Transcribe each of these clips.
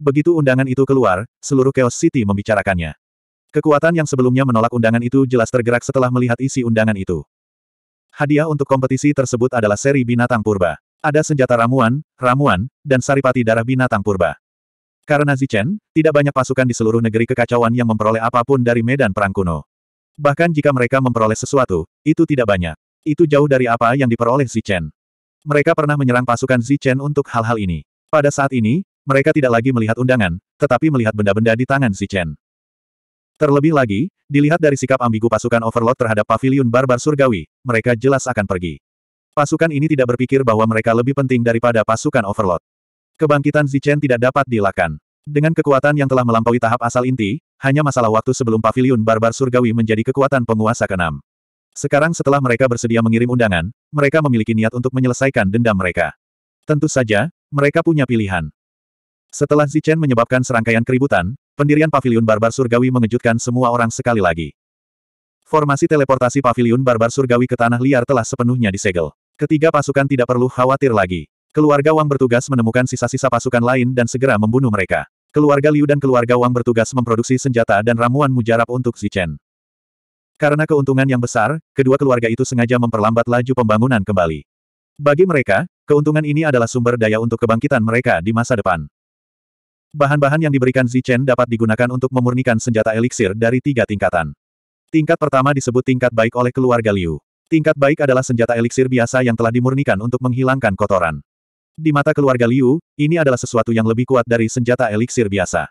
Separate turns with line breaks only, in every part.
Begitu undangan itu keluar, seluruh Chaos City membicarakannya. Kekuatan yang sebelumnya menolak undangan itu jelas tergerak setelah melihat isi undangan itu. Hadiah untuk kompetisi tersebut adalah seri binatang purba. Ada senjata ramuan, ramuan, dan saripati darah binatang purba. Karena Zichen, tidak banyak pasukan di seluruh negeri kekacauan yang memperoleh apapun dari medan perang kuno. Bahkan jika mereka memperoleh sesuatu, itu tidak banyak. Itu jauh dari apa yang diperoleh Zichen. Mereka pernah menyerang pasukan Zichen untuk hal-hal ini. Pada saat ini, mereka tidak lagi melihat undangan, tetapi melihat benda-benda di tangan si Chen. Terlebih lagi, dilihat dari sikap ambigu pasukan Overlord terhadap paviliun barbar surgawi, mereka jelas akan pergi. Pasukan ini tidak berpikir bahwa mereka lebih penting daripada pasukan Overlord. Kebangkitan Zichen tidak dapat dilakukan. Dengan kekuatan yang telah melampaui tahap asal inti, hanya masalah waktu sebelum paviliun barbar surgawi menjadi kekuatan penguasa keenam. Sekarang setelah mereka bersedia mengirim undangan, mereka memiliki niat untuk menyelesaikan dendam mereka. Tentu saja, mereka punya pilihan. Setelah Zichen menyebabkan serangkaian keributan, pendirian pavilion barbar surgawi mengejutkan semua orang sekali lagi. Formasi teleportasi pavilion barbar surgawi ke tanah liar telah sepenuhnya disegel. Ketiga pasukan tidak perlu khawatir lagi. Keluarga Wang bertugas menemukan sisa-sisa pasukan lain dan segera membunuh mereka. Keluarga Liu dan keluarga Wang bertugas memproduksi senjata dan ramuan mujarab untuk Zichen. Karena keuntungan yang besar, kedua keluarga itu sengaja memperlambat laju pembangunan kembali. Bagi mereka, keuntungan ini adalah sumber daya untuk kebangkitan mereka di masa depan. Bahan-bahan yang diberikan Zichen dapat digunakan untuk memurnikan senjata eliksir dari tiga tingkatan. Tingkat pertama disebut tingkat baik oleh keluarga Liu. Tingkat baik adalah senjata eliksir biasa yang telah dimurnikan untuk menghilangkan kotoran. Di mata keluarga Liu, ini adalah sesuatu yang lebih kuat dari senjata eliksir biasa.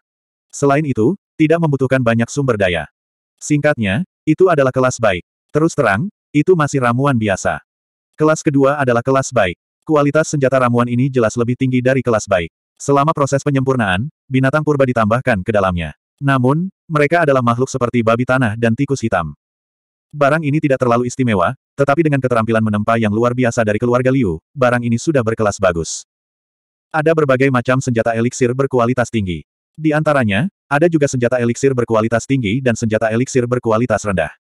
Selain itu, tidak membutuhkan banyak sumber daya. Singkatnya, itu adalah kelas baik. Terus terang, itu masih ramuan biasa. Kelas kedua adalah kelas baik. Kualitas senjata ramuan ini jelas lebih tinggi dari kelas baik. Selama proses penyempurnaan, binatang purba ditambahkan ke dalamnya. Namun, mereka adalah makhluk seperti babi tanah dan tikus hitam. Barang ini tidak terlalu istimewa, tetapi dengan keterampilan menempa yang luar biasa dari keluarga Liu, barang ini sudah berkelas bagus. Ada berbagai macam senjata eliksir berkualitas tinggi. Di antaranya, ada juga senjata eliksir berkualitas tinggi dan senjata eliksir berkualitas rendah.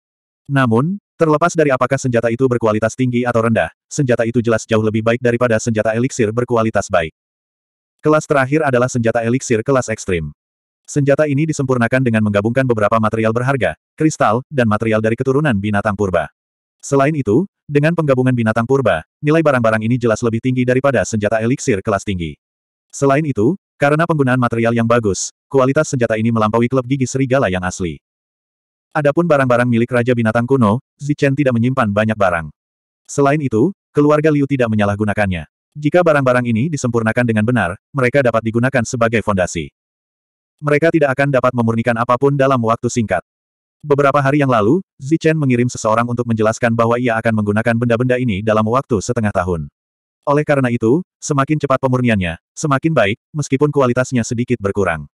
Namun, terlepas dari apakah senjata itu berkualitas tinggi atau rendah, senjata itu jelas jauh lebih baik daripada senjata eliksir berkualitas baik. Kelas terakhir adalah senjata eliksir kelas ekstrim. Senjata ini disempurnakan dengan menggabungkan beberapa material berharga, kristal, dan material dari keturunan binatang purba. Selain itu, dengan penggabungan binatang purba, nilai barang-barang ini jelas lebih tinggi daripada senjata eliksir kelas tinggi. Selain itu, karena penggunaan material yang bagus, kualitas senjata ini melampaui klub gigi serigala yang asli. Adapun barang-barang milik Raja Binatang Kuno, Zichen tidak menyimpan banyak barang. Selain itu, keluarga Liu tidak menyalahgunakannya. Jika barang-barang ini disempurnakan dengan benar, mereka dapat digunakan sebagai fondasi. Mereka tidak akan dapat memurnikan apapun dalam waktu singkat. Beberapa hari yang lalu, Zichen mengirim seseorang untuk menjelaskan bahwa ia akan menggunakan benda-benda ini dalam waktu setengah tahun. Oleh karena itu, semakin cepat pemurniannya, semakin baik, meskipun kualitasnya sedikit berkurang.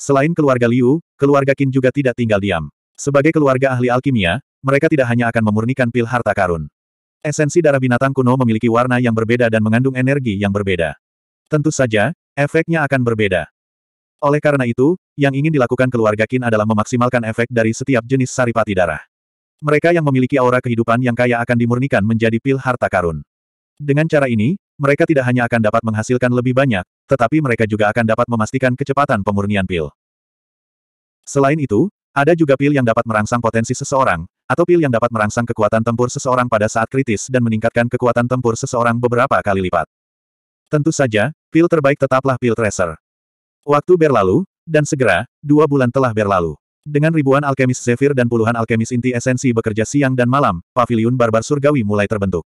Selain keluarga Liu, keluarga Qin juga tidak tinggal diam. Sebagai keluarga ahli alkimia, mereka tidak hanya akan memurnikan pil harta karun. Esensi darah binatang kuno memiliki warna yang berbeda dan mengandung energi yang berbeda. Tentu saja, efeknya akan berbeda. Oleh karena itu, yang ingin dilakukan keluarga Qin adalah memaksimalkan efek dari setiap jenis saripati darah. Mereka yang memiliki aura kehidupan yang kaya akan dimurnikan menjadi pil harta karun. Dengan cara ini, mereka tidak hanya akan dapat menghasilkan lebih banyak, tetapi mereka juga akan dapat memastikan kecepatan pemurnian pil. Selain itu, ada juga pil yang dapat merangsang potensi seseorang, atau pil yang dapat merangsang kekuatan tempur seseorang pada saat kritis dan meningkatkan kekuatan tempur seseorang beberapa kali lipat. Tentu saja, pil terbaik tetaplah pil tracer. Waktu berlalu, dan segera, dua bulan telah berlalu. Dengan ribuan alkemis Zephyr dan puluhan alkemis inti esensi bekerja siang dan malam, pavilion barbar surgawi mulai terbentuk.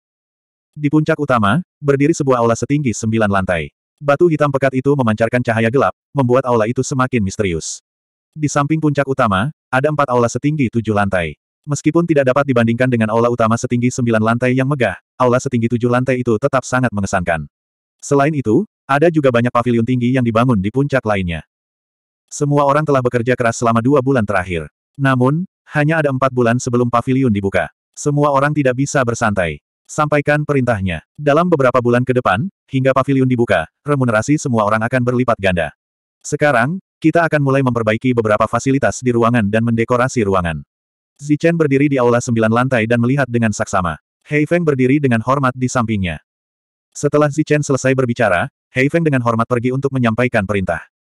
Di puncak utama, berdiri sebuah aula setinggi sembilan lantai. Batu hitam pekat itu memancarkan cahaya gelap, membuat aula itu semakin misterius. Di samping puncak utama, ada empat aula setinggi tujuh lantai. Meskipun tidak dapat dibandingkan dengan aula utama setinggi sembilan lantai yang megah, aula setinggi tujuh lantai itu tetap sangat mengesankan. Selain itu, ada juga banyak pavilion tinggi yang dibangun di puncak lainnya. Semua orang telah bekerja keras selama dua bulan terakhir. Namun, hanya ada empat bulan sebelum pavilion dibuka. Semua orang tidak bisa bersantai. Sampaikan perintahnya. Dalam beberapa bulan ke depan, hingga pavilion dibuka, remunerasi semua orang akan berlipat ganda. Sekarang, kita akan mulai memperbaiki beberapa fasilitas di ruangan dan mendekorasi ruangan. Zichen berdiri di aula sembilan lantai dan melihat dengan saksama. Hei Feng berdiri dengan hormat di sampingnya. Setelah Zichen selesai berbicara, Hei Feng dengan hormat pergi untuk menyampaikan perintah.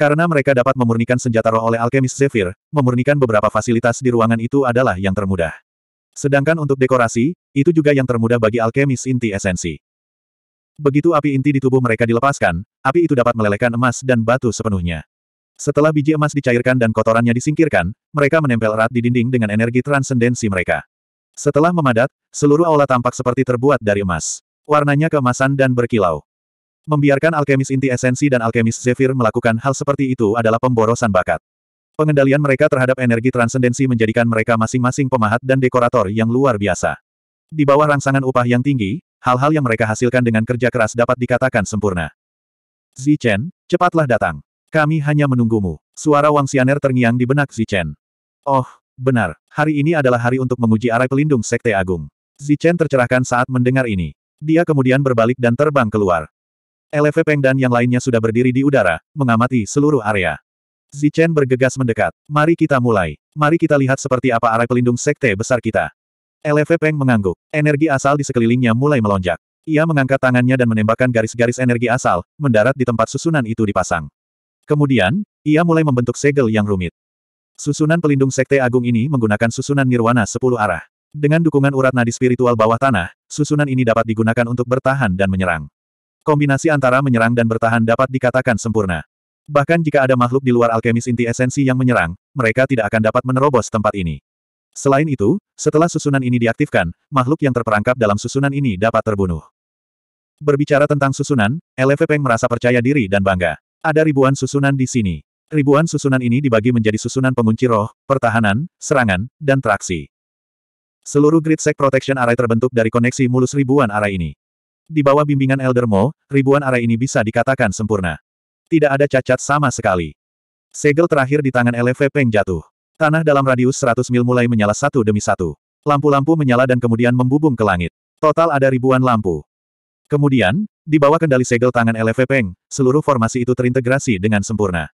Karena mereka dapat memurnikan senjata roh oleh alkemis Zephyr, memurnikan beberapa fasilitas di ruangan itu adalah yang termudah. Sedangkan untuk dekorasi, itu juga yang termudah bagi alkemis inti esensi. Begitu api inti di tubuh mereka dilepaskan, api itu dapat melelehkan emas dan batu sepenuhnya. Setelah biji emas dicairkan dan kotorannya disingkirkan, mereka menempel erat di dinding dengan energi transendensi mereka. Setelah memadat, seluruh aula tampak seperti terbuat dari emas. Warnanya keemasan dan berkilau. Membiarkan alkemis inti esensi dan alkemis zephyr melakukan hal seperti itu adalah pemborosan bakat. Pengendalian mereka terhadap energi transendensi menjadikan mereka masing-masing pemahat dan dekorator yang luar biasa. Di bawah rangsangan upah yang tinggi, hal-hal yang mereka hasilkan dengan kerja keras dapat dikatakan sempurna. Zichen, cepatlah datang. Kami hanya menunggumu. Suara Wang Xianer terngiang di benak Zichen. Oh, benar. Hari ini adalah hari untuk menguji arai pelindung Sekte Agung. Zichen tercerahkan saat mendengar ini. Dia kemudian berbalik dan terbang keluar. LV Peng dan yang lainnya sudah berdiri di udara, mengamati seluruh area. Zichen bergegas mendekat. Mari kita mulai. Mari kita lihat seperti apa arai pelindung sekte besar kita. LV Peng mengangguk. Energi asal di sekelilingnya mulai melonjak. Ia mengangkat tangannya dan menembakkan garis-garis energi asal, mendarat di tempat susunan itu dipasang. Kemudian, ia mulai membentuk segel yang rumit. Susunan pelindung Sekte Agung ini menggunakan susunan Nirwana 10 arah. Dengan dukungan urat nadi spiritual bawah tanah, susunan ini dapat digunakan untuk bertahan dan menyerang. Kombinasi antara menyerang dan bertahan dapat dikatakan sempurna. Bahkan jika ada makhluk di luar alkemis inti esensi yang menyerang, mereka tidak akan dapat menerobos tempat ini. Selain itu, setelah susunan ini diaktifkan, makhluk yang terperangkap dalam susunan ini dapat terbunuh. Berbicara tentang susunan, LV Peng merasa percaya diri dan bangga. Ada ribuan susunan di sini. Ribuan susunan ini dibagi menjadi susunan pengunci roh, pertahanan, serangan, dan traksi. Seluruh grid sec protection array terbentuk dari koneksi mulus ribuan array ini. Di bawah bimbingan Elder Mo, ribuan array ini bisa dikatakan sempurna. Tidak ada cacat sama sekali. Segel terakhir di tangan LV Peng jatuh. Tanah dalam radius 100 mil mulai menyala satu demi satu. Lampu-lampu menyala dan kemudian membubung ke langit. Total ada ribuan lampu. Kemudian, di bawah kendali segel tangan LV Peng, seluruh formasi itu terintegrasi dengan sempurna.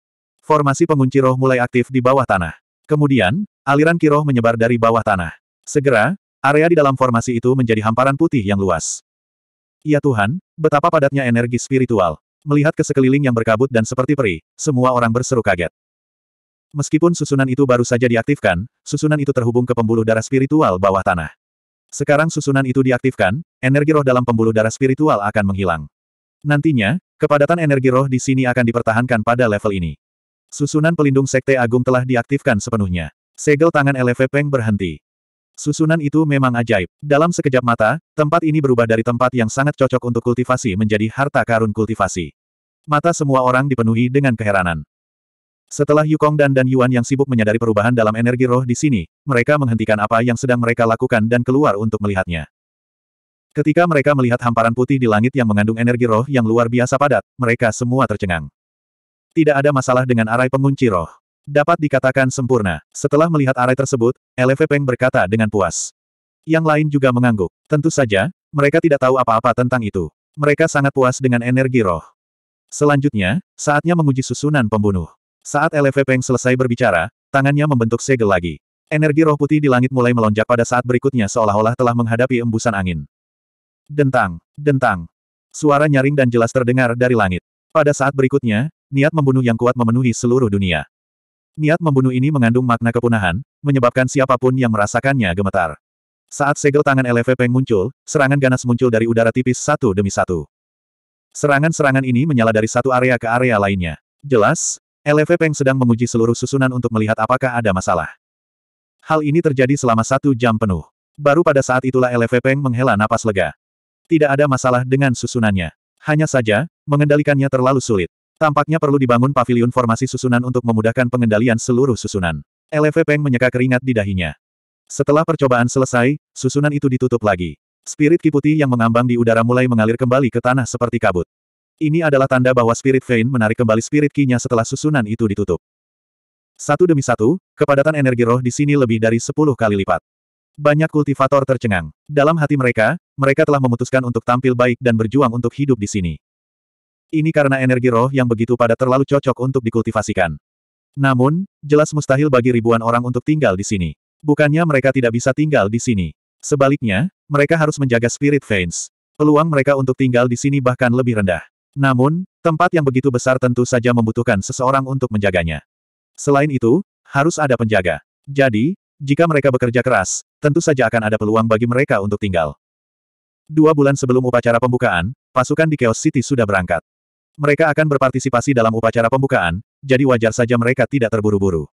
Formasi pengunci roh mulai aktif di bawah tanah. Kemudian, aliran kiroh menyebar dari bawah tanah. Segera, area di dalam formasi itu menjadi hamparan putih yang luas. Ya Tuhan, betapa padatnya energi spiritual. Melihat ke sekeliling yang berkabut dan seperti peri, semua orang berseru kaget. Meskipun susunan itu baru saja diaktifkan, susunan itu terhubung ke pembuluh darah spiritual bawah tanah. Sekarang susunan itu diaktifkan, energi roh dalam pembuluh darah spiritual akan menghilang. Nantinya, kepadatan energi roh di sini akan dipertahankan pada level ini. Susunan pelindung Sekte Agung telah diaktifkan sepenuhnya. Segel tangan LV Peng berhenti. Susunan itu memang ajaib. Dalam sekejap mata, tempat ini berubah dari tempat yang sangat cocok untuk kultivasi menjadi harta karun kultivasi. Mata semua orang dipenuhi dengan keheranan. Setelah Yukong dan Dan Yuan yang sibuk menyadari perubahan dalam energi roh di sini, mereka menghentikan apa yang sedang mereka lakukan dan keluar untuk melihatnya. Ketika mereka melihat hamparan putih di langit yang mengandung energi roh yang luar biasa padat, mereka semua tercengang. Tidak ada masalah dengan arai pengunci roh. Dapat dikatakan sempurna. Setelah melihat arai tersebut, LV Peng berkata dengan puas. Yang lain juga mengangguk. Tentu saja, mereka tidak tahu apa-apa tentang itu. Mereka sangat puas dengan energi roh. Selanjutnya, saatnya menguji susunan pembunuh. Saat LV Peng selesai berbicara, tangannya membentuk segel lagi. Energi roh putih di langit mulai melonjak pada saat berikutnya seolah-olah telah menghadapi embusan angin. Dentang, dentang. Suara nyaring dan jelas terdengar dari langit. Pada saat berikutnya, niat membunuh yang kuat memenuhi seluruh dunia. Niat membunuh ini mengandung makna kepunahan, menyebabkan siapapun yang merasakannya gemetar. Saat segel tangan LV Peng muncul, serangan ganas muncul dari udara tipis satu demi satu. Serangan-serangan ini menyala dari satu area ke area lainnya. Jelas, LV Peng sedang menguji seluruh susunan untuk melihat apakah ada masalah. Hal ini terjadi selama satu jam penuh. Baru pada saat itulah LV Peng menghela napas lega. Tidak ada masalah dengan susunannya. Hanya saja, mengendalikannya terlalu sulit. Tampaknya perlu dibangun pavilion formasi susunan untuk memudahkan pengendalian seluruh susunan. LV Peng menyeka keringat di dahinya. Setelah percobaan selesai, susunan itu ditutup lagi. Spirit kiputi yang mengambang di udara mulai mengalir kembali ke tanah seperti kabut. Ini adalah tanda bahwa Spirit Vein menarik kembali Spirit key nya setelah susunan itu ditutup. Satu demi satu, kepadatan energi roh di sini lebih dari sepuluh kali lipat. Banyak kultivator tercengang. Dalam hati mereka, mereka telah memutuskan untuk tampil baik dan berjuang untuk hidup di sini. Ini karena energi roh yang begitu padat terlalu cocok untuk dikultivasikan. Namun, jelas mustahil bagi ribuan orang untuk tinggal di sini. Bukannya mereka tidak bisa tinggal di sini. Sebaliknya, mereka harus menjaga spirit veins. Peluang mereka untuk tinggal di sini bahkan lebih rendah. Namun, tempat yang begitu besar tentu saja membutuhkan seseorang untuk menjaganya. Selain itu, harus ada penjaga. Jadi, jika mereka bekerja keras, tentu saja akan ada peluang bagi mereka untuk tinggal. Dua bulan sebelum upacara pembukaan, pasukan di Chaos City sudah berangkat. Mereka akan berpartisipasi dalam upacara pembukaan, jadi wajar saja mereka tidak terburu-buru.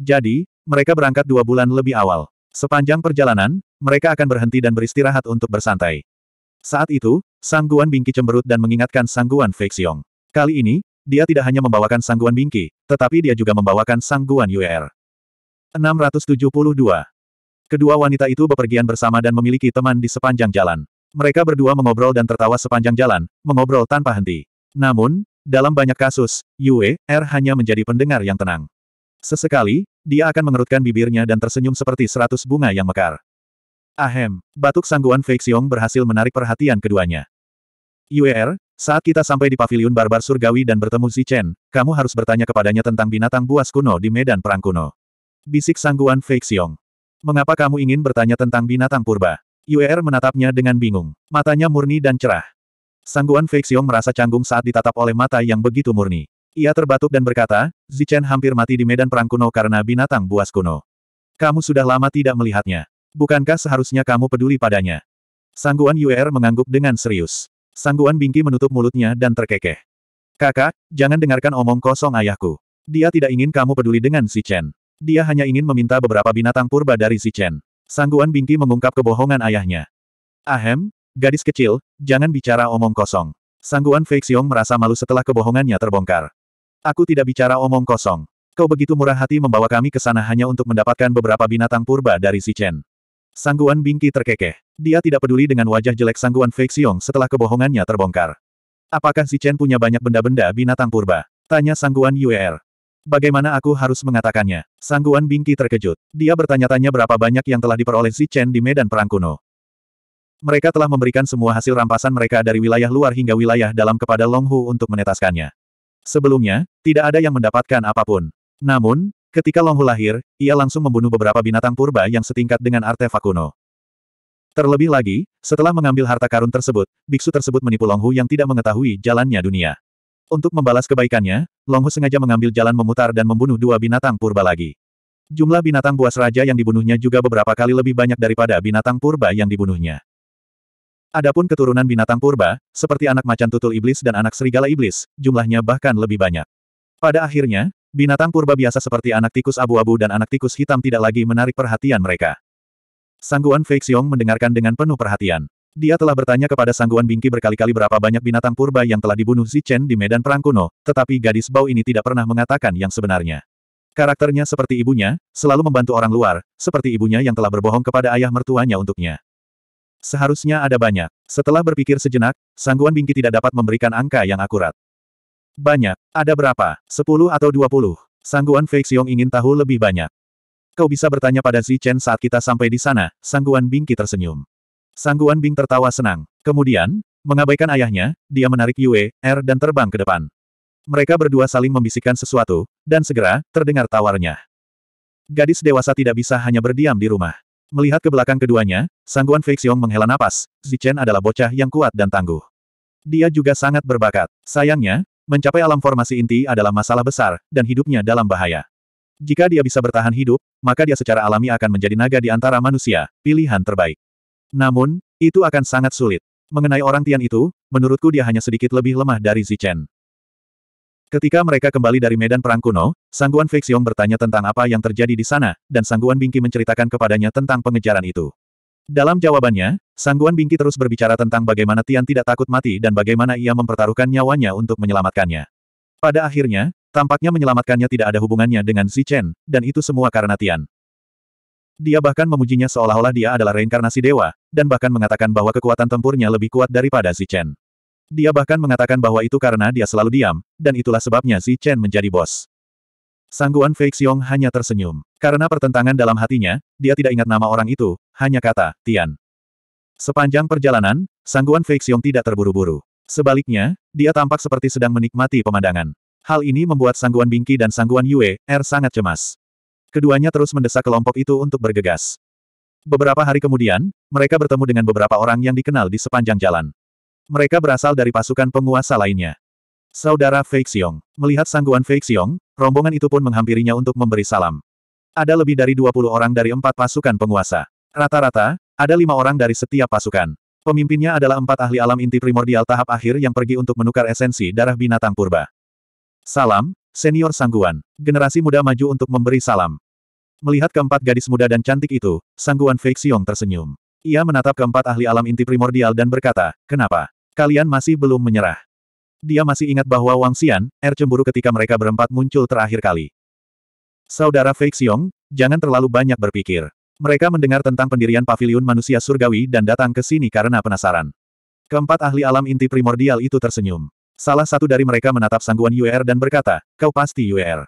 Jadi, mereka berangkat dua bulan lebih awal. Sepanjang perjalanan, mereka akan berhenti dan beristirahat untuk bersantai. Saat itu, Sangguan Bingki cemberut dan mengingatkan Sangguan Feixiong. Kali ini, dia tidak hanya membawakan Sangguan Bingki, tetapi dia juga membawakan Sangguan Guan Yuer. 672. Kedua wanita itu bepergian bersama dan memiliki teman di sepanjang jalan. Mereka berdua mengobrol dan tertawa sepanjang jalan, mengobrol tanpa henti. Namun, dalam banyak kasus, Yue R er hanya menjadi pendengar yang tenang. Sesekali, dia akan mengerutkan bibirnya dan tersenyum seperti seratus bunga yang mekar. Ahem, batuk sangguan Feixiong berhasil menarik perhatian keduanya. UER, saat kita sampai di paviliun barbar surgawi dan bertemu Chen, kamu harus bertanya kepadanya tentang binatang buas kuno di medan perang kuno. Bisik sangguan Feixiong. Mengapa kamu ingin bertanya tentang binatang purba? UER menatapnya dengan bingung. Matanya murni dan cerah. Sangguan Feixiong merasa canggung saat ditatap oleh mata yang begitu murni. Ia terbatuk dan berkata, Zichen hampir mati di medan perang kuno karena binatang buas kuno. Kamu sudah lama tidak melihatnya. Bukankah seharusnya kamu peduli padanya? Sangguan Yuer mengangguk dengan serius. Sangguan Bingki menutup mulutnya dan terkekeh. Kakak, jangan dengarkan omong kosong ayahku. Dia tidak ingin kamu peduli dengan si Chen. Dia hanya ingin meminta beberapa binatang purba dari si Chen. Sangguan Bingki mengungkap kebohongan ayahnya. Ahem, gadis kecil, jangan bicara omong kosong. Sangguan Feixiong merasa malu setelah kebohongannya terbongkar. Aku tidak bicara omong kosong. Kau begitu murah hati membawa kami ke sana hanya untuk mendapatkan beberapa binatang purba dari si Chen. Sangguan Bingki terkekeh. Dia tidak peduli dengan wajah jelek Sangguan Feixiong setelah kebohongannya terbongkar. Apakah si Chen punya banyak benda-benda binatang purba? Tanya Sangguan Yuer. Bagaimana aku harus mengatakannya? Sangguan Bingki terkejut. Dia bertanya-tanya berapa banyak yang telah diperoleh si Chen di medan perang kuno. Mereka telah memberikan semua hasil rampasan mereka dari wilayah luar hingga wilayah dalam kepada Longhu untuk menetaskannya. Sebelumnya, tidak ada yang mendapatkan apapun. Namun, Ketika Longhu lahir, ia langsung membunuh beberapa binatang purba yang setingkat dengan artefak kuno. Terlebih lagi, setelah mengambil harta karun tersebut, biksu tersebut menipu Longhu yang tidak mengetahui jalannya dunia. Untuk membalas kebaikannya, Longhu sengaja mengambil jalan memutar dan membunuh dua binatang purba lagi. Jumlah binatang buas raja yang dibunuhnya juga beberapa kali lebih banyak daripada binatang purba yang dibunuhnya. Adapun keturunan binatang purba, seperti anak macan tutul iblis dan anak serigala iblis, jumlahnya bahkan lebih banyak. Pada akhirnya, Binatang purba biasa seperti anak tikus abu-abu dan anak tikus hitam tidak lagi menarik perhatian mereka. Sangguan Feixiong mendengarkan dengan penuh perhatian. Dia telah bertanya kepada Sangguan Bingki berkali-kali berapa banyak binatang purba yang telah dibunuh Zichen di medan perang kuno, tetapi gadis bau ini tidak pernah mengatakan yang sebenarnya. Karakternya seperti ibunya, selalu membantu orang luar, seperti ibunya yang telah berbohong kepada ayah mertuanya untuknya. Seharusnya ada banyak. Setelah berpikir sejenak, Sangguan Bingki tidak dapat memberikan angka yang akurat. Banyak. Ada berapa? Sepuluh atau dua puluh? Sangguan Feixiong ingin tahu lebih banyak. Kau bisa bertanya pada Zi Chen saat kita sampai di sana, Sangguan Bingqi tersenyum. Sangguan Bing tertawa senang. Kemudian, mengabaikan ayahnya, dia menarik Yue, Er dan terbang ke depan. Mereka berdua saling membisikkan sesuatu, dan segera, terdengar tawarnya. Gadis dewasa tidak bisa hanya berdiam di rumah. Melihat ke belakang keduanya, Sangguan Feixiong menghela napas, Chen adalah bocah yang kuat dan tangguh. Dia juga sangat berbakat. Sayangnya, Mencapai alam formasi inti adalah masalah besar, dan hidupnya dalam bahaya. Jika dia bisa bertahan hidup, maka dia secara alami akan menjadi naga di antara manusia, pilihan terbaik. Namun, itu akan sangat sulit. Mengenai orang Tian itu, menurutku dia hanya sedikit lebih lemah dari Zichen. Ketika mereka kembali dari medan perang kuno, Sangguan Feixiong bertanya tentang apa yang terjadi di sana, dan Sangguan Bingqi menceritakan kepadanya tentang pengejaran itu. Dalam jawabannya, Sangguan Bingki terus berbicara tentang bagaimana Tian tidak takut mati dan bagaimana ia mempertaruhkan nyawanya untuk menyelamatkannya. Pada akhirnya, tampaknya menyelamatkannya tidak ada hubungannya dengan Xi Chen, dan itu semua karena Tian. Dia bahkan memujinya seolah-olah dia adalah reinkarnasi dewa, dan bahkan mengatakan bahwa kekuatan tempurnya lebih kuat daripada Xi Chen. Dia bahkan mengatakan bahwa itu karena dia selalu diam, dan itulah sebabnya Xi Chen menjadi bos. Sangguan Feixiong hanya tersenyum. Karena pertentangan dalam hatinya, dia tidak ingat nama orang itu, hanya kata, Tian. Sepanjang perjalanan, sangguan Feixiong tidak terburu-buru. Sebaliknya, dia tampak seperti sedang menikmati pemandangan. Hal ini membuat sangguan Bingqi dan sangguan Yue, Er sangat cemas. Keduanya terus mendesak kelompok itu untuk bergegas. Beberapa hari kemudian, mereka bertemu dengan beberapa orang yang dikenal di sepanjang jalan. Mereka berasal dari pasukan penguasa lainnya. Saudara Feixiong. Melihat sangguan Feixiong, rombongan itu pun menghampirinya untuk memberi salam. Ada lebih dari 20 orang dari empat pasukan penguasa. Rata-rata, ada lima orang dari setiap pasukan. Pemimpinnya adalah empat ahli alam inti primordial tahap akhir yang pergi untuk menukar esensi darah binatang purba. Salam, senior Sangguan. Generasi muda maju untuk memberi salam. Melihat keempat gadis muda dan cantik itu, Sangguan Feixiong tersenyum. Ia menatap keempat ahli alam inti primordial dan berkata, kenapa? Kalian masih belum menyerah. Dia masih ingat bahwa Wang Xian, er cemburu ketika mereka berempat muncul terakhir kali. Saudara Fei jangan terlalu banyak berpikir. Mereka mendengar tentang pendirian paviliun manusia surgawi dan datang ke sini karena penasaran. Keempat ahli alam inti primordial itu tersenyum. Salah satu dari mereka menatap sangguan Yuer dan berkata, kau pasti Yuer.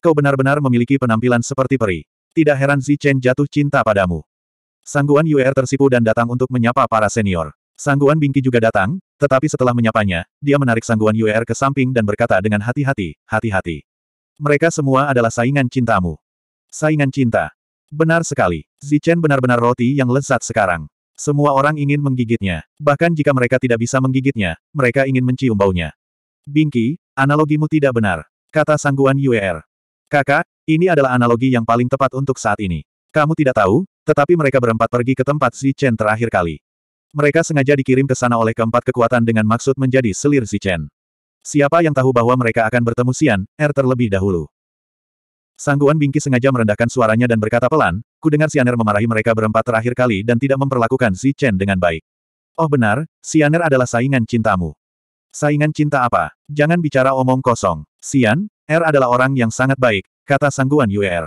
Kau benar-benar memiliki penampilan seperti peri. Tidak heran Zi Chen jatuh cinta padamu. Sangguan Yuer tersipu dan datang untuk menyapa para senior. Sangguan Bingki juga datang, tetapi setelah menyapanya, dia menarik Sangguan Yuer ke samping dan berkata dengan hati-hati, hati-hati. Mereka semua adalah saingan cintamu. Saingan cinta. Benar sekali. Zichen benar-benar roti yang lezat sekarang. Semua orang ingin menggigitnya. Bahkan jika mereka tidak bisa menggigitnya, mereka ingin mencium baunya. Bingki, analogimu tidak benar. Kata sangguan UER. Kakak, ini adalah analogi yang paling tepat untuk saat ini. Kamu tidak tahu, tetapi mereka berempat pergi ke tempat Zichen terakhir kali. Mereka sengaja dikirim ke sana oleh keempat kekuatan dengan maksud menjadi selir Zichen. Siapa yang tahu bahwa mereka akan bertemu Sian Er terlebih dahulu. Sangguan Bingki sengaja merendahkan suaranya dan berkata pelan, ku dengar Sian Er memarahi mereka berempat terakhir kali dan tidak memperlakukan Zi Chen dengan baik. Oh benar, Sian Er adalah saingan cintamu. Saingan cinta apa? Jangan bicara omong kosong. Sian Er adalah orang yang sangat baik, kata Sangguan Yuer. Er.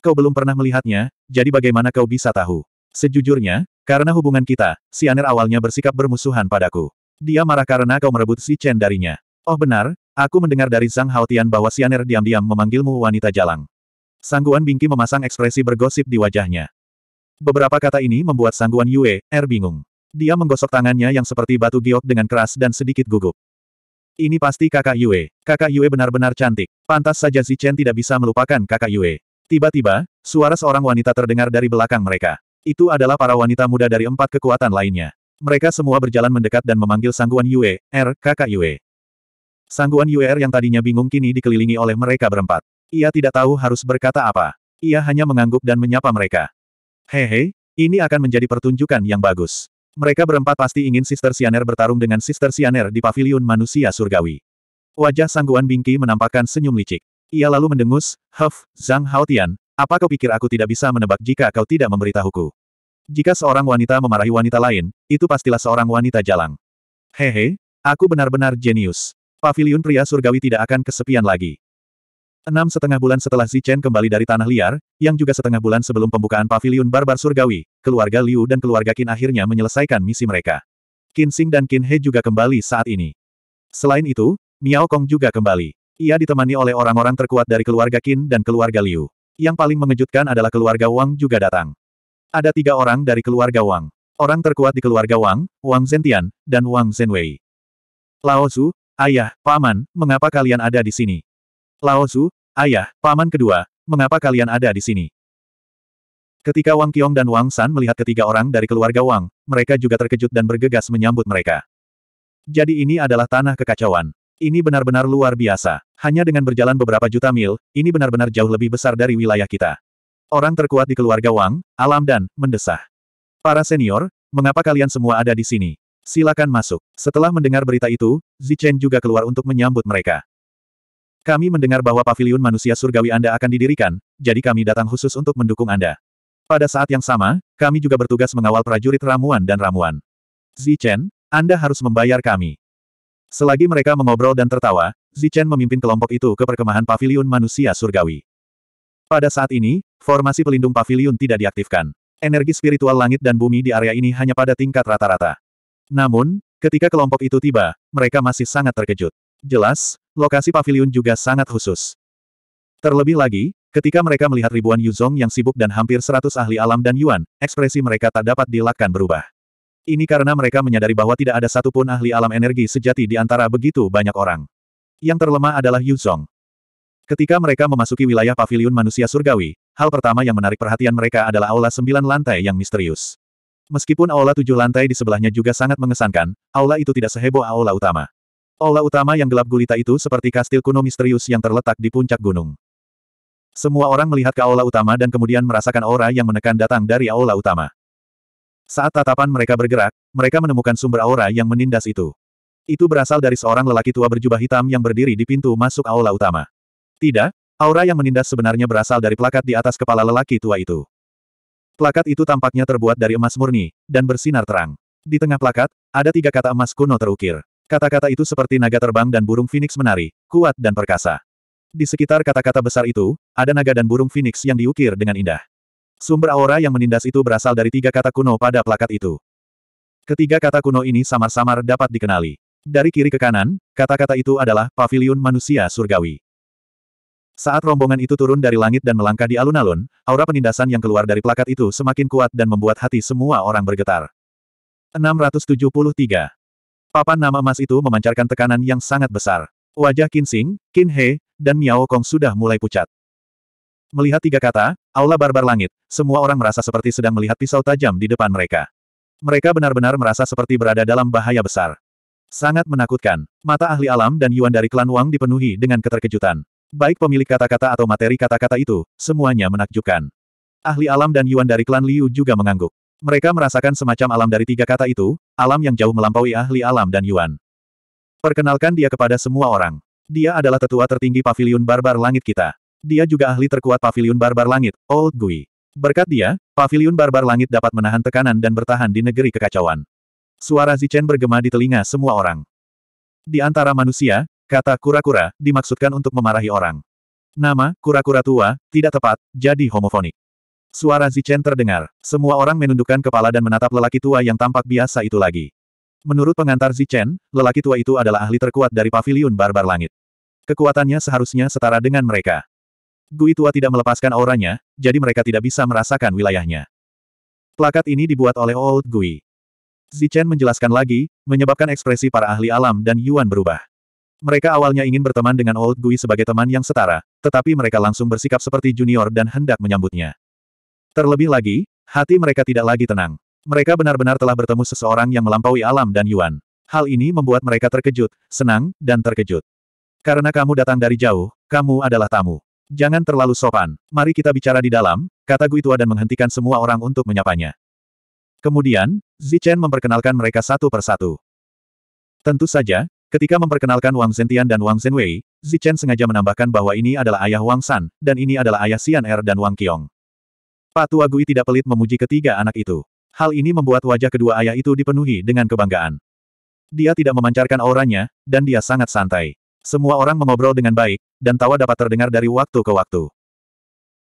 Kau belum pernah melihatnya, jadi bagaimana kau bisa tahu? Sejujurnya, karena hubungan kita, Sianer awalnya bersikap bermusuhan padaku. Dia marah karena kau merebut si Chen darinya. Oh benar, aku mendengar dari Zhang Haotian bahwa Sianer diam-diam memanggilmu wanita jalang. Sangguan Bingki memasang ekspresi bergosip di wajahnya. Beberapa kata ini membuat Sangguan Yue, Er bingung. Dia menggosok tangannya yang seperti batu giok dengan keras dan sedikit gugup. Ini pasti kakak Yue. Kakak Yue benar-benar cantik. Pantas saja Si Chen tidak bisa melupakan kakak Yue. Tiba-tiba, suara seorang wanita terdengar dari belakang mereka. Itu adalah para wanita muda dari empat kekuatan lainnya. Mereka semua berjalan mendekat dan memanggil Sangguan Yue, R, kakak Yue. Sangguan Yue R yang tadinya bingung kini dikelilingi oleh mereka berempat. Ia tidak tahu harus berkata apa. Ia hanya mengangguk dan menyapa mereka. Hehe, ini akan menjadi pertunjukan yang bagus. Mereka berempat pasti ingin Sister Sianer bertarung dengan Sister Sianer di paviliun manusia surgawi. Wajah Sangguan Bingki menampakkan senyum licik. Ia lalu mendengus, Huff, Zhang Haotian, apa kau pikir aku tidak bisa menebak jika kau tidak memberitahuku? Jika seorang wanita memarahi wanita lain, itu pastilah seorang wanita jalang. Hehe, aku benar-benar jenius. Paviliun pria surgawi tidak akan kesepian lagi. Enam setengah bulan setelah Zichen kembali dari tanah liar, yang juga setengah bulan sebelum pembukaan paviliun barbar surgawi, keluarga Liu dan keluarga Qin akhirnya menyelesaikan misi mereka. Qin Xing dan Qin He juga kembali saat ini. Selain itu, Miao Kong juga kembali. Ia ditemani oleh orang-orang terkuat dari keluarga Qin dan keluarga Liu. Yang paling mengejutkan adalah keluarga Wang juga datang. Ada tiga orang dari keluarga Wang. Orang terkuat di keluarga Wang, Wang Zentian, dan Wang Zhenwei. Lao Tzu, ayah, paman, mengapa kalian ada di sini? Lao Tzu, ayah, paman kedua, mengapa kalian ada di sini? Ketika Wang Qiong dan Wang San melihat ketiga orang dari keluarga Wang, mereka juga terkejut dan bergegas menyambut mereka. Jadi ini adalah tanah kekacauan. Ini benar-benar luar biasa. Hanya dengan berjalan beberapa juta mil, ini benar-benar jauh lebih besar dari wilayah kita. Orang terkuat di keluarga Wang, Alam dan, mendesah. Para senior, mengapa kalian semua ada di sini? Silakan masuk. Setelah mendengar berita itu, Zichen juga keluar untuk menyambut mereka. Kami mendengar bahwa pavilion manusia surgawi Anda akan didirikan, jadi kami datang khusus untuk mendukung Anda. Pada saat yang sama, kami juga bertugas mengawal prajurit ramuan dan ramuan. Zichen, Anda harus membayar kami. Selagi mereka mengobrol dan tertawa, Zichen memimpin kelompok itu ke perkemahan pavilion manusia surgawi. Pada saat ini, formasi pelindung pavilion tidak diaktifkan. Energi spiritual langit dan bumi di area ini hanya pada tingkat rata-rata. Namun, ketika kelompok itu tiba, mereka masih sangat terkejut. Jelas, lokasi pavilion juga sangat khusus. Terlebih lagi, ketika mereka melihat ribuan Yuzong yang sibuk dan hampir seratus ahli alam dan Yuan, ekspresi mereka tak dapat dilakukan berubah. Ini karena mereka menyadari bahwa tidak ada satupun ahli alam energi sejati di antara begitu banyak orang. Yang terlemah adalah Yuzong. Ketika mereka memasuki wilayah paviliun manusia surgawi, hal pertama yang menarik perhatian mereka adalah aula sembilan lantai yang misterius. Meskipun aula tujuh lantai di sebelahnya juga sangat mengesankan, aula itu tidak seheboh aula utama. Aula utama yang gelap gulita itu seperti kastil kuno misterius yang terletak di puncak gunung. Semua orang melihat ke aula utama dan kemudian merasakan aura yang menekan datang dari aula utama. Saat tatapan mereka bergerak, mereka menemukan sumber aura yang menindas itu. Itu berasal dari seorang lelaki tua berjubah hitam yang berdiri di pintu masuk aula utama. Tidak, aura yang menindas sebenarnya berasal dari plakat di atas kepala lelaki tua itu. Plakat itu tampaknya terbuat dari emas murni, dan bersinar terang. Di tengah plakat, ada tiga kata emas kuno terukir. Kata-kata itu seperti naga terbang dan burung phoenix menari, kuat dan perkasa. Di sekitar kata-kata besar itu, ada naga dan burung phoenix yang diukir dengan indah. Sumber aura yang menindas itu berasal dari tiga kata kuno pada plakat itu. Ketiga kata kuno ini samar-samar dapat dikenali. Dari kiri ke kanan, kata-kata itu adalah pavilion manusia surgawi. Saat rombongan itu turun dari langit dan melangkah di alun-alun, aura penindasan yang keluar dari plakat itu semakin kuat dan membuat hati semua orang bergetar. 673. Papan nama emas itu memancarkan tekanan yang sangat besar. Wajah Qin Xing, Qin He, dan Miao Kong sudah mulai pucat. Melihat tiga kata, aula barbar langit, semua orang merasa seperti sedang melihat pisau tajam di depan mereka. Mereka benar-benar merasa seperti berada dalam bahaya besar. Sangat menakutkan. Mata ahli alam dan Yuan dari klan Wang dipenuhi dengan keterkejutan. Baik pemilik kata-kata atau materi kata-kata itu, semuanya menakjubkan. Ahli alam dan Yuan dari klan Liu juga mengangguk. Mereka merasakan semacam alam dari tiga kata itu, alam yang jauh melampaui ahli alam dan Yuan. Perkenalkan dia kepada semua orang. Dia adalah tetua tertinggi pavilion barbar langit kita. Dia juga ahli terkuat pavilion barbar langit, Old Gui. Berkat dia, pavilion barbar langit dapat menahan tekanan dan bertahan di negeri kekacauan. Suara Zichen bergema di telinga semua orang. Di antara manusia, Kata kura-kura, dimaksudkan untuk memarahi orang. Nama, kura-kura tua, tidak tepat, jadi homofonik. Suara Zichen terdengar. Semua orang menundukkan kepala dan menatap lelaki tua yang tampak biasa itu lagi. Menurut pengantar Zichen, lelaki tua itu adalah ahli terkuat dari paviliun barbar langit. Kekuatannya seharusnya setara dengan mereka. Gui tua tidak melepaskan auranya, jadi mereka tidak bisa merasakan wilayahnya. Plakat ini dibuat oleh Old Gui. Zichen menjelaskan lagi, menyebabkan ekspresi para ahli alam dan Yuan berubah. Mereka awalnya ingin berteman dengan Old Gui sebagai teman yang setara, tetapi mereka langsung bersikap seperti junior dan hendak menyambutnya. Terlebih lagi, hati mereka tidak lagi tenang. Mereka benar-benar telah bertemu seseorang yang melampaui alam dan Yuan. Hal ini membuat mereka terkejut, senang, dan terkejut. Karena kamu datang dari jauh, kamu adalah tamu. Jangan terlalu sopan. Mari kita bicara di dalam, kata Gui Tua dan menghentikan semua orang untuk menyapanya. Kemudian, Zichen memperkenalkan mereka satu persatu. Tentu saja, Ketika memperkenalkan Wang Zentian dan Wang Zhenwei, Zichen sengaja menambahkan bahwa ini adalah ayah Wang San, dan ini adalah ayah Xian Er dan Wang Qiong. Patua Gui tidak pelit memuji ketiga anak itu. Hal ini membuat wajah kedua ayah itu dipenuhi dengan kebanggaan. Dia tidak memancarkan auranya, dan dia sangat santai. Semua orang mengobrol dengan baik, dan tawa dapat terdengar dari waktu ke waktu.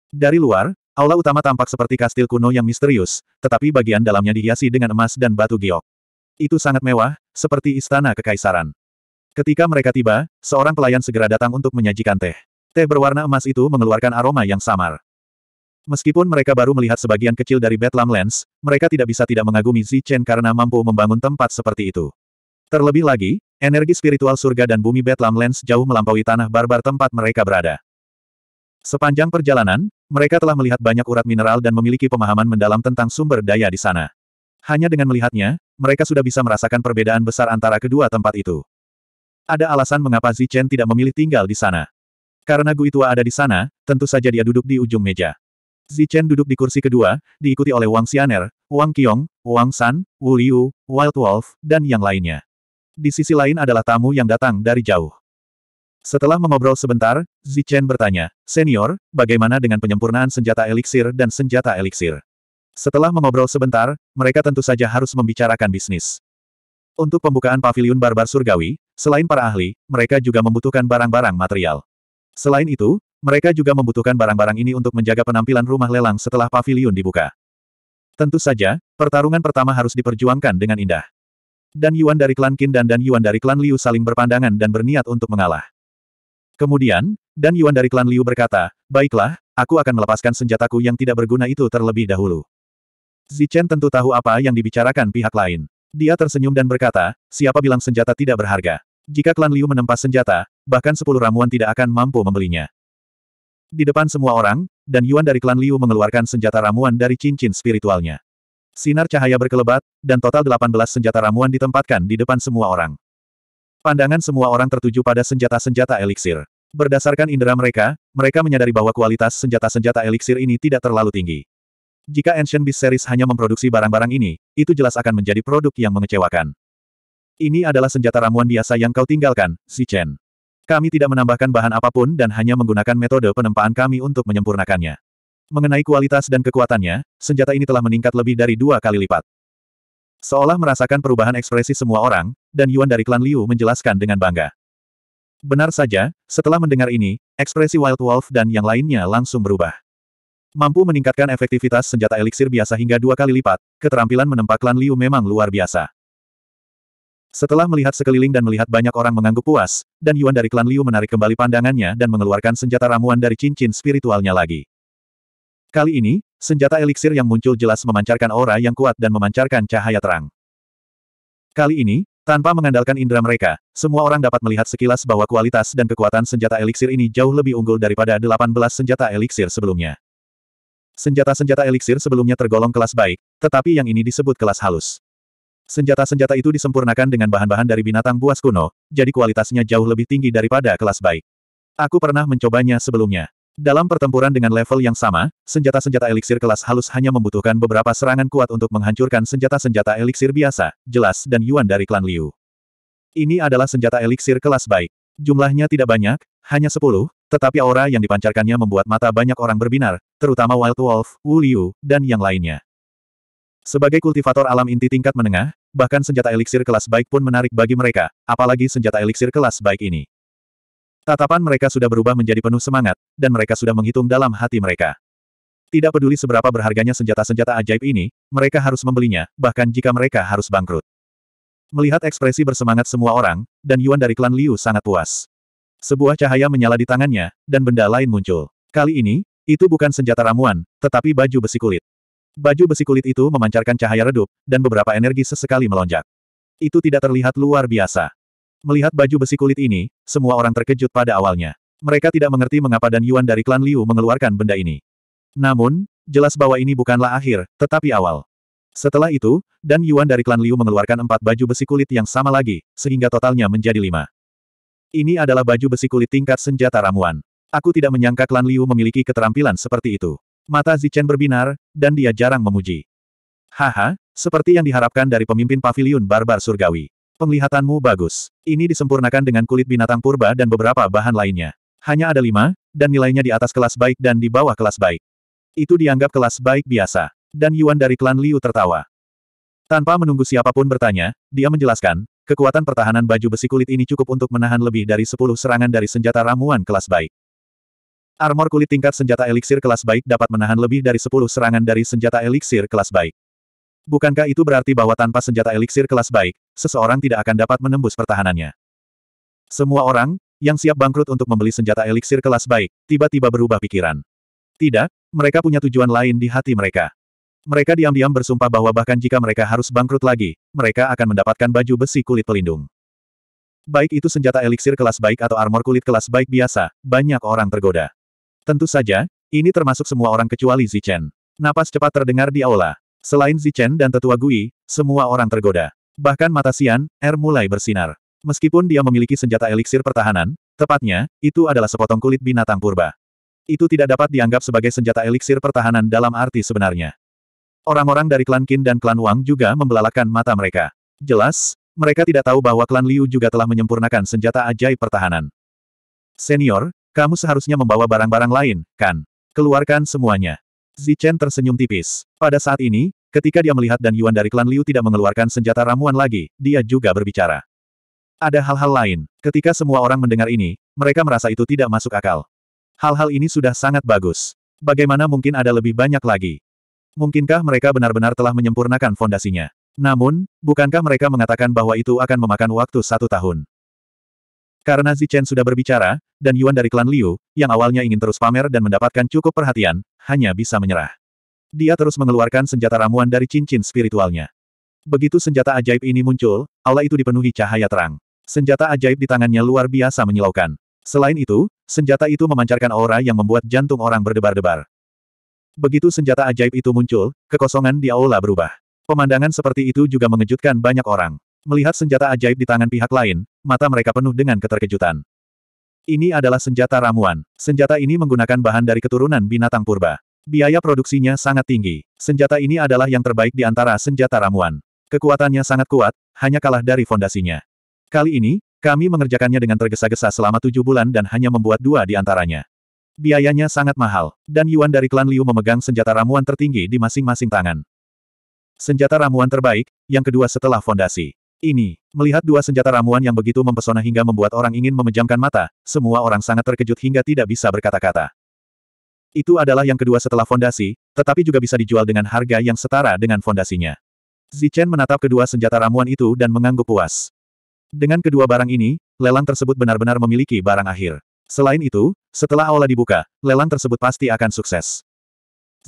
Dari luar, aula utama tampak seperti kastil kuno yang misterius, tetapi bagian dalamnya dihiasi dengan emas dan batu giok. Itu sangat mewah, seperti istana kekaisaran. Ketika mereka tiba, seorang pelayan segera datang untuk menyajikan teh. Teh berwarna emas itu mengeluarkan aroma yang samar. Meskipun mereka baru melihat sebagian kecil dari Bedlam Lens, mereka tidak bisa tidak mengagumi Zi Chen karena mampu membangun tempat seperti itu. Terlebih lagi, energi spiritual surga dan bumi Bedlam Lens jauh melampaui tanah barbar tempat mereka berada. Sepanjang perjalanan, mereka telah melihat banyak urat mineral dan memiliki pemahaman mendalam tentang sumber daya di sana. Hanya dengan melihatnya, mereka sudah bisa merasakan perbedaan besar antara kedua tempat itu. Ada alasan mengapa Zichen tidak memilih tinggal di sana. Karena Gu itu ada di sana, tentu saja dia duduk di ujung meja. Zichen duduk di kursi kedua, diikuti oleh Wang Xianer, Wang Qiong, Wang San, Wu Liu, Wild Wolf, dan yang lainnya. Di sisi lain adalah tamu yang datang dari jauh. Setelah mengobrol sebentar, Zichen bertanya, Senior, bagaimana dengan penyempurnaan senjata eliksir dan senjata eliksir? Setelah mengobrol sebentar, mereka tentu saja harus membicarakan bisnis. Untuk pembukaan paviliun barbar surgawi, Selain para ahli, mereka juga membutuhkan barang-barang material. Selain itu, mereka juga membutuhkan barang-barang ini untuk menjaga penampilan rumah lelang setelah pavilion dibuka. Tentu saja, pertarungan pertama harus diperjuangkan dengan indah. Dan Yuan dari klan Qin dan Dan Yuan dari klan Liu saling berpandangan dan berniat untuk mengalah. Kemudian, Dan Yuan dari klan Liu berkata, Baiklah, aku akan melepaskan senjataku yang tidak berguna itu terlebih dahulu. Zichen tentu tahu apa yang dibicarakan pihak lain. Dia tersenyum dan berkata, siapa bilang senjata tidak berharga? Jika klan Liu menempa senjata, bahkan sepuluh ramuan tidak akan mampu membelinya. Di depan semua orang, dan Yuan dari klan Liu mengeluarkan senjata ramuan dari cincin spiritualnya. Sinar cahaya berkelebat, dan total delapan belas senjata ramuan ditempatkan di depan semua orang. Pandangan semua orang tertuju pada senjata-senjata eliksir. Berdasarkan indera mereka, mereka menyadari bahwa kualitas senjata-senjata eliksir ini tidak terlalu tinggi. Jika Ancient Beast Series hanya memproduksi barang-barang ini, itu jelas akan menjadi produk yang mengecewakan. Ini adalah senjata ramuan biasa yang kau tinggalkan, si Chen. Kami tidak menambahkan bahan apapun dan hanya menggunakan metode penempaan kami untuk menyempurnakannya. Mengenai kualitas dan kekuatannya, senjata ini telah meningkat lebih dari dua kali lipat. Seolah merasakan perubahan ekspresi semua orang, dan Yuan dari klan Liu menjelaskan dengan bangga. Benar saja, setelah mendengar ini, ekspresi Wild Wolf dan yang lainnya langsung berubah. Mampu meningkatkan efektivitas senjata eliksir biasa hingga dua kali lipat, keterampilan menempa klan Liu memang luar biasa. Setelah melihat sekeliling dan melihat banyak orang mengangguk puas, dan Yuan dari klan Liu menarik kembali pandangannya dan mengeluarkan senjata ramuan dari cincin spiritualnya lagi. Kali ini, senjata eliksir yang muncul jelas memancarkan aura yang kuat dan memancarkan cahaya terang. Kali ini, tanpa mengandalkan indera mereka, semua orang dapat melihat sekilas bahwa kualitas dan kekuatan senjata eliksir ini jauh lebih unggul daripada 18 senjata eliksir sebelumnya. Senjata-senjata eliksir sebelumnya tergolong kelas baik, tetapi yang ini disebut kelas halus. Senjata-senjata itu disempurnakan dengan bahan-bahan dari binatang buas kuno, jadi kualitasnya jauh lebih tinggi daripada kelas baik. Aku pernah mencobanya sebelumnya. Dalam pertempuran dengan level yang sama, senjata-senjata eliksir kelas halus hanya membutuhkan beberapa serangan kuat untuk menghancurkan senjata-senjata eliksir biasa, jelas dan Yuan dari klan Liu. Ini adalah senjata eliksir kelas baik. Jumlahnya tidak banyak, hanya sepuluh, tetapi aura yang dipancarkannya membuat mata banyak orang berbinar, terutama Wild Wolf, Wu Liu, dan yang lainnya. Sebagai kultivator alam inti tingkat menengah, bahkan senjata eliksir kelas baik pun menarik bagi mereka, apalagi senjata eliksir kelas baik ini. Tatapan mereka sudah berubah menjadi penuh semangat, dan mereka sudah menghitung dalam hati mereka. Tidak peduli seberapa berharganya senjata-senjata ajaib ini, mereka harus membelinya, bahkan jika mereka harus bangkrut. Melihat ekspresi bersemangat semua orang, dan Yuan dari klan Liu sangat puas. Sebuah cahaya menyala di tangannya, dan benda lain muncul. Kali ini, itu bukan senjata ramuan, tetapi baju besi kulit. Baju besi kulit itu memancarkan cahaya redup, dan beberapa energi sesekali melonjak. Itu tidak terlihat luar biasa. Melihat baju besi kulit ini, semua orang terkejut pada awalnya. Mereka tidak mengerti mengapa Dan Yuan dari klan Liu mengeluarkan benda ini. Namun, jelas bahwa ini bukanlah akhir, tetapi awal. Setelah itu, Dan Yuan dari klan Liu mengeluarkan empat baju besi kulit yang sama lagi, sehingga totalnya menjadi lima. Ini adalah baju besi kulit tingkat senjata ramuan. Aku tidak menyangka klan Liu memiliki keterampilan seperti itu. Mata Zichen berbinar, dan dia jarang memuji. Haha, seperti yang diharapkan dari pemimpin pavilion barbar surgawi. Penglihatanmu bagus. Ini disempurnakan dengan kulit binatang purba dan beberapa bahan lainnya. Hanya ada lima, dan nilainya di atas kelas baik dan di bawah kelas baik. Itu dianggap kelas baik biasa. Dan Yuan dari klan Liu tertawa. Tanpa menunggu siapapun bertanya, dia menjelaskan, kekuatan pertahanan baju besi kulit ini cukup untuk menahan lebih dari 10 serangan dari senjata ramuan kelas baik. Armor kulit tingkat senjata eliksir kelas baik dapat menahan lebih dari 10 serangan dari senjata eliksir kelas baik. Bukankah itu berarti bahwa tanpa senjata eliksir kelas baik, seseorang tidak akan dapat menembus pertahanannya? Semua orang, yang siap bangkrut untuk membeli senjata eliksir kelas baik, tiba-tiba berubah pikiran. Tidak, mereka punya tujuan lain di hati mereka. Mereka diam-diam bersumpah bahwa bahkan jika mereka harus bangkrut lagi, mereka akan mendapatkan baju besi kulit pelindung. Baik itu senjata eliksir kelas baik atau armor kulit kelas baik biasa, banyak orang tergoda. Tentu saja, ini termasuk semua orang kecuali Zichen. Napas cepat terdengar di aula. Selain Zichen dan tetua Gui, semua orang tergoda. Bahkan mata Sian, Er mulai bersinar. Meskipun dia memiliki senjata eliksir pertahanan, tepatnya, itu adalah sepotong kulit binatang purba. Itu tidak dapat dianggap sebagai senjata eliksir pertahanan dalam arti sebenarnya. Orang-orang dari klan Qin dan klan Wang juga membelalakan mata mereka. Jelas, mereka tidak tahu bahwa klan Liu juga telah menyempurnakan senjata ajaib pertahanan. Senior, kamu seharusnya membawa barang-barang lain, kan? Keluarkan semuanya. Zichen tersenyum tipis. Pada saat ini, ketika dia melihat Dan Yuan dari klan Liu tidak mengeluarkan senjata ramuan lagi, dia juga berbicara. Ada hal-hal lain. Ketika semua orang mendengar ini, mereka merasa itu tidak masuk akal. Hal-hal ini sudah sangat bagus. Bagaimana mungkin ada lebih banyak lagi? Mungkinkah mereka benar-benar telah menyempurnakan fondasinya? Namun, bukankah mereka mengatakan bahwa itu akan memakan waktu satu tahun? Karena Zichen sudah berbicara, dan Yuan dari klan Liu, yang awalnya ingin terus pamer dan mendapatkan cukup perhatian, hanya bisa menyerah. Dia terus mengeluarkan senjata ramuan dari cincin spiritualnya. Begitu senjata ajaib ini muncul, aula itu dipenuhi cahaya terang. Senjata ajaib di tangannya luar biasa menyilaukan. Selain itu, senjata itu memancarkan aura yang membuat jantung orang berdebar-debar. Begitu senjata ajaib itu muncul, kekosongan di aula berubah. Pemandangan seperti itu juga mengejutkan banyak orang. Melihat senjata ajaib di tangan pihak lain, mata mereka penuh dengan keterkejutan. Ini adalah senjata ramuan. Senjata ini menggunakan bahan dari keturunan binatang purba. Biaya produksinya sangat tinggi. Senjata ini adalah yang terbaik di antara senjata ramuan. Kekuatannya sangat kuat, hanya kalah dari fondasinya. Kali ini, kami mengerjakannya dengan tergesa-gesa selama tujuh bulan dan hanya membuat dua di antaranya. Biayanya sangat mahal, dan Yuan dari klan Liu memegang senjata ramuan tertinggi di masing-masing tangan. Senjata ramuan terbaik, yang kedua setelah fondasi. Ini, melihat dua senjata ramuan yang begitu mempesona hingga membuat orang ingin memejamkan mata, semua orang sangat terkejut hingga tidak bisa berkata-kata. Itu adalah yang kedua setelah fondasi, tetapi juga bisa dijual dengan harga yang setara dengan fondasinya. Zichen menatap kedua senjata ramuan itu dan mengangguk puas. Dengan kedua barang ini, lelang tersebut benar-benar memiliki barang akhir. Selain itu, setelah aula dibuka, lelang tersebut pasti akan sukses.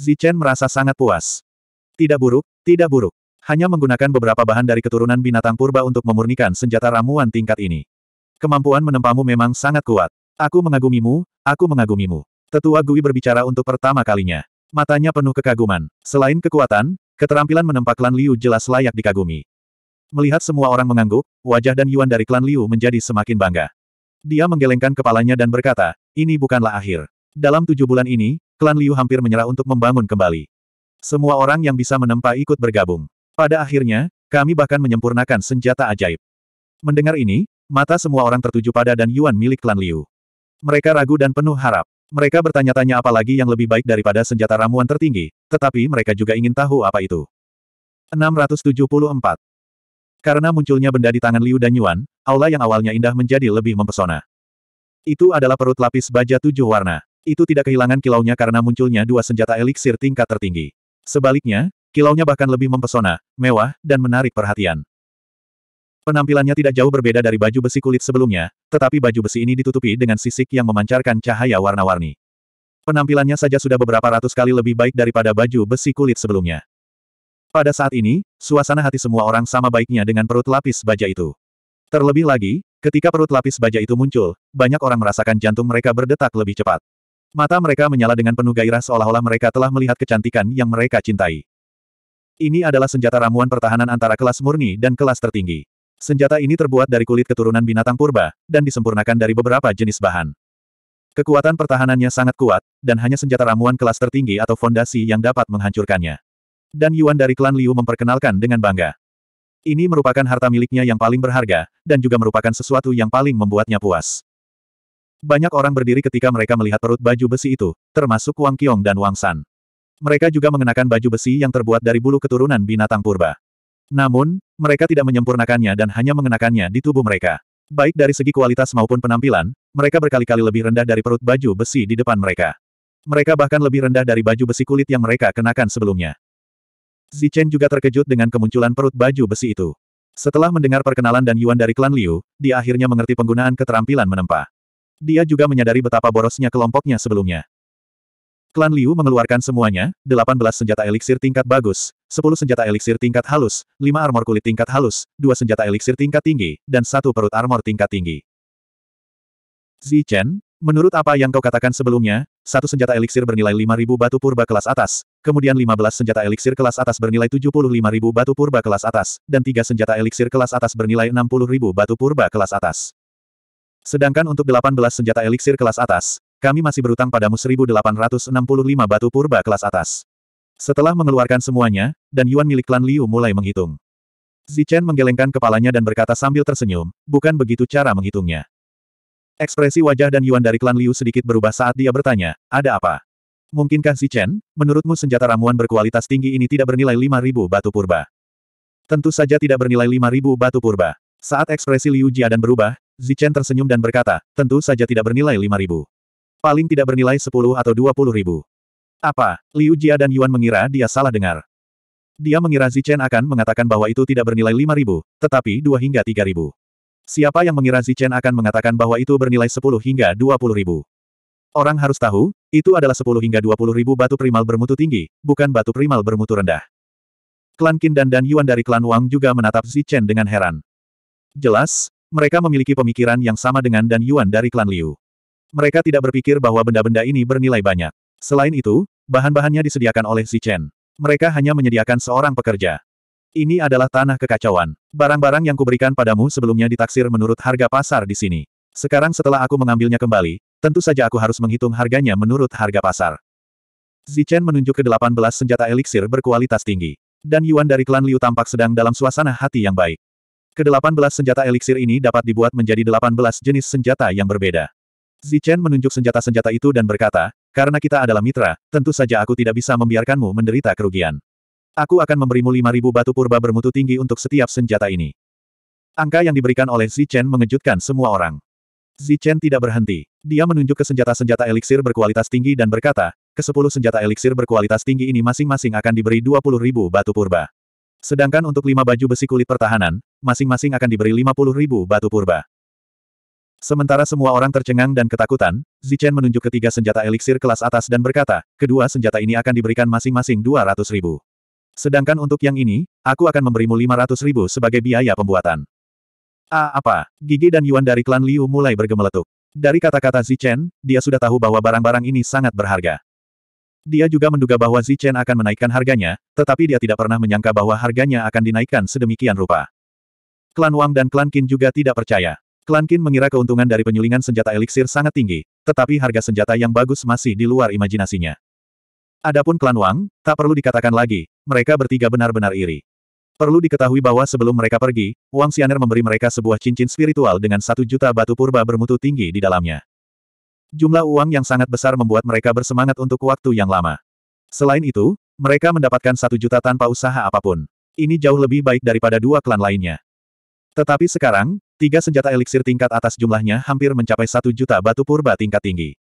Zichen merasa sangat puas. Tidak buruk, tidak buruk. Hanya menggunakan beberapa bahan dari keturunan binatang purba untuk memurnikan senjata ramuan tingkat ini. Kemampuan menempamu memang sangat kuat. Aku mengagumimu, aku mengagumimu. Tetua Gui berbicara untuk pertama kalinya. Matanya penuh kekaguman. Selain kekuatan, keterampilan menempa klan Liu jelas layak dikagumi. Melihat semua orang mengangguk, wajah dan Yuan dari klan Liu menjadi semakin bangga. Dia menggelengkan kepalanya dan berkata, ini bukanlah akhir. Dalam tujuh bulan ini, klan Liu hampir menyerah untuk membangun kembali. Semua orang yang bisa menempa ikut bergabung. Pada akhirnya, kami bahkan menyempurnakan senjata ajaib. Mendengar ini, mata semua orang tertuju pada dan Yuan milik klan Liu. Mereka ragu dan penuh harap. Mereka bertanya-tanya apa lagi yang lebih baik daripada senjata ramuan tertinggi, tetapi mereka juga ingin tahu apa itu. 674. Karena munculnya benda di tangan Liu dan Yuan, aula yang awalnya indah menjadi lebih mempesona. Itu adalah perut lapis baja tujuh warna. Itu tidak kehilangan kilaunya karena munculnya dua senjata eliksir tingkat tertinggi. Sebaliknya, Kilaunya bahkan lebih mempesona, mewah, dan menarik perhatian. Penampilannya tidak jauh berbeda dari baju besi kulit sebelumnya, tetapi baju besi ini ditutupi dengan sisik yang memancarkan cahaya warna-warni. Penampilannya saja sudah beberapa ratus kali lebih baik daripada baju besi kulit sebelumnya. Pada saat ini, suasana hati semua orang sama baiknya dengan perut lapis baja itu. Terlebih lagi, ketika perut lapis baja itu muncul, banyak orang merasakan jantung mereka berdetak lebih cepat. Mata mereka menyala dengan penuh gairah seolah-olah mereka telah melihat kecantikan yang mereka cintai. Ini adalah senjata ramuan pertahanan antara kelas murni dan kelas tertinggi. Senjata ini terbuat dari kulit keturunan binatang purba, dan disempurnakan dari beberapa jenis bahan. Kekuatan pertahanannya sangat kuat, dan hanya senjata ramuan kelas tertinggi atau fondasi yang dapat menghancurkannya. Dan Yuan dari klan Liu memperkenalkan dengan bangga. Ini merupakan harta miliknya yang paling berharga, dan juga merupakan sesuatu yang paling membuatnya puas. Banyak orang berdiri ketika mereka melihat perut baju besi itu, termasuk Wang Qiong dan Wang San. Mereka juga mengenakan baju besi yang terbuat dari bulu keturunan binatang purba. Namun, mereka tidak menyempurnakannya dan hanya mengenakannya di tubuh mereka. Baik dari segi kualitas maupun penampilan, mereka berkali-kali lebih rendah dari perut baju besi di depan mereka. Mereka bahkan lebih rendah dari baju besi kulit yang mereka kenakan sebelumnya. Zichen juga terkejut dengan kemunculan perut baju besi itu. Setelah mendengar perkenalan dan Yuan dari klan Liu, dia akhirnya mengerti penggunaan keterampilan menempa. Dia juga menyadari betapa borosnya kelompoknya sebelumnya. Klan Liu mengeluarkan semuanya, 18 senjata eliksir tingkat bagus, 10 senjata eliksir tingkat halus, 5 armor kulit tingkat halus, 2 senjata eliksir tingkat tinggi, dan 1 perut armor tingkat tinggi. Zi Chen, menurut apa yang kau katakan sebelumnya, satu senjata eliksir bernilai 5.000 batu purba kelas atas, kemudian 15 senjata eliksir kelas atas bernilai 75.000 batu purba kelas atas, dan 3 senjata eliksir kelas atas bernilai 60.000 batu purba kelas atas. Sedangkan untuk 18 senjata eliksir kelas atas, kami masih berutang padamu 1865 batu purba kelas atas. Setelah mengeluarkan semuanya, dan Yuan milik klan Liu mulai menghitung. Zichen menggelengkan kepalanya dan berkata sambil tersenyum, bukan begitu cara menghitungnya. Ekspresi wajah dan Yuan dari klan Liu sedikit berubah saat dia bertanya, ada apa? Mungkinkah Zichen, menurutmu senjata ramuan berkualitas tinggi ini tidak bernilai 5000 batu purba? Tentu saja tidak bernilai 5000 batu purba. Saat ekspresi Liu Jia dan berubah, Zichen tersenyum dan berkata, tentu saja tidak bernilai 5000. Paling tidak bernilai 10 atau 20 ribu. Apa? Liu Jia dan Yuan mengira dia salah dengar. Dia mengira Zichen akan mengatakan bahwa itu tidak bernilai 5 ribu, tetapi 2 hingga 3 ribu. Siapa yang mengira Zichen akan mengatakan bahwa itu bernilai 10 hingga 20 ribu? Orang harus tahu, itu adalah 10 hingga 20 ribu batu primal bermutu tinggi, bukan batu primal bermutu rendah. Klan dan dan Yuan dari klan Wang juga menatap Zichen dengan heran. Jelas, mereka memiliki pemikiran yang sama dengan Dan Yuan dari klan Liu. Mereka tidak berpikir bahwa benda-benda ini bernilai banyak. Selain itu, bahan-bahannya disediakan oleh Zichen. Mereka hanya menyediakan seorang pekerja. Ini adalah tanah kekacauan. Barang-barang yang kuberikan padamu sebelumnya ditaksir menurut harga pasar di sini. Sekarang setelah aku mengambilnya kembali, tentu saja aku harus menghitung harganya menurut harga pasar. Zichen menunjuk ke 18 senjata eliksir berkualitas tinggi. Dan Yuan dari klan Liu tampak sedang dalam suasana hati yang baik. Kedelapan belas senjata eliksir ini dapat dibuat menjadi delapan belas jenis senjata yang berbeda. Zichen menunjuk senjata-senjata itu dan berkata, karena kita adalah mitra, tentu saja aku tidak bisa membiarkanmu menderita kerugian. Aku akan memberimu 5.000 batu purba bermutu tinggi untuk setiap senjata ini. Angka yang diberikan oleh Zichen mengejutkan semua orang. Zichen tidak berhenti. Dia menunjuk ke senjata-senjata eliksir berkualitas tinggi dan berkata, kesepuluh senjata eliksir berkualitas tinggi ini masing-masing akan diberi 20.000 batu purba. Sedangkan untuk lima baju besi kulit pertahanan, masing-masing akan diberi 50.000 batu purba. Sementara semua orang tercengang dan ketakutan, Zichen menunjuk ketiga senjata eliksir kelas atas dan berkata, kedua senjata ini akan diberikan masing-masing 200 ribu. Sedangkan untuk yang ini, aku akan memberimu 500 ribu sebagai biaya pembuatan. A ah, apa? Gigi dan Yuan dari klan Liu mulai bergemeletuk. Dari kata-kata Zichen, dia sudah tahu bahwa barang-barang ini sangat berharga. Dia juga menduga bahwa Zichen akan menaikkan harganya, tetapi dia tidak pernah menyangka bahwa harganya akan dinaikkan sedemikian rupa. Klan Wang dan klan Qin juga tidak percaya. Klan Qin mengira keuntungan dari penyulingan senjata eliksir sangat tinggi, tetapi harga senjata yang bagus masih di luar imajinasinya. Adapun klan Wang, tak perlu dikatakan lagi, mereka bertiga benar-benar iri. Perlu diketahui bahwa sebelum mereka pergi, Wang Xianer memberi mereka sebuah cincin spiritual dengan satu juta batu purba bermutu tinggi di dalamnya. Jumlah uang yang sangat besar membuat mereka bersemangat untuk waktu yang lama. Selain itu, mereka mendapatkan satu juta tanpa usaha apapun. Ini jauh lebih baik daripada dua klan lainnya. Tetapi sekarang, Tiga senjata eliksir tingkat atas jumlahnya hampir mencapai satu juta batu purba tingkat tinggi.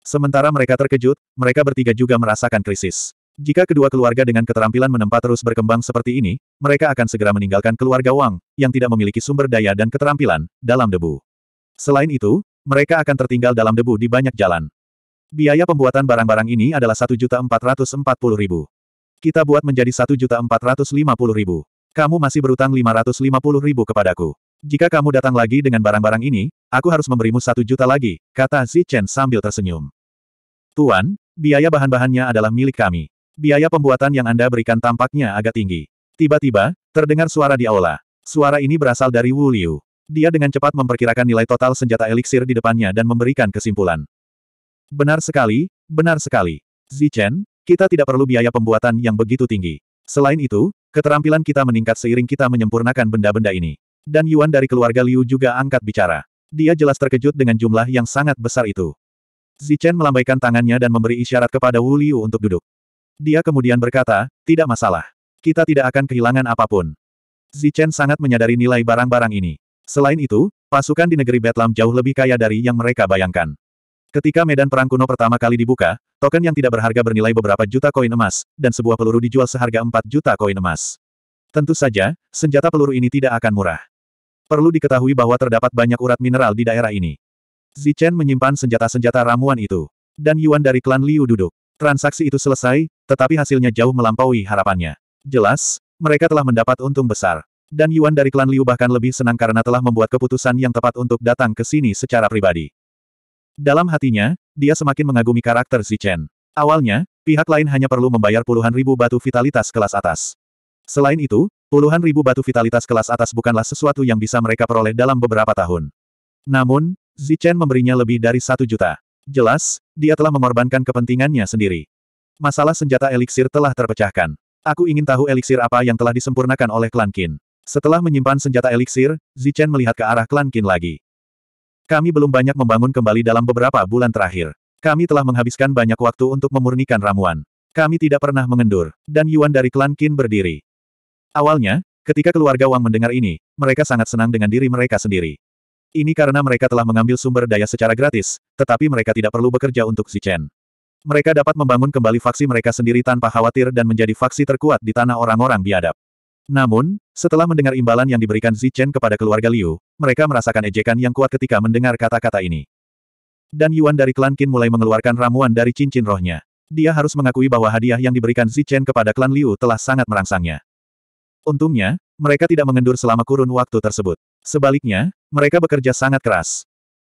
Sementara mereka terkejut, mereka bertiga juga merasakan krisis. Jika kedua keluarga dengan keterampilan menempa terus berkembang seperti ini, mereka akan segera meninggalkan keluarga Wang, yang tidak memiliki sumber daya dan keterampilan, dalam debu. Selain itu, mereka akan tertinggal dalam debu di banyak jalan. Biaya pembuatan barang-barang ini adalah 1.440.000. Kita buat menjadi 1.450.000. Kamu masih berutang 550.000 kepadaku. Jika kamu datang lagi dengan barang-barang ini, aku harus memberimu satu juta lagi, kata Zi Chen sambil tersenyum. Tuan, biaya bahan-bahannya adalah milik kami. Biaya pembuatan yang Anda berikan tampaknya agak tinggi. Tiba-tiba, terdengar suara di aula. Suara ini berasal dari Wu Liu. Dia dengan cepat memperkirakan nilai total senjata eliksir di depannya dan memberikan kesimpulan. Benar sekali, benar sekali. Zi Chen, kita tidak perlu biaya pembuatan yang begitu tinggi. Selain itu, keterampilan kita meningkat seiring kita menyempurnakan benda-benda ini. Dan Yuan dari keluarga Liu juga angkat bicara. Dia jelas terkejut dengan jumlah yang sangat besar itu. Zichen melambaikan tangannya dan memberi isyarat kepada Wu Liu untuk duduk. Dia kemudian berkata, tidak masalah. Kita tidak akan kehilangan apapun. Zichen sangat menyadari nilai barang-barang ini. Selain itu, pasukan di negeri Betlam jauh lebih kaya dari yang mereka bayangkan. Ketika medan perang kuno pertama kali dibuka, token yang tidak berharga bernilai beberapa juta koin emas, dan sebuah peluru dijual seharga 4 juta koin emas. Tentu saja, senjata peluru ini tidak akan murah. Perlu diketahui bahwa terdapat banyak urat mineral di daerah ini. Zichen menyimpan senjata-senjata ramuan itu. Dan Yuan dari klan Liu duduk. Transaksi itu selesai, tetapi hasilnya jauh melampaui harapannya. Jelas, mereka telah mendapat untung besar. Dan Yuan dari klan Liu bahkan lebih senang karena telah membuat keputusan yang tepat untuk datang ke sini secara pribadi. Dalam hatinya, dia semakin mengagumi karakter Zichen. Awalnya, pihak lain hanya perlu membayar puluhan ribu batu vitalitas kelas atas. Selain itu, Puluhan ribu batu vitalitas kelas atas bukanlah sesuatu yang bisa mereka peroleh dalam beberapa tahun. Namun, Zichen memberinya lebih dari satu juta. Jelas, dia telah mengorbankan kepentingannya sendiri. Masalah senjata eliksir telah terpecahkan. Aku ingin tahu eliksir apa yang telah disempurnakan oleh klan Qin. Setelah menyimpan senjata eliksir, Zichen melihat ke arah klan Qin lagi. Kami belum banyak membangun kembali dalam beberapa bulan terakhir. Kami telah menghabiskan banyak waktu untuk memurnikan ramuan. Kami tidak pernah mengendur, dan Yuan dari klan Qin berdiri. Awalnya, ketika keluarga Wang mendengar ini, mereka sangat senang dengan diri mereka sendiri. Ini karena mereka telah mengambil sumber daya secara gratis, tetapi mereka tidak perlu bekerja untuk Chen. Mereka dapat membangun kembali faksi mereka sendiri tanpa khawatir dan menjadi faksi terkuat di tanah orang-orang biadab. Namun, setelah mendengar imbalan yang diberikan Chen kepada keluarga Liu, mereka merasakan ejekan yang kuat ketika mendengar kata-kata ini. Dan Yuan dari klan Qin mulai mengeluarkan ramuan dari cincin rohnya. Dia harus mengakui bahwa hadiah yang diberikan Chen kepada klan Liu telah sangat merangsangnya. Untungnya, mereka tidak mengendur selama kurun waktu tersebut. Sebaliknya, mereka bekerja sangat keras.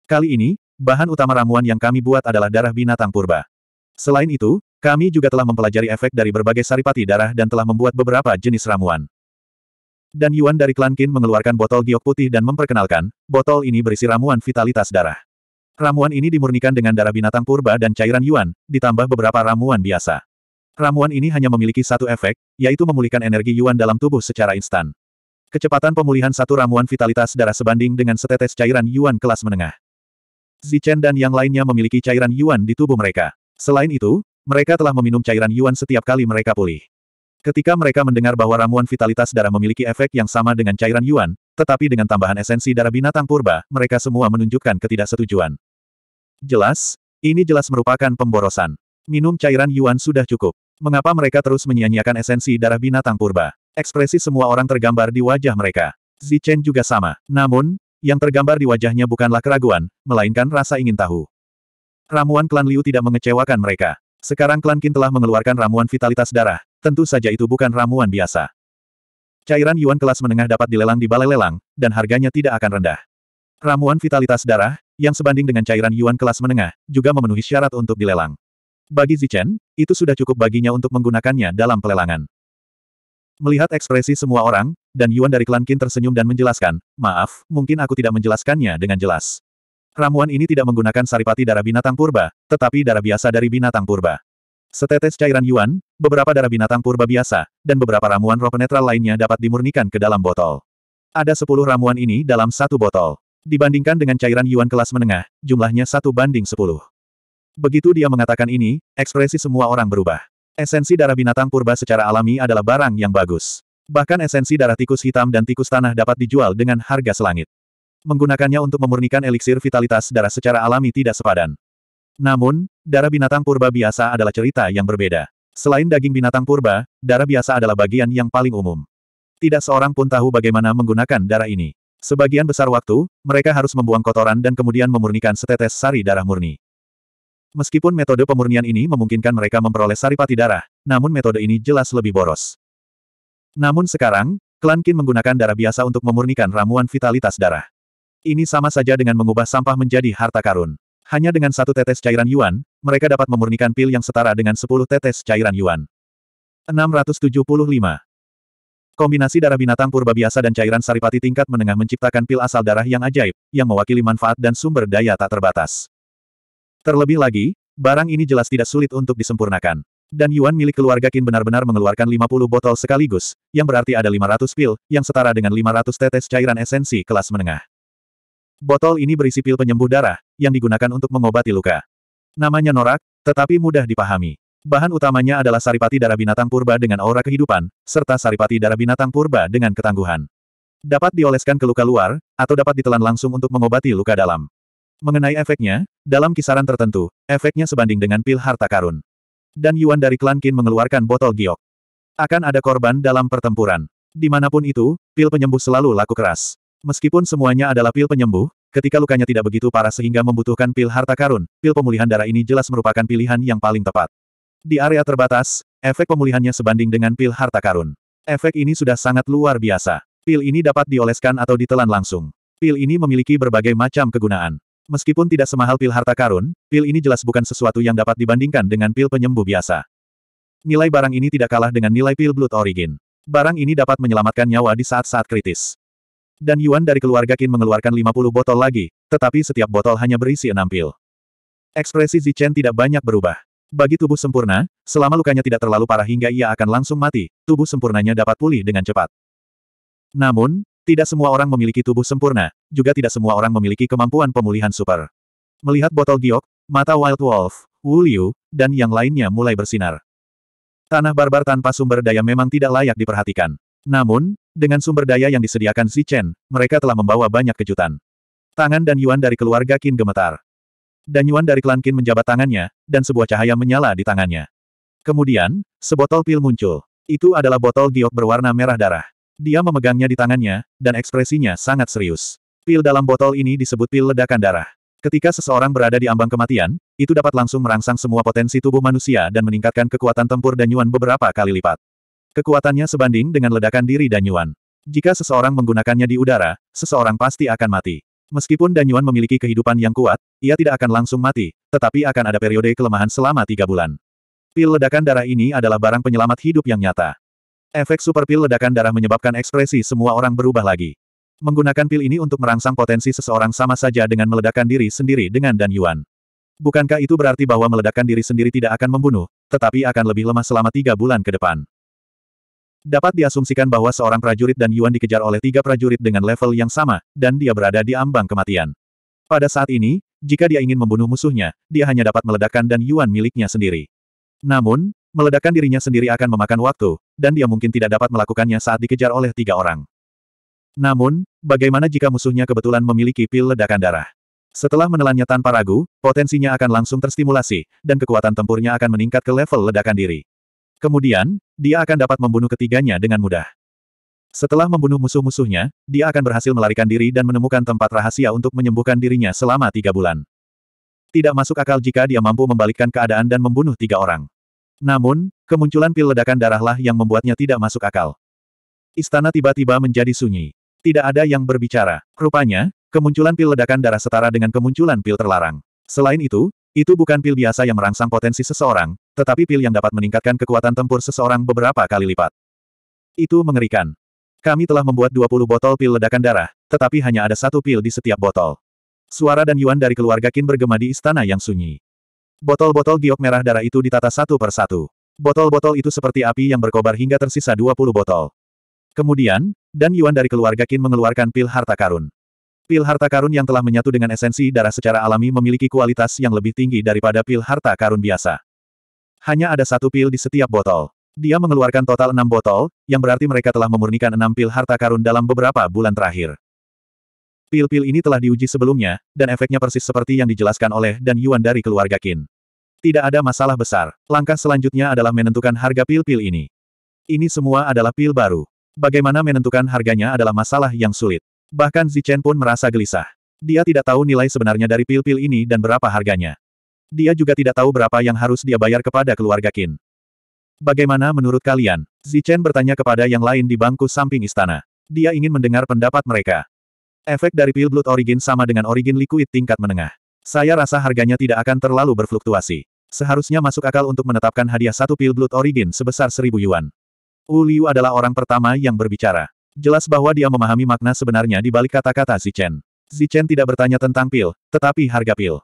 Kali ini, bahan utama ramuan yang kami buat adalah darah binatang purba. Selain itu, kami juga telah mempelajari efek dari berbagai saripati darah dan telah membuat beberapa jenis ramuan. Dan Yuan dari klan Qin mengeluarkan botol giok putih dan memperkenalkan, botol ini berisi ramuan vitalitas darah. Ramuan ini dimurnikan dengan darah binatang purba dan cairan Yuan, ditambah beberapa ramuan biasa. Ramuan ini hanya memiliki satu efek, yaitu memulihkan energi Yuan dalam tubuh secara instan. Kecepatan pemulihan satu ramuan vitalitas darah sebanding dengan setetes cairan Yuan kelas menengah. Zichen dan yang lainnya memiliki cairan Yuan di tubuh mereka. Selain itu, mereka telah meminum cairan Yuan setiap kali mereka pulih. Ketika mereka mendengar bahwa ramuan vitalitas darah memiliki efek yang sama dengan cairan Yuan, tetapi dengan tambahan esensi darah binatang purba, mereka semua menunjukkan ketidaksetujuan. Jelas, ini jelas merupakan pemborosan. Minum cairan Yuan sudah cukup. Mengapa mereka terus menyia-nyiakan esensi darah binatang purba? Ekspresi semua orang tergambar di wajah mereka. Zichen juga sama. Namun, yang tergambar di wajahnya bukanlah keraguan, melainkan rasa ingin tahu. Ramuan klan Liu tidak mengecewakan mereka. Sekarang klan Qin telah mengeluarkan ramuan vitalitas darah, tentu saja itu bukan ramuan biasa. Cairan Yuan kelas menengah dapat dilelang di balai lelang, dan harganya tidak akan rendah. Ramuan vitalitas darah, yang sebanding dengan cairan Yuan kelas menengah, juga memenuhi syarat untuk dilelang. Bagi Zichen, itu sudah cukup baginya untuk menggunakannya dalam pelelangan. Melihat ekspresi semua orang, dan Yuan dari klan Qin tersenyum dan menjelaskan, maaf, mungkin aku tidak menjelaskannya dengan jelas. Ramuan ini tidak menggunakan saripati darah binatang purba, tetapi darah biasa dari binatang purba. Setetes cairan Yuan, beberapa darah binatang purba biasa, dan beberapa ramuan roh penetral lainnya dapat dimurnikan ke dalam botol. Ada sepuluh ramuan ini dalam satu botol. Dibandingkan dengan cairan Yuan kelas menengah, jumlahnya satu banding sepuluh. Begitu dia mengatakan ini, ekspresi semua orang berubah. Esensi darah binatang purba secara alami adalah barang yang bagus. Bahkan esensi darah tikus hitam dan tikus tanah dapat dijual dengan harga selangit. Menggunakannya untuk memurnikan eliksir vitalitas darah secara alami tidak sepadan. Namun, darah binatang purba biasa adalah cerita yang berbeda. Selain daging binatang purba, darah biasa adalah bagian yang paling umum. Tidak seorang pun tahu bagaimana menggunakan darah ini. Sebagian besar waktu, mereka harus membuang kotoran dan kemudian memurnikan setetes sari darah murni. Meskipun metode pemurnian ini memungkinkan mereka memperoleh saripati darah, namun metode ini jelas lebih boros. Namun sekarang, klan Qin menggunakan darah biasa untuk memurnikan ramuan vitalitas darah. Ini sama saja dengan mengubah sampah menjadi harta karun. Hanya dengan satu tetes cairan yuan, mereka dapat memurnikan pil yang setara dengan 10 tetes cairan yuan. 675. Kombinasi darah binatang purba biasa dan cairan saripati tingkat menengah menciptakan pil asal darah yang ajaib, yang mewakili manfaat dan sumber daya tak terbatas. Terlebih lagi, barang ini jelas tidak sulit untuk disempurnakan. Dan Yuan milik keluarga Qin benar-benar mengeluarkan 50 botol sekaligus, yang berarti ada 500 pil, yang setara dengan 500 tetes cairan esensi kelas menengah. Botol ini berisi pil penyembuh darah, yang digunakan untuk mengobati luka. Namanya norak, tetapi mudah dipahami. Bahan utamanya adalah saripati darah binatang purba dengan aura kehidupan, serta saripati darah binatang purba dengan ketangguhan. Dapat dioleskan ke luka luar, atau dapat ditelan langsung untuk mengobati luka dalam. Mengenai efeknya, dalam kisaran tertentu, efeknya sebanding dengan pil harta karun. Dan Yuan dari klan Qin mengeluarkan botol giok. Akan ada korban dalam pertempuran. Dimanapun itu, pil penyembuh selalu laku keras. Meskipun semuanya adalah pil penyembuh, ketika lukanya tidak begitu parah sehingga membutuhkan pil harta karun, pil pemulihan darah ini jelas merupakan pilihan yang paling tepat. Di area terbatas, efek pemulihannya sebanding dengan pil harta karun. Efek ini sudah sangat luar biasa. Pil ini dapat dioleskan atau ditelan langsung. Pil ini memiliki berbagai macam kegunaan. Meskipun tidak semahal pil harta karun, pil ini jelas bukan sesuatu yang dapat dibandingkan dengan pil penyembuh biasa. Nilai barang ini tidak kalah dengan nilai pil Blood Origin. Barang ini dapat menyelamatkan nyawa di saat-saat kritis. Dan Yuan dari keluarga Qin mengeluarkan 50 botol lagi, tetapi setiap botol hanya berisi 6 pil. Ekspresi Zichen tidak banyak berubah. Bagi tubuh sempurna, selama lukanya tidak terlalu parah hingga ia akan langsung mati, tubuh sempurnanya dapat pulih dengan cepat. Namun, tidak semua orang memiliki tubuh sempurna, juga tidak semua orang memiliki kemampuan pemulihan super. Melihat botol giok, mata Wild Wolf, Wu Liu, dan yang lainnya mulai bersinar. Tanah barbar tanpa sumber daya memang tidak layak diperhatikan. Namun, dengan sumber daya yang disediakan Si Chen, mereka telah membawa banyak kejutan. Tangan dan Yuan dari keluarga Qin gemetar. Dan Yuan dari klan Qin menjabat tangannya, dan sebuah cahaya menyala di tangannya. Kemudian, sebotol pil muncul. Itu adalah botol giok berwarna merah darah. Dia memegangnya di tangannya, dan ekspresinya sangat serius. Pil dalam botol ini disebut pil ledakan darah. Ketika seseorang berada di ambang kematian, itu dapat langsung merangsang semua potensi tubuh manusia dan meningkatkan kekuatan tempur Danyuan beberapa kali lipat. Kekuatannya sebanding dengan ledakan diri Danyuan. Jika seseorang menggunakannya di udara, seseorang pasti akan mati. Meskipun Danyuan memiliki kehidupan yang kuat, ia tidak akan langsung mati, tetapi akan ada periode kelemahan selama tiga bulan. Pil ledakan darah ini adalah barang penyelamat hidup yang nyata. Efek super pil ledakan darah menyebabkan ekspresi semua orang berubah lagi. Menggunakan pil ini untuk merangsang potensi seseorang sama saja dengan meledakkan diri sendiri dengan Dan Yuan. Bukankah itu berarti bahwa meledakkan diri sendiri tidak akan membunuh, tetapi akan lebih lemah selama tiga bulan ke depan? Dapat diasumsikan bahwa seorang prajurit Dan Yuan dikejar oleh tiga prajurit dengan level yang sama, dan dia berada di ambang kematian. Pada saat ini, jika dia ingin membunuh musuhnya, dia hanya dapat meledakkan Dan Yuan miliknya sendiri. Namun, Meledakkan dirinya sendiri akan memakan waktu, dan dia mungkin tidak dapat melakukannya saat dikejar oleh tiga orang. Namun, bagaimana jika musuhnya kebetulan memiliki pil ledakan darah? Setelah menelannya tanpa ragu, potensinya akan langsung terstimulasi, dan kekuatan tempurnya akan meningkat ke level ledakan diri. Kemudian, dia akan dapat membunuh ketiganya dengan mudah. Setelah membunuh musuh-musuhnya, dia akan berhasil melarikan diri dan menemukan tempat rahasia untuk menyembuhkan dirinya selama tiga bulan. Tidak masuk akal jika dia mampu membalikkan keadaan dan membunuh tiga orang. Namun, kemunculan pil ledakan darahlah yang membuatnya tidak masuk akal. Istana tiba-tiba menjadi sunyi. Tidak ada yang berbicara. Rupanya, kemunculan pil ledakan darah setara dengan kemunculan pil terlarang. Selain itu, itu bukan pil biasa yang merangsang potensi seseorang, tetapi pil yang dapat meningkatkan kekuatan tempur seseorang beberapa kali lipat. Itu mengerikan. Kami telah membuat 20 botol pil ledakan darah, tetapi hanya ada satu pil di setiap botol. Suara dan Yuan dari keluarga Qin bergema di istana yang sunyi. Botol-botol giok merah darah itu ditata satu per satu. Botol-botol itu seperti api yang berkobar hingga tersisa 20 botol. Kemudian, Dan Yuan dari keluarga Qin mengeluarkan pil harta karun. Pil harta karun yang telah menyatu dengan esensi darah secara alami memiliki kualitas yang lebih tinggi daripada pil harta karun biasa. Hanya ada satu pil di setiap botol. Dia mengeluarkan total enam botol, yang berarti mereka telah memurnikan enam pil harta karun dalam beberapa bulan terakhir. Pil-pil ini telah diuji sebelumnya, dan efeknya persis seperti yang dijelaskan oleh Dan Yuan dari keluarga Qin. Tidak ada masalah besar. Langkah selanjutnya adalah menentukan harga pil-pil ini. Ini semua adalah pil baru. Bagaimana menentukan harganya adalah masalah yang sulit. Bahkan Zichen pun merasa gelisah. Dia tidak tahu nilai sebenarnya dari pil-pil ini dan berapa harganya. Dia juga tidak tahu berapa yang harus dia bayar kepada keluarga Qin. Bagaimana menurut kalian? Zichen bertanya kepada yang lain di bangku samping istana. Dia ingin mendengar pendapat mereka. Efek dari pil Blood Origin sama dengan Origin Liquid tingkat menengah. Saya rasa harganya tidak akan terlalu berfluktuasi. Seharusnya masuk akal untuk menetapkan hadiah satu pil Blood Origin sebesar seribu yuan. Wu Liu adalah orang pertama yang berbicara. Jelas bahwa dia memahami makna sebenarnya di balik kata-kata Zichen. Zichen tidak bertanya tentang pil, tetapi harga pil.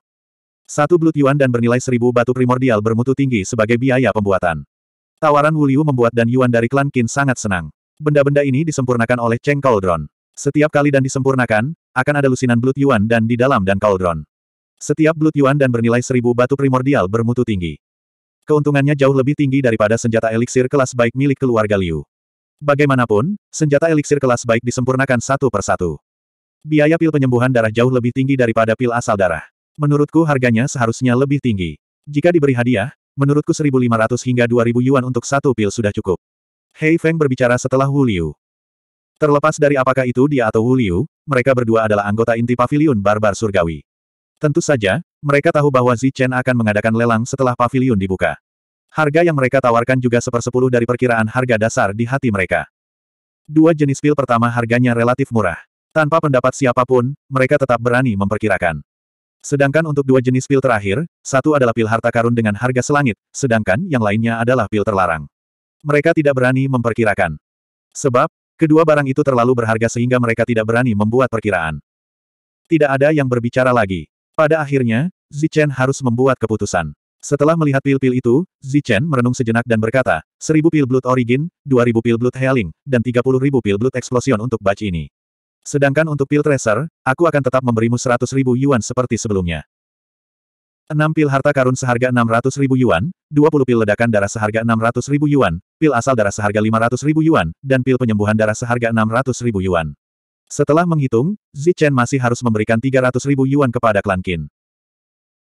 Satu Blood Yuan dan bernilai seribu batu primordial bermutu tinggi sebagai biaya pembuatan. Tawaran Wu Liu membuat Dan Yuan dari klan Qin sangat senang. Benda-benda ini disempurnakan oleh Cheng Cauldron. Setiap kali dan disempurnakan, akan ada lusinan Blood Yuan dan di dalam dan Cauldron. Setiap Blood Yuan dan bernilai seribu batu primordial bermutu tinggi. Keuntungannya jauh lebih tinggi daripada senjata eliksir kelas baik milik keluarga Liu. Bagaimanapun, senjata eliksir kelas baik disempurnakan satu persatu. Biaya pil penyembuhan darah jauh lebih tinggi daripada pil asal darah. Menurutku harganya seharusnya lebih tinggi. Jika diberi hadiah, menurutku 1.500 hingga 2.000 yuan untuk satu pil sudah cukup. Hei Feng berbicara setelah Wu Liu. Terlepas dari apakah itu dia atau Wuliu, mereka berdua adalah anggota inti pavilion barbar surgawi. Tentu saja, mereka tahu bahwa Zichen akan mengadakan lelang setelah pavilion dibuka. Harga yang mereka tawarkan juga sepersepuluh dari perkiraan harga dasar di hati mereka. Dua jenis pil pertama harganya relatif murah. Tanpa pendapat siapapun, mereka tetap berani memperkirakan. Sedangkan untuk dua jenis pil terakhir, satu adalah pil harta karun dengan harga selangit, sedangkan yang lainnya adalah pil terlarang. Mereka tidak berani memperkirakan. Sebab, Kedua barang itu terlalu berharga sehingga mereka tidak berani membuat perkiraan. Tidak ada yang berbicara lagi. Pada akhirnya, Zichen harus membuat keputusan. Setelah melihat pil-pil itu, Zichen merenung sejenak dan berkata, seribu pil Blood Origin, dua ribu pil Blood Healing, dan tiga puluh ribu pil Blood Explosion untuk batch ini. Sedangkan untuk pil Tracer, aku akan tetap memberimu seratus ribu yuan seperti sebelumnya. 6 pil harta karun seharga 600 ribu yuan, 20 pil ledakan darah seharga 600 ribu yuan, pil asal darah seharga 500 ribu yuan, dan pil penyembuhan darah seharga 600 ribu yuan. Setelah menghitung, Zichen masih harus memberikan 300 ribu yuan kepada klan Qin.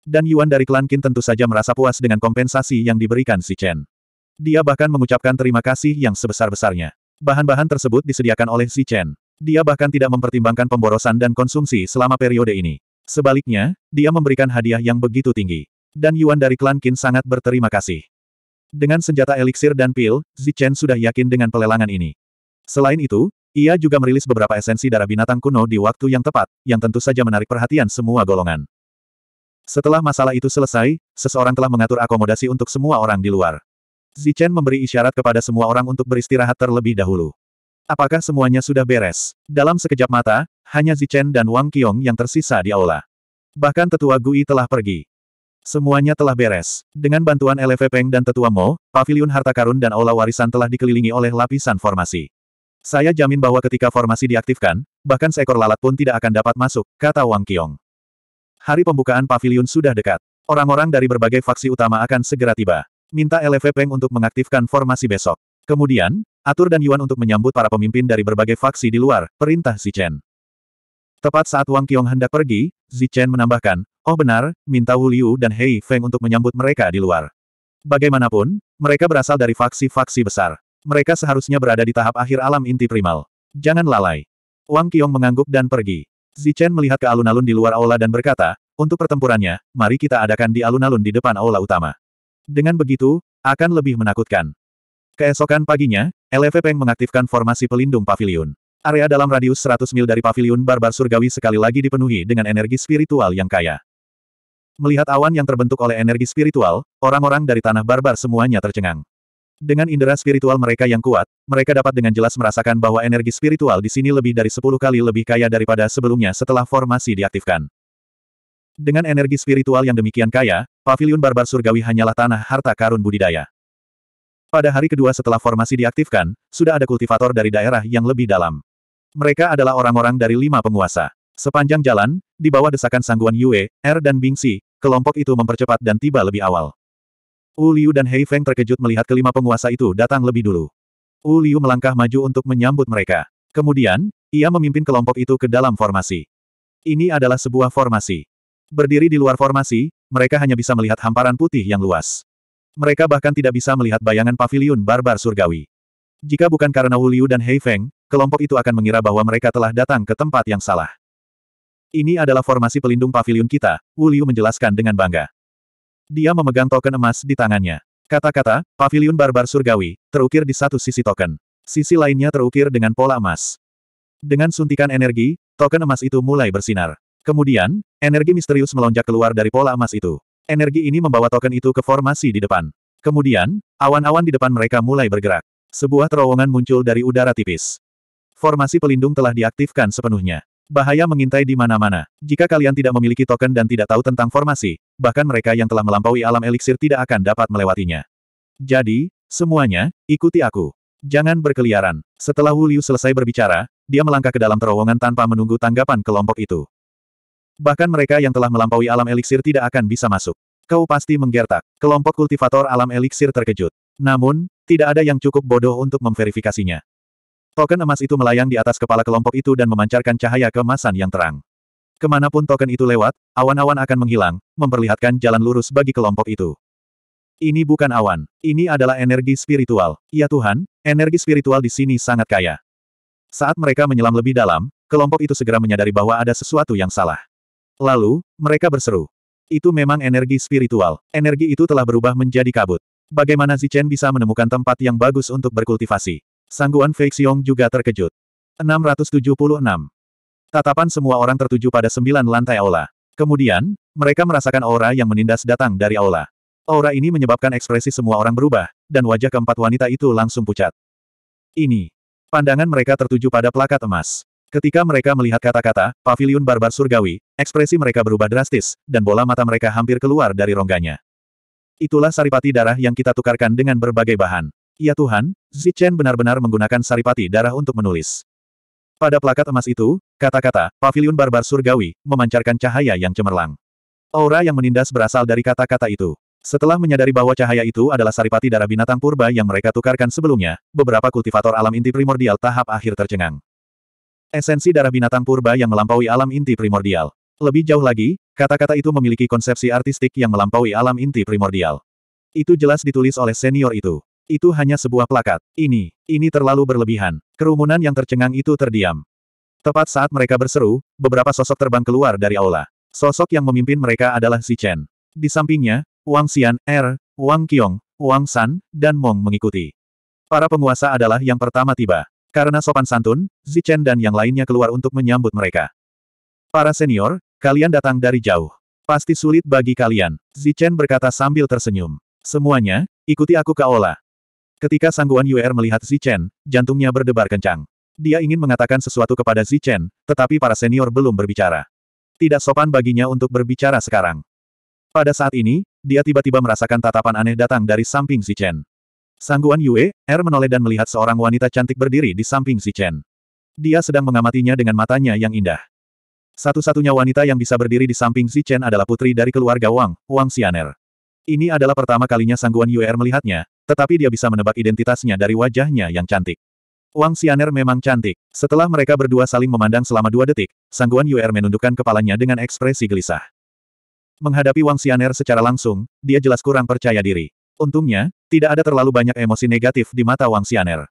Dan Yuan dari klan Qin tentu saja merasa puas dengan kompensasi yang diberikan Zi Chen. Dia bahkan mengucapkan terima kasih yang sebesar-besarnya. Bahan-bahan tersebut disediakan oleh Zi Chen. Dia bahkan tidak mempertimbangkan pemborosan dan konsumsi selama periode ini. Sebaliknya, dia memberikan hadiah yang begitu tinggi. Dan Yuan dari klan Qin sangat berterima kasih. Dengan senjata eliksir dan pil, Zichen sudah yakin dengan pelelangan ini. Selain itu, ia juga merilis beberapa esensi darah binatang kuno di waktu yang tepat, yang tentu saja menarik perhatian semua golongan. Setelah masalah itu selesai, seseorang telah mengatur akomodasi untuk semua orang di luar. Zichen memberi isyarat kepada semua orang untuk beristirahat terlebih dahulu. Apakah semuanya sudah beres? Dalam sekejap mata, hanya Zichen dan Wang Qiong yang tersisa di aula. Bahkan tetua Gui telah pergi. Semuanya telah beres. Dengan bantuan LV Peng dan tetua Mo, pavilion harta karun dan aula warisan telah dikelilingi oleh lapisan formasi. Saya jamin bahwa ketika formasi diaktifkan, bahkan seekor lalat pun tidak akan dapat masuk, kata Wang Qiong. Hari pembukaan pavilion sudah dekat. Orang-orang dari berbagai faksi utama akan segera tiba. Minta LV Peng untuk mengaktifkan formasi besok. Kemudian, Atur dan Yuan untuk menyambut para pemimpin dari berbagai faksi di luar, perintah Zichen. Tepat saat Wang Qiong hendak pergi, Zichen menambahkan, oh benar, minta Wu Liu dan Hei Feng untuk menyambut mereka di luar. Bagaimanapun, mereka berasal dari faksi-faksi besar. Mereka seharusnya berada di tahap akhir alam inti primal. Jangan lalai. Wang Qiong mengangguk dan pergi. Zichen melihat ke alun-alun di luar aula dan berkata, untuk pertempurannya, mari kita adakan di alun-alun di depan aula utama. Dengan begitu, akan lebih menakutkan. Keesokan paginya, LVP Peng mengaktifkan formasi pelindung pavilion. Area dalam radius 100 mil dari paviliun barbar surgawi sekali lagi dipenuhi dengan energi spiritual yang kaya. Melihat awan yang terbentuk oleh energi spiritual, orang-orang dari tanah barbar semuanya tercengang. Dengan indera spiritual mereka yang kuat, mereka dapat dengan jelas merasakan bahwa energi spiritual di sini lebih dari 10 kali lebih kaya daripada sebelumnya setelah formasi diaktifkan. Dengan energi spiritual yang demikian kaya, paviliun barbar surgawi hanyalah tanah harta karun budidaya. Pada hari kedua setelah formasi diaktifkan, sudah ada kultivator dari daerah yang lebih dalam. Mereka adalah orang-orang dari lima penguasa. Sepanjang jalan, di bawah desakan sangguan Yue, Er dan Bingsi, kelompok itu mempercepat dan tiba lebih awal. Wu Liu dan Hei Feng terkejut melihat kelima penguasa itu datang lebih dulu. Wu Liu melangkah maju untuk menyambut mereka. Kemudian, ia memimpin kelompok itu ke dalam formasi. Ini adalah sebuah formasi. Berdiri di luar formasi, mereka hanya bisa melihat hamparan putih yang luas. Mereka bahkan tidak bisa melihat bayangan pavilion barbar surgawi. Jika bukan karena Wu Liu dan Hei Feng, kelompok itu akan mengira bahwa mereka telah datang ke tempat yang salah. Ini adalah formasi pelindung pavilion kita, Wu Liu menjelaskan dengan bangga. Dia memegang token emas di tangannya. Kata-kata, pavilion barbar surgawi, terukir di satu sisi token. Sisi lainnya terukir dengan pola emas. Dengan suntikan energi, token emas itu mulai bersinar. Kemudian, energi misterius melonjak keluar dari pola emas itu. Energi ini membawa token itu ke formasi di depan. Kemudian, awan-awan di depan mereka mulai bergerak. Sebuah terowongan muncul dari udara tipis. Formasi pelindung telah diaktifkan sepenuhnya. Bahaya mengintai di mana-mana. Jika kalian tidak memiliki token dan tidak tahu tentang formasi, bahkan mereka yang telah melampaui alam eliksir tidak akan dapat melewatinya. Jadi, semuanya, ikuti aku. Jangan berkeliaran. Setelah Wu selesai berbicara, dia melangkah ke dalam terowongan tanpa menunggu tanggapan kelompok itu. Bahkan mereka yang telah melampaui alam eliksir tidak akan bisa masuk. Kau pasti menggertak. Kelompok kultivator alam eliksir terkejut. Namun, tidak ada yang cukup bodoh untuk memverifikasinya. Token emas itu melayang di atas kepala kelompok itu dan memancarkan cahaya kemasan yang terang. Kemanapun token itu lewat, awan-awan akan menghilang, memperlihatkan jalan lurus bagi kelompok itu. Ini bukan awan, ini adalah energi spiritual. Ya Tuhan, energi spiritual di sini sangat kaya. Saat mereka menyelam lebih dalam, kelompok itu segera menyadari bahwa ada sesuatu yang salah. Lalu, mereka berseru. Itu memang energi spiritual. Energi itu telah berubah menjadi kabut. Bagaimana Zichen bisa menemukan tempat yang bagus untuk berkultivasi? Sangguan Feixiong juga terkejut. 676. Tatapan semua orang tertuju pada sembilan lantai aula. Kemudian, mereka merasakan aura yang menindas datang dari aula. Aura ini menyebabkan ekspresi semua orang berubah, dan wajah keempat wanita itu langsung pucat. Ini. Pandangan mereka tertuju pada plakat emas. Ketika mereka melihat kata-kata, pavilion barbar surgawi, ekspresi mereka berubah drastis, dan bola mata mereka hampir keluar dari rongganya. Itulah saripati darah yang kita tukarkan dengan berbagai bahan. Ya Tuhan, Zichen benar-benar menggunakan saripati darah untuk menulis. Pada plakat emas itu, kata-kata, pavilion barbar surgawi, memancarkan cahaya yang cemerlang. Aura yang menindas berasal dari kata-kata itu. Setelah menyadari bahwa cahaya itu adalah saripati darah binatang purba yang mereka tukarkan sebelumnya, beberapa kultivator alam inti primordial tahap akhir tercengang. Esensi darah binatang purba yang melampaui alam inti primordial. Lebih jauh lagi, kata-kata itu memiliki konsepsi artistik yang melampaui alam inti primordial. Itu jelas ditulis oleh senior itu. Itu hanya sebuah plakat. Ini, ini terlalu berlebihan. Kerumunan yang tercengang itu terdiam. Tepat saat mereka berseru, beberapa sosok terbang keluar dari aula. Sosok yang memimpin mereka adalah Si Chen. Di sampingnya, Wang Xian, Er, Wang Qiong, Wang San, dan Mong mengikuti. Para penguasa adalah yang pertama tiba. Karena sopan santun, Si Chen dan yang lainnya keluar untuk menyambut mereka. Para senior, kalian datang dari jauh. Pasti sulit bagi kalian, zichen berkata sambil tersenyum. Semuanya, ikuti aku ke aula. Ketika Sangguan Yue Yuer melihat Zichen, jantungnya berdebar kencang. Dia ingin mengatakan sesuatu kepada Zichen, tetapi para senior belum berbicara. Tidak sopan baginya untuk berbicara sekarang. Pada saat ini, dia tiba-tiba merasakan tatapan aneh datang dari samping Zichen. Sangguan Yue, Er menoleh dan melihat seorang wanita cantik berdiri di samping Zichen. Dia sedang mengamatinya dengan matanya yang indah. Satu-satunya wanita yang bisa berdiri di samping Zichen adalah putri dari keluarga Wang, Wang Xianer. Ini adalah pertama kalinya Sangguan Yuer melihatnya, tetapi dia bisa menebak identitasnya dari wajahnya yang cantik. Wang Xianer memang cantik. Setelah mereka berdua saling memandang selama dua detik, Sangguan Yuer menundukkan kepalanya dengan ekspresi gelisah. Menghadapi Wang Xianer secara langsung, dia jelas kurang percaya diri. Untungnya, tidak ada terlalu banyak emosi negatif di mata Wang Xianer.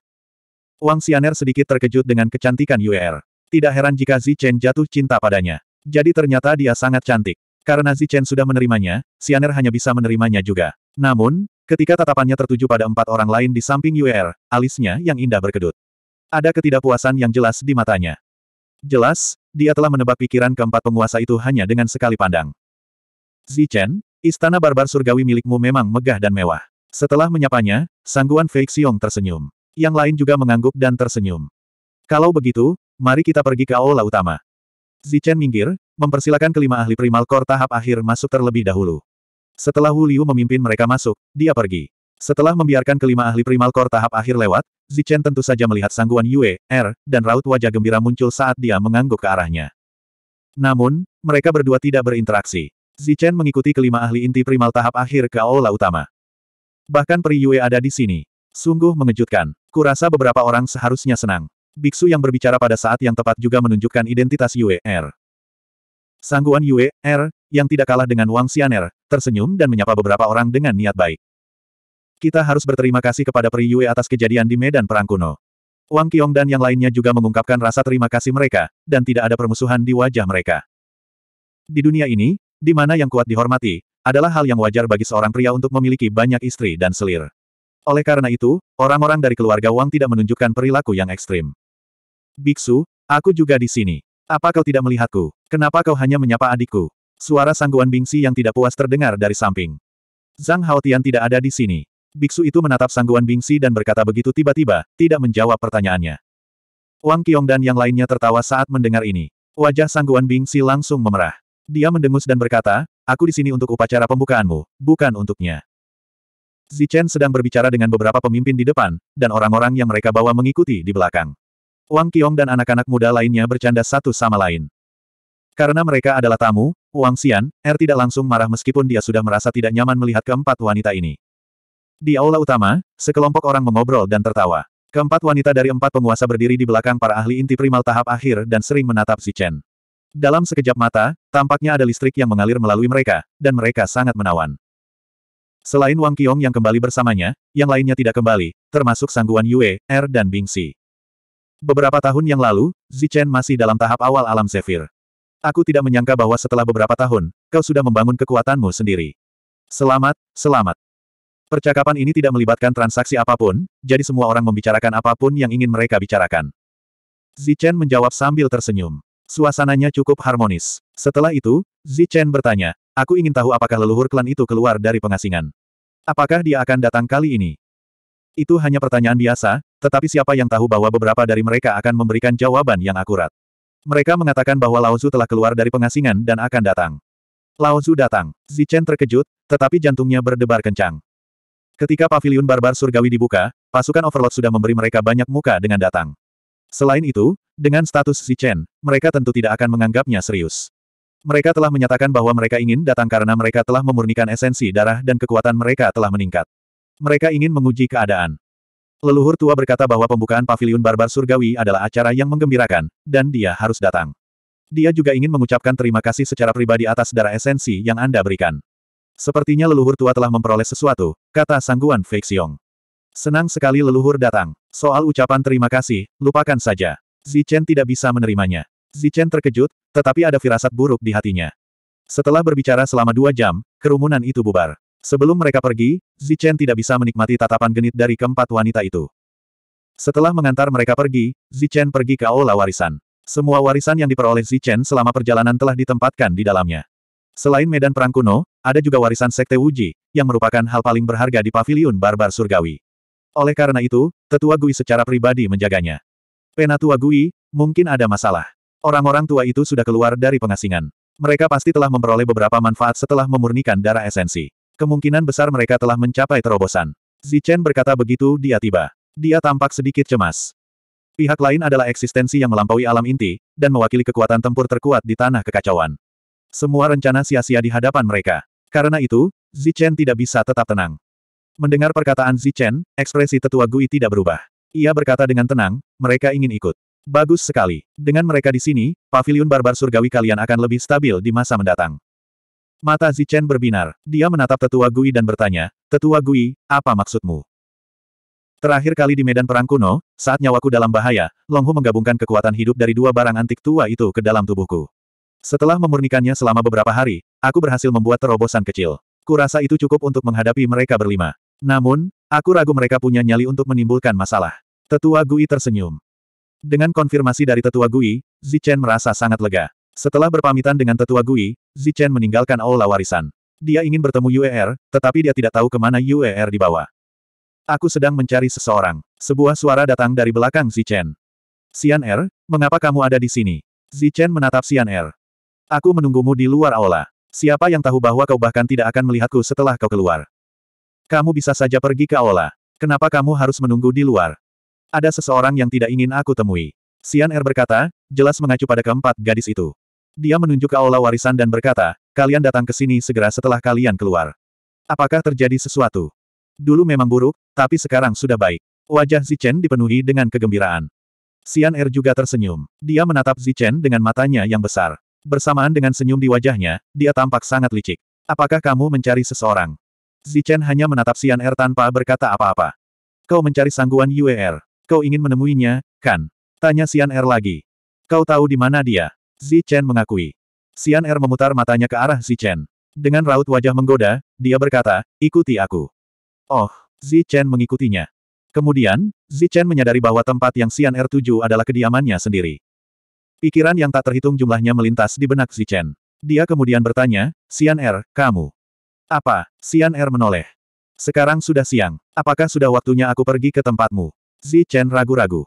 Wang Xianer sedikit terkejut dengan kecantikan Yuer. Tidak heran jika Zi Chen jatuh cinta padanya. Jadi ternyata dia sangat cantik. Karena Zichen sudah menerimanya, Sianer hanya bisa menerimanya juga. Namun, ketika tatapannya tertuju pada empat orang lain di samping UR, er, alisnya yang indah berkedut. Ada ketidakpuasan yang jelas di matanya. Jelas, dia telah menebak pikiran keempat penguasa itu hanya dengan sekali pandang. Zichen, istana barbar surgawi milikmu memang megah dan mewah. Setelah menyapanya, sangguan Fei Xiong tersenyum. Yang lain juga mengangguk dan tersenyum. Kalau begitu, mari kita pergi ke aula utama. Zichen minggir, mempersilahkan kelima ahli primal kor tahap akhir masuk terlebih dahulu. Setelah Wu Liu memimpin mereka masuk, dia pergi. Setelah membiarkan kelima ahli primal kor tahap akhir lewat, Zichen tentu saja melihat sangguan Yue, Er, dan raut wajah gembira muncul saat dia mengangguk ke arahnya. Namun, mereka berdua tidak berinteraksi. Zichen mengikuti kelima ahli inti primal tahap akhir ke aula utama. Bahkan peri Yue ada di sini. Sungguh mengejutkan. Kurasa beberapa orang seharusnya senang. Biksu yang berbicara pada saat yang tepat juga menunjukkan identitas Yue Er. Sangguan Yue Er, yang tidak kalah dengan Wang Xianer, tersenyum dan menyapa beberapa orang dengan niat baik. Kita harus berterima kasih kepada Pri Yue atas kejadian di medan perang kuno. Wang Qiong dan yang lainnya juga mengungkapkan rasa terima kasih mereka, dan tidak ada permusuhan di wajah mereka. Di dunia ini, di mana yang kuat dihormati, adalah hal yang wajar bagi seorang pria untuk memiliki banyak istri dan selir. Oleh karena itu, orang-orang dari keluarga Wang tidak menunjukkan perilaku yang ekstrim. Biksu, aku juga di sini. Apa kau tidak melihatku? Kenapa kau hanya menyapa adikku? Suara sangguan Bingsi yang tidak puas terdengar dari samping. Zhang Haotian tidak ada di sini. Biksu itu menatap sangguan Bingsi dan berkata begitu tiba-tiba, tidak menjawab pertanyaannya. Wang Qiong dan yang lainnya tertawa saat mendengar ini. Wajah sangguan Bingsi langsung memerah. Dia mendengus dan berkata, aku di sini untuk upacara pembukaanmu, bukan untuknya. Zichen sedang berbicara dengan beberapa pemimpin di depan, dan orang-orang yang mereka bawa mengikuti di belakang. Wang Qiong dan anak-anak muda lainnya bercanda satu sama lain. Karena mereka adalah tamu, Wang Xian, Er tidak langsung marah meskipun dia sudah merasa tidak nyaman melihat keempat wanita ini. Di aula utama, sekelompok orang mengobrol dan tertawa. Keempat wanita dari empat penguasa berdiri di belakang para ahli inti primal tahap akhir dan sering menatap si Chen. Dalam sekejap mata, tampaknya ada listrik yang mengalir melalui mereka, dan mereka sangat menawan. Selain Wang Qiong yang kembali bersamanya, yang lainnya tidak kembali, termasuk Sangguan Yue, Er dan Bingxi. Beberapa tahun yang lalu, Zichen masih dalam tahap awal alam Zephyr. Aku tidak menyangka bahwa setelah beberapa tahun, kau sudah membangun kekuatanmu sendiri. Selamat, selamat. Percakapan ini tidak melibatkan transaksi apapun, jadi semua orang membicarakan apapun yang ingin mereka bicarakan. Zichen menjawab sambil tersenyum. Suasananya cukup harmonis. Setelah itu, Zichen bertanya, aku ingin tahu apakah leluhur klan itu keluar dari pengasingan. Apakah dia akan datang kali ini? Itu hanya pertanyaan biasa, tetapi siapa yang tahu bahwa beberapa dari mereka akan memberikan jawaban yang akurat. Mereka mengatakan bahwa Tzu telah keluar dari pengasingan dan akan datang. Tzu datang. Zichen terkejut, tetapi jantungnya berdebar kencang. Ketika paviliun barbar surgawi dibuka, pasukan Overlord sudah memberi mereka banyak muka dengan datang. Selain itu, dengan status Zichen, mereka tentu tidak akan menganggapnya serius. Mereka telah menyatakan bahwa mereka ingin datang karena mereka telah memurnikan esensi darah dan kekuatan mereka telah meningkat. Mereka ingin menguji keadaan. Leluhur tua berkata bahwa pembukaan paviliun barbar surgawi adalah acara yang menggembirakan, dan dia harus datang. Dia juga ingin mengucapkan terima kasih secara pribadi atas darah esensi yang Anda berikan. Sepertinya leluhur tua telah memperoleh sesuatu, kata sangguan Feixiong. Senang sekali leluhur datang. Soal ucapan terima kasih, lupakan saja. Zichen tidak bisa menerimanya. Zichen terkejut, tetapi ada firasat buruk di hatinya. Setelah berbicara selama dua jam, kerumunan itu bubar. Sebelum mereka pergi, Zichen tidak bisa menikmati tatapan genit dari keempat wanita itu. Setelah mengantar mereka pergi, Zichen pergi ke aula warisan. Semua warisan yang diperoleh Zichen selama perjalanan telah ditempatkan di dalamnya. Selain medan perang kuno, ada juga warisan Sekte Wuji, yang merupakan hal paling berharga di paviliun barbar surgawi. Oleh karena itu, tetua Gui secara pribadi menjaganya. Penatua Gui, mungkin ada masalah. Orang-orang tua itu sudah keluar dari pengasingan. Mereka pasti telah memperoleh beberapa manfaat setelah memurnikan darah esensi. Kemungkinan besar mereka telah mencapai terobosan. Zichen berkata begitu dia tiba. Dia tampak sedikit cemas. Pihak lain adalah eksistensi yang melampaui alam inti, dan mewakili kekuatan tempur terkuat di tanah kekacauan. Semua rencana sia-sia di hadapan mereka. Karena itu, Zichen tidak bisa tetap tenang. Mendengar perkataan Zichen, ekspresi tetua Gui tidak berubah. Ia berkata dengan tenang, mereka ingin ikut. Bagus sekali. Dengan mereka di sini, pavilion barbar surgawi kalian akan lebih stabil di masa mendatang. Mata Zichen berbinar. Dia menatap tetua Gui dan bertanya, Tetua Gui, apa maksudmu? Terakhir kali di medan perang kuno, saat nyawaku dalam bahaya, Longhu menggabungkan kekuatan hidup dari dua barang antik tua itu ke dalam tubuhku. Setelah memurnikannya selama beberapa hari, aku berhasil membuat terobosan kecil. Kurasa itu cukup untuk menghadapi mereka berlima. Namun, aku ragu mereka punya nyali untuk menimbulkan masalah. Tetua Gui tersenyum. Dengan konfirmasi dari Tetua Gui, Zichen merasa sangat lega. Setelah berpamitan dengan tetua Gui, Zichen meninggalkan aula warisan. Dia ingin bertemu UER, tetapi dia tidak tahu kemana UER dibawa. Aku sedang mencari seseorang. Sebuah suara datang dari belakang Zichen. Xian Er, mengapa kamu ada di sini? Zichen menatap Xian Er. Aku menunggumu di luar aula. Siapa yang tahu bahwa kau bahkan tidak akan melihatku setelah kau keluar? Kamu bisa saja pergi ke aula. Kenapa kamu harus menunggu di luar? Ada seseorang yang tidak ingin aku temui. Xian Er berkata, jelas mengacu pada keempat gadis itu. Dia menunjuk ke aula warisan dan berkata, kalian datang ke sini segera setelah kalian keluar. Apakah terjadi sesuatu? Dulu memang buruk, tapi sekarang sudah baik. Wajah Zichen dipenuhi dengan kegembiraan. Xian Er juga tersenyum. Dia menatap Zichen dengan matanya yang besar. Bersamaan dengan senyum di wajahnya, dia tampak sangat licik. Apakah kamu mencari seseorang? Zichen hanya menatap Xian Er tanpa berkata apa-apa. Kau mencari sangguan Yue Er. Kau ingin menemuinya, kan? Tanya Xian Er lagi. Kau tahu di mana dia? Chen mengakui. Xian Er memutar matanya ke arah Chen, Dengan raut wajah menggoda, dia berkata, ikuti aku. Oh, Chen mengikutinya. Kemudian, Chen menyadari bahwa tempat yang Xian Er tuju adalah kediamannya sendiri. Pikiran yang tak terhitung jumlahnya melintas di benak Chen. Dia kemudian bertanya, Xian Er, kamu. Apa? Xian Er menoleh. Sekarang sudah siang. Apakah sudah waktunya aku pergi ke tempatmu? Chen ragu-ragu.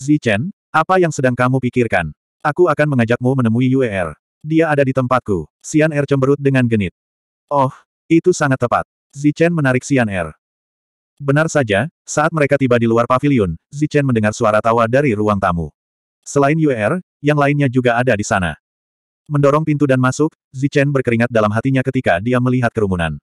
Chen, apa yang sedang kamu pikirkan? Aku akan mengajakmu menemui UER. Dia ada di tempatku. Xian Er cemberut dengan genit. Oh, itu sangat tepat. Zichen menarik Xian Er. Benar saja, saat mereka tiba di luar pavilion, Zichen mendengar suara tawa dari ruang tamu. Selain UER, yang lainnya juga ada di sana. Mendorong pintu dan masuk, Zichen berkeringat dalam hatinya ketika dia melihat kerumunan.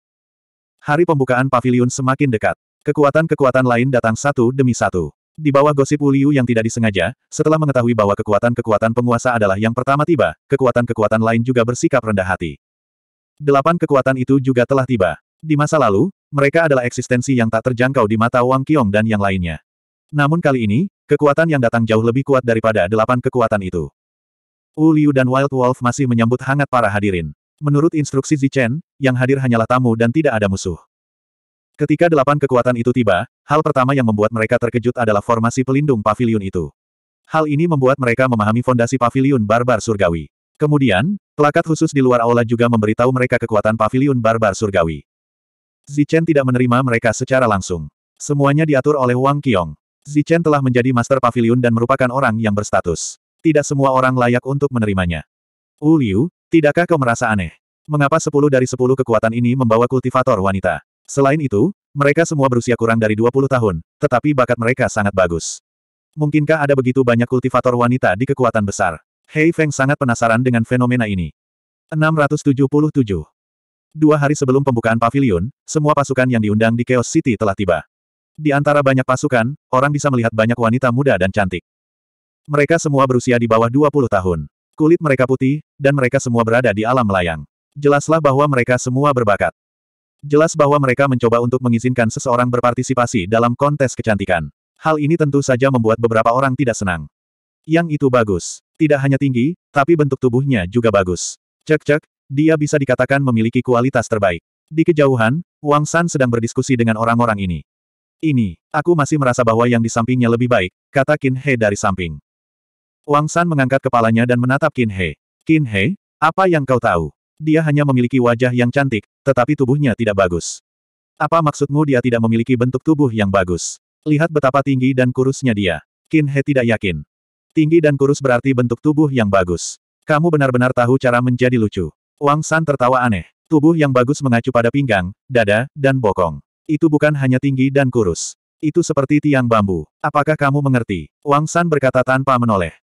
Hari pembukaan pavilion semakin dekat. Kekuatan-kekuatan lain datang satu demi satu. Di bawah gosip Wuliu yang tidak disengaja, setelah mengetahui bahwa kekuatan-kekuatan penguasa adalah yang pertama tiba, kekuatan-kekuatan lain juga bersikap rendah hati. Delapan kekuatan itu juga telah tiba. Di masa lalu, mereka adalah eksistensi yang tak terjangkau di mata Wang Qiong dan yang lainnya. Namun kali ini, kekuatan yang datang jauh lebih kuat daripada delapan kekuatan itu. Wu dan Wild Wolf masih menyambut hangat para hadirin. Menurut instruksi Zichen, yang hadir hanyalah tamu dan tidak ada musuh. Ketika delapan kekuatan itu tiba, hal pertama yang membuat mereka terkejut adalah formasi pelindung pavilion itu. Hal ini membuat mereka memahami fondasi pavilion barbar surgawi. Kemudian, pelakat khusus di luar aula juga memberitahu mereka kekuatan pavilion barbar surgawi. Zichen tidak menerima mereka secara langsung. Semuanya diatur oleh Wang Qiong. Zichen telah menjadi master pavilion dan merupakan orang yang berstatus. Tidak semua orang layak untuk menerimanya. Wu Liu, tidakkah kau merasa aneh? Mengapa sepuluh dari sepuluh kekuatan ini membawa kultivator wanita? Selain itu, mereka semua berusia kurang dari 20 tahun, tetapi bakat mereka sangat bagus. Mungkinkah ada begitu banyak kultivator wanita di kekuatan besar? Hei Feng sangat penasaran dengan fenomena ini. 677. Dua hari sebelum pembukaan pavilion, semua pasukan yang diundang di Chaos City telah tiba. Di antara banyak pasukan, orang bisa melihat banyak wanita muda dan cantik. Mereka semua berusia di bawah 20 tahun. Kulit mereka putih, dan mereka semua berada di alam melayang. Jelaslah bahwa mereka semua berbakat. Jelas bahwa mereka mencoba untuk mengizinkan seseorang berpartisipasi dalam kontes kecantikan. Hal ini tentu saja membuat beberapa orang tidak senang. Yang itu bagus. Tidak hanya tinggi, tapi bentuk tubuhnya juga bagus. Cek-cek, dia bisa dikatakan memiliki kualitas terbaik. Di kejauhan, Wang San sedang berdiskusi dengan orang-orang ini. Ini, aku masih merasa bahwa yang di sampingnya lebih baik, kata Qin He dari samping. Wang San mengangkat kepalanya dan menatap Qin He. Qin He, apa yang kau tahu? Dia hanya memiliki wajah yang cantik, tetapi tubuhnya tidak bagus. Apa maksudmu dia tidak memiliki bentuk tubuh yang bagus? Lihat betapa tinggi dan kurusnya dia. Qin He tidak yakin. Tinggi dan kurus berarti bentuk tubuh yang bagus. Kamu benar-benar tahu cara menjadi lucu. Wang San tertawa aneh. Tubuh yang bagus mengacu pada pinggang, dada, dan bokong. Itu bukan hanya tinggi dan kurus. Itu seperti tiang bambu. Apakah kamu mengerti? Wang San berkata tanpa menoleh.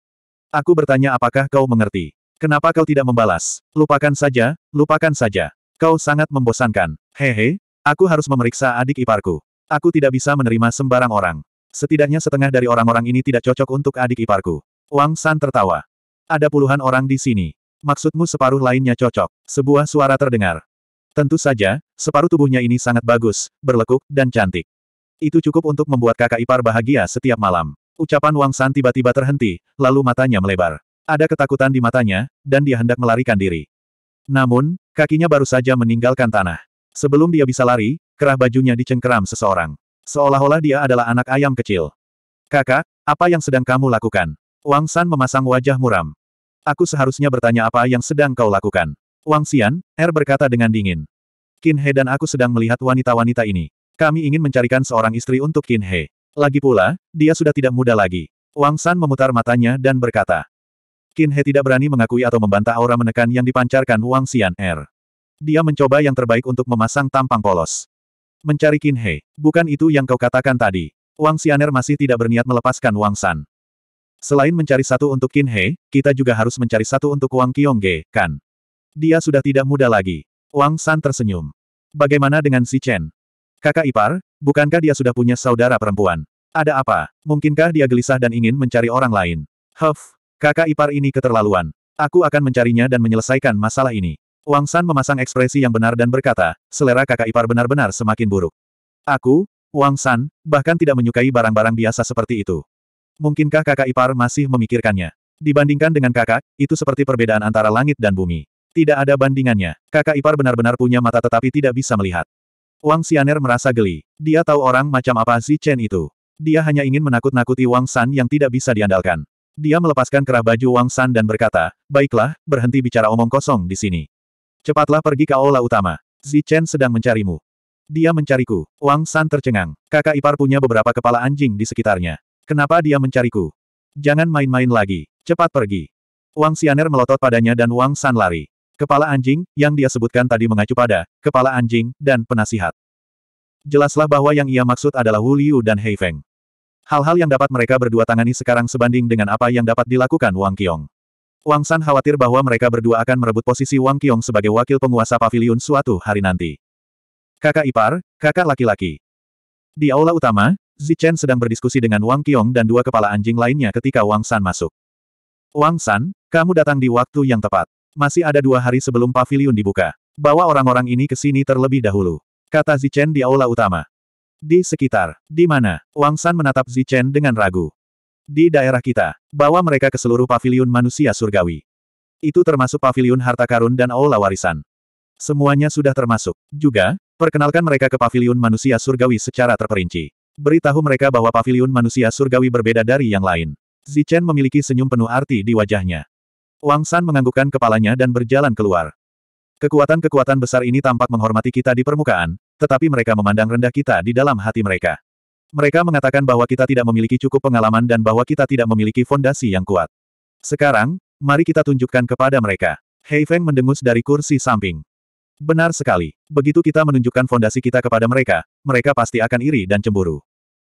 Aku bertanya apakah kau mengerti. Kenapa kau tidak membalas? Lupakan saja, lupakan saja. Kau sangat membosankan. Hehe, aku harus memeriksa adik iparku. Aku tidak bisa menerima sembarang orang. Setidaknya setengah dari orang-orang ini tidak cocok untuk adik iparku. Wang San tertawa. Ada puluhan orang di sini. Maksudmu separuh lainnya cocok. Sebuah suara terdengar. Tentu saja, separuh tubuhnya ini sangat bagus, berlekuk, dan cantik. Itu cukup untuk membuat kakak ipar bahagia setiap malam. Ucapan Wang San tiba-tiba terhenti, lalu matanya melebar. Ada ketakutan di matanya, dan dia hendak melarikan diri. Namun, kakinya baru saja meninggalkan tanah. Sebelum dia bisa lari, kerah bajunya dicengkeram seseorang. Seolah-olah dia adalah anak ayam kecil. Kakak, apa yang sedang kamu lakukan? Wang San memasang wajah muram. Aku seharusnya bertanya apa yang sedang kau lakukan. Wang Xian, Er berkata dengan dingin. Qin He dan aku sedang melihat wanita-wanita ini. Kami ingin mencarikan seorang istri untuk Qin He. Lagi pula, dia sudah tidak muda lagi. Wang San memutar matanya dan berkata, Qin He tidak berani mengakui atau membantah aura menekan yang dipancarkan Wang Xian Er. Dia mencoba yang terbaik untuk memasang tampang polos. Mencari Qin He, bukan itu yang kau katakan tadi. Wang Xian Er masih tidak berniat melepaskan Wang San. Selain mencari satu untuk Qin He, kita juga harus mencari satu untuk Wang Qiongge, kan? Dia sudah tidak muda lagi. Wang San tersenyum. Bagaimana dengan si Chen? Kakak ipar, bukankah dia sudah punya saudara perempuan? Ada apa? Mungkinkah dia gelisah dan ingin mencari orang lain? Huff, Kakak ipar ini keterlaluan. Aku akan mencarinya dan menyelesaikan masalah ini. Wang San memasang ekspresi yang benar dan berkata, selera kakak ipar benar-benar semakin buruk. Aku, Wang San, bahkan tidak menyukai barang-barang biasa seperti itu. Mungkinkah kakak ipar masih memikirkannya? Dibandingkan dengan kakak, itu seperti perbedaan antara langit dan bumi. Tidak ada bandingannya. Kakak ipar benar-benar punya mata tetapi tidak bisa melihat. Wang Xianer merasa geli. Dia tahu orang macam apa Si Chen itu. Dia hanya ingin menakut-nakuti Wang San yang tidak bisa diandalkan. Dia melepaskan kerah baju Wang San dan berkata, Baiklah, berhenti bicara omong kosong di sini. Cepatlah pergi ke aula utama. Zi Chen sedang mencarimu. Dia mencariku. Wang San tercengang. Kakak ipar punya beberapa kepala anjing di sekitarnya. Kenapa dia mencariku? Jangan main-main lagi. Cepat pergi. Wang Xianer melotot padanya dan Wang San lari. Kepala anjing, yang dia sebutkan tadi mengacu pada, kepala anjing, dan penasihat. Jelaslah bahwa yang ia maksud adalah Wu Liu dan Hei Feng. Hal-hal yang dapat mereka berdua tangani sekarang sebanding dengan apa yang dapat dilakukan Wang Qiong. Wang San khawatir bahwa mereka berdua akan merebut posisi Wang Qiong sebagai wakil penguasa pavilion suatu hari nanti. Kakak ipar, kakak laki-laki. Di aula utama, Zichen sedang berdiskusi dengan Wang Qiong dan dua kepala anjing lainnya ketika Wang San masuk. Wang San, kamu datang di waktu yang tepat. Masih ada dua hari sebelum pavilion dibuka. Bawa orang-orang ini ke sini terlebih dahulu. Kata Zichen di aula utama. Di sekitar, di mana? Wang San menatap Zichen dengan ragu. Di daerah kita, bawa mereka ke seluruh pavilion manusia surgawi. Itu termasuk pavilion harta karun dan aula warisan. Semuanya sudah termasuk. Juga, perkenalkan mereka ke pavilion manusia surgawi secara terperinci. Beritahu mereka bahwa pavilion manusia surgawi berbeda dari yang lain. Zichen memiliki senyum penuh arti di wajahnya. Wang San menganggukkan kepalanya dan berjalan keluar. Kekuatan-kekuatan besar ini tampak menghormati kita di permukaan, tetapi mereka memandang rendah kita di dalam hati mereka. Mereka mengatakan bahwa kita tidak memiliki cukup pengalaman dan bahwa kita tidak memiliki fondasi yang kuat. Sekarang, mari kita tunjukkan kepada mereka. Hei Feng mendengus dari kursi samping. Benar sekali. Begitu kita menunjukkan fondasi kita kepada mereka, mereka pasti akan iri dan cemburu.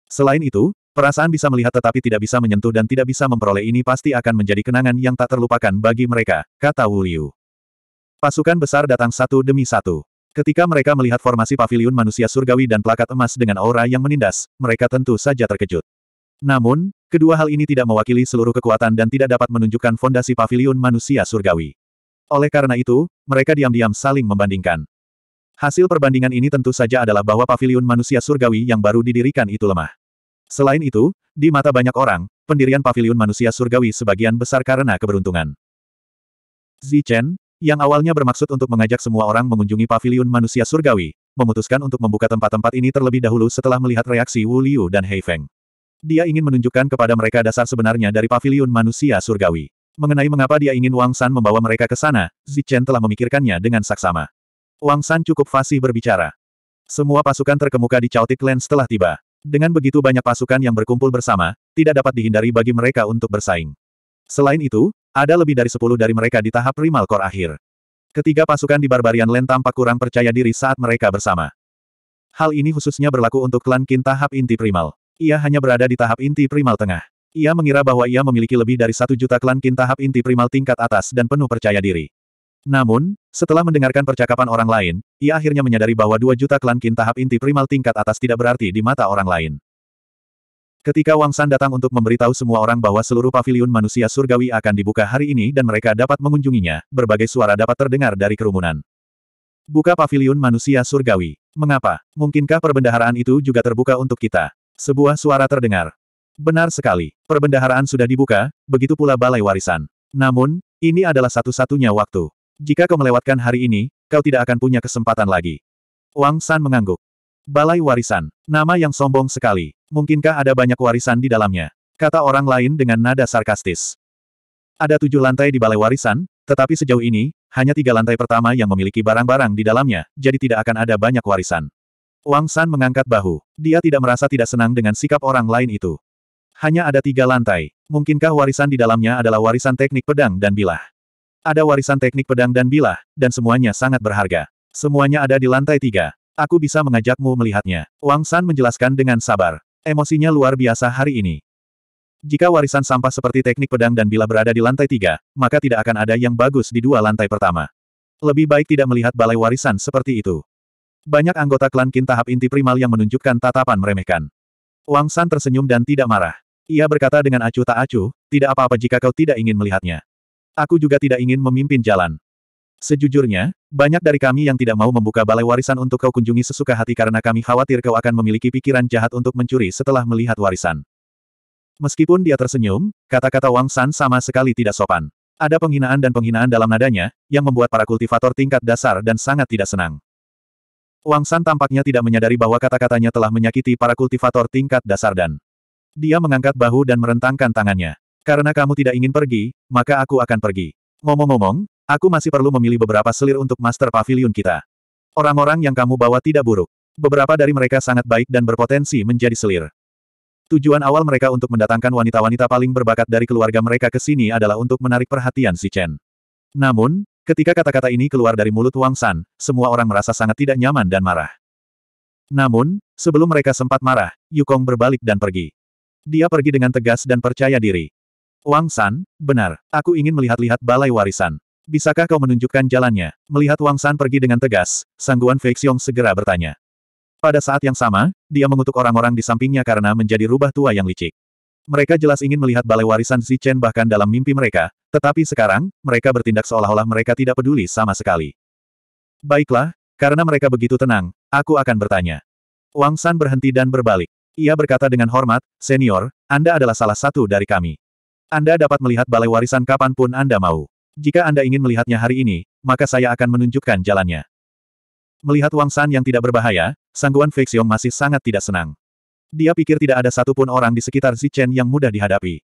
Selain itu, perasaan bisa melihat tetapi tidak bisa menyentuh dan tidak bisa memperoleh ini pasti akan menjadi kenangan yang tak terlupakan bagi mereka, kata Wu Liu. Pasukan besar datang satu demi satu. Ketika mereka melihat formasi paviliun manusia surgawi dan plakat emas dengan aura yang menindas, mereka tentu saja terkejut. Namun, kedua hal ini tidak mewakili seluruh kekuatan dan tidak dapat menunjukkan fondasi paviliun manusia surgawi. Oleh karena itu, mereka diam-diam saling membandingkan. Hasil perbandingan ini tentu saja adalah bahwa paviliun manusia surgawi yang baru didirikan itu lemah. Selain itu, di mata banyak orang, pendirian paviliun manusia surgawi sebagian besar karena keberuntungan. Zichen, yang awalnya bermaksud untuk mengajak semua orang mengunjungi paviliun manusia surgawi, memutuskan untuk membuka tempat-tempat ini terlebih dahulu setelah melihat reaksi Wu Liu dan Hei Feng. Dia ingin menunjukkan kepada mereka dasar sebenarnya dari paviliun manusia surgawi. Mengenai mengapa dia ingin Wang San membawa mereka ke sana, Zichen telah memikirkannya dengan saksama. Wang San cukup fasih berbicara. Semua pasukan terkemuka di Chaotic Lens telah tiba. Dengan begitu banyak pasukan yang berkumpul bersama, tidak dapat dihindari bagi mereka untuk bersaing. Selain itu, ada lebih dari sepuluh dari mereka di tahap primal core akhir. Ketiga pasukan di Barbarian Land tampak kurang percaya diri saat mereka bersama. Hal ini khususnya berlaku untuk klan Kin tahap inti primal. Ia hanya berada di tahap inti primal tengah. Ia mengira bahwa ia memiliki lebih dari satu juta klan Kin tahap inti primal tingkat atas dan penuh percaya diri. Namun, setelah mendengarkan percakapan orang lain, ia akhirnya menyadari bahwa dua juta klan Kin tahap inti primal tingkat atas tidak berarti di mata orang lain. Ketika Wang San datang untuk memberitahu semua orang bahwa seluruh paviliun manusia surgawi akan dibuka hari ini dan mereka dapat mengunjunginya, berbagai suara dapat terdengar dari kerumunan. Buka paviliun manusia surgawi. Mengapa? Mungkinkah perbendaharaan itu juga terbuka untuk kita? Sebuah suara terdengar. Benar sekali. Perbendaharaan sudah dibuka, begitu pula balai warisan. Namun, ini adalah satu-satunya waktu. Jika kau melewatkan hari ini, kau tidak akan punya kesempatan lagi. Wang San mengangguk. Balai warisan. Nama yang sombong sekali. Mungkinkah ada banyak warisan di dalamnya? Kata orang lain dengan nada sarkastis. Ada tujuh lantai di balai warisan, tetapi sejauh ini, hanya tiga lantai pertama yang memiliki barang-barang di dalamnya, jadi tidak akan ada banyak warisan. Wang San mengangkat bahu. Dia tidak merasa tidak senang dengan sikap orang lain itu. Hanya ada tiga lantai. Mungkinkah warisan di dalamnya adalah warisan teknik pedang dan bilah? Ada warisan teknik pedang dan bilah, dan semuanya sangat berharga. Semuanya ada di lantai tiga. Aku bisa mengajakmu melihatnya. Wang San menjelaskan dengan sabar. Emosinya luar biasa hari ini. Jika warisan sampah seperti teknik pedang dan bila berada di lantai tiga, maka tidak akan ada yang bagus di dua lantai pertama. Lebih baik tidak melihat balai warisan seperti itu. Banyak anggota klan Kin tahap inti primal yang menunjukkan tatapan meremehkan. Wang San tersenyum dan tidak marah. Ia berkata dengan acuh tak acuh, tidak apa-apa jika kau tidak ingin melihatnya. Aku juga tidak ingin memimpin jalan. Sejujurnya, banyak dari kami yang tidak mau membuka balai warisan untuk kau kunjungi sesuka hati karena kami khawatir kau akan memiliki pikiran jahat untuk mencuri setelah melihat warisan. Meskipun dia tersenyum, kata-kata Wang San sama sekali tidak sopan. Ada penghinaan dan penghinaan dalam nadanya, yang membuat para kultivator tingkat dasar dan sangat tidak senang. Wang San tampaknya tidak menyadari bahwa kata-katanya telah menyakiti para kultivator tingkat dasar dan dia mengangkat bahu dan merentangkan tangannya. Karena kamu tidak ingin pergi, maka aku akan pergi. Ngomong-ngomong, Aku masih perlu memilih beberapa selir untuk master pavilion kita. Orang-orang yang kamu bawa tidak buruk. Beberapa dari mereka sangat baik dan berpotensi menjadi selir. Tujuan awal mereka untuk mendatangkan wanita-wanita paling berbakat dari keluarga mereka ke sini adalah untuk menarik perhatian si Chen. Namun, ketika kata-kata ini keluar dari mulut Wang San, semua orang merasa sangat tidak nyaman dan marah. Namun, sebelum mereka sempat marah, Yukong berbalik dan pergi. Dia pergi dengan tegas dan percaya diri. Wang San, benar, aku ingin melihat-lihat balai warisan. Bisakah kau menunjukkan jalannya? Melihat Wang San pergi dengan tegas, Sangguan Feixiong segera bertanya. Pada saat yang sama, dia mengutuk orang-orang di sampingnya karena menjadi rubah tua yang licik. Mereka jelas ingin melihat balai warisan Zichen bahkan dalam mimpi mereka, tetapi sekarang, mereka bertindak seolah-olah mereka tidak peduli sama sekali. Baiklah, karena mereka begitu tenang, aku akan bertanya. Wang San berhenti dan berbalik. Ia berkata dengan hormat, Senior, Anda adalah salah satu dari kami. Anda dapat melihat balai warisan kapanpun Anda mau. Jika Anda ingin melihatnya hari ini, maka saya akan menunjukkan jalannya. Melihat Wang San yang tidak berbahaya, Sangguan Feixiong masih sangat tidak senang. Dia pikir tidak ada satupun orang di sekitar Zichen yang mudah dihadapi.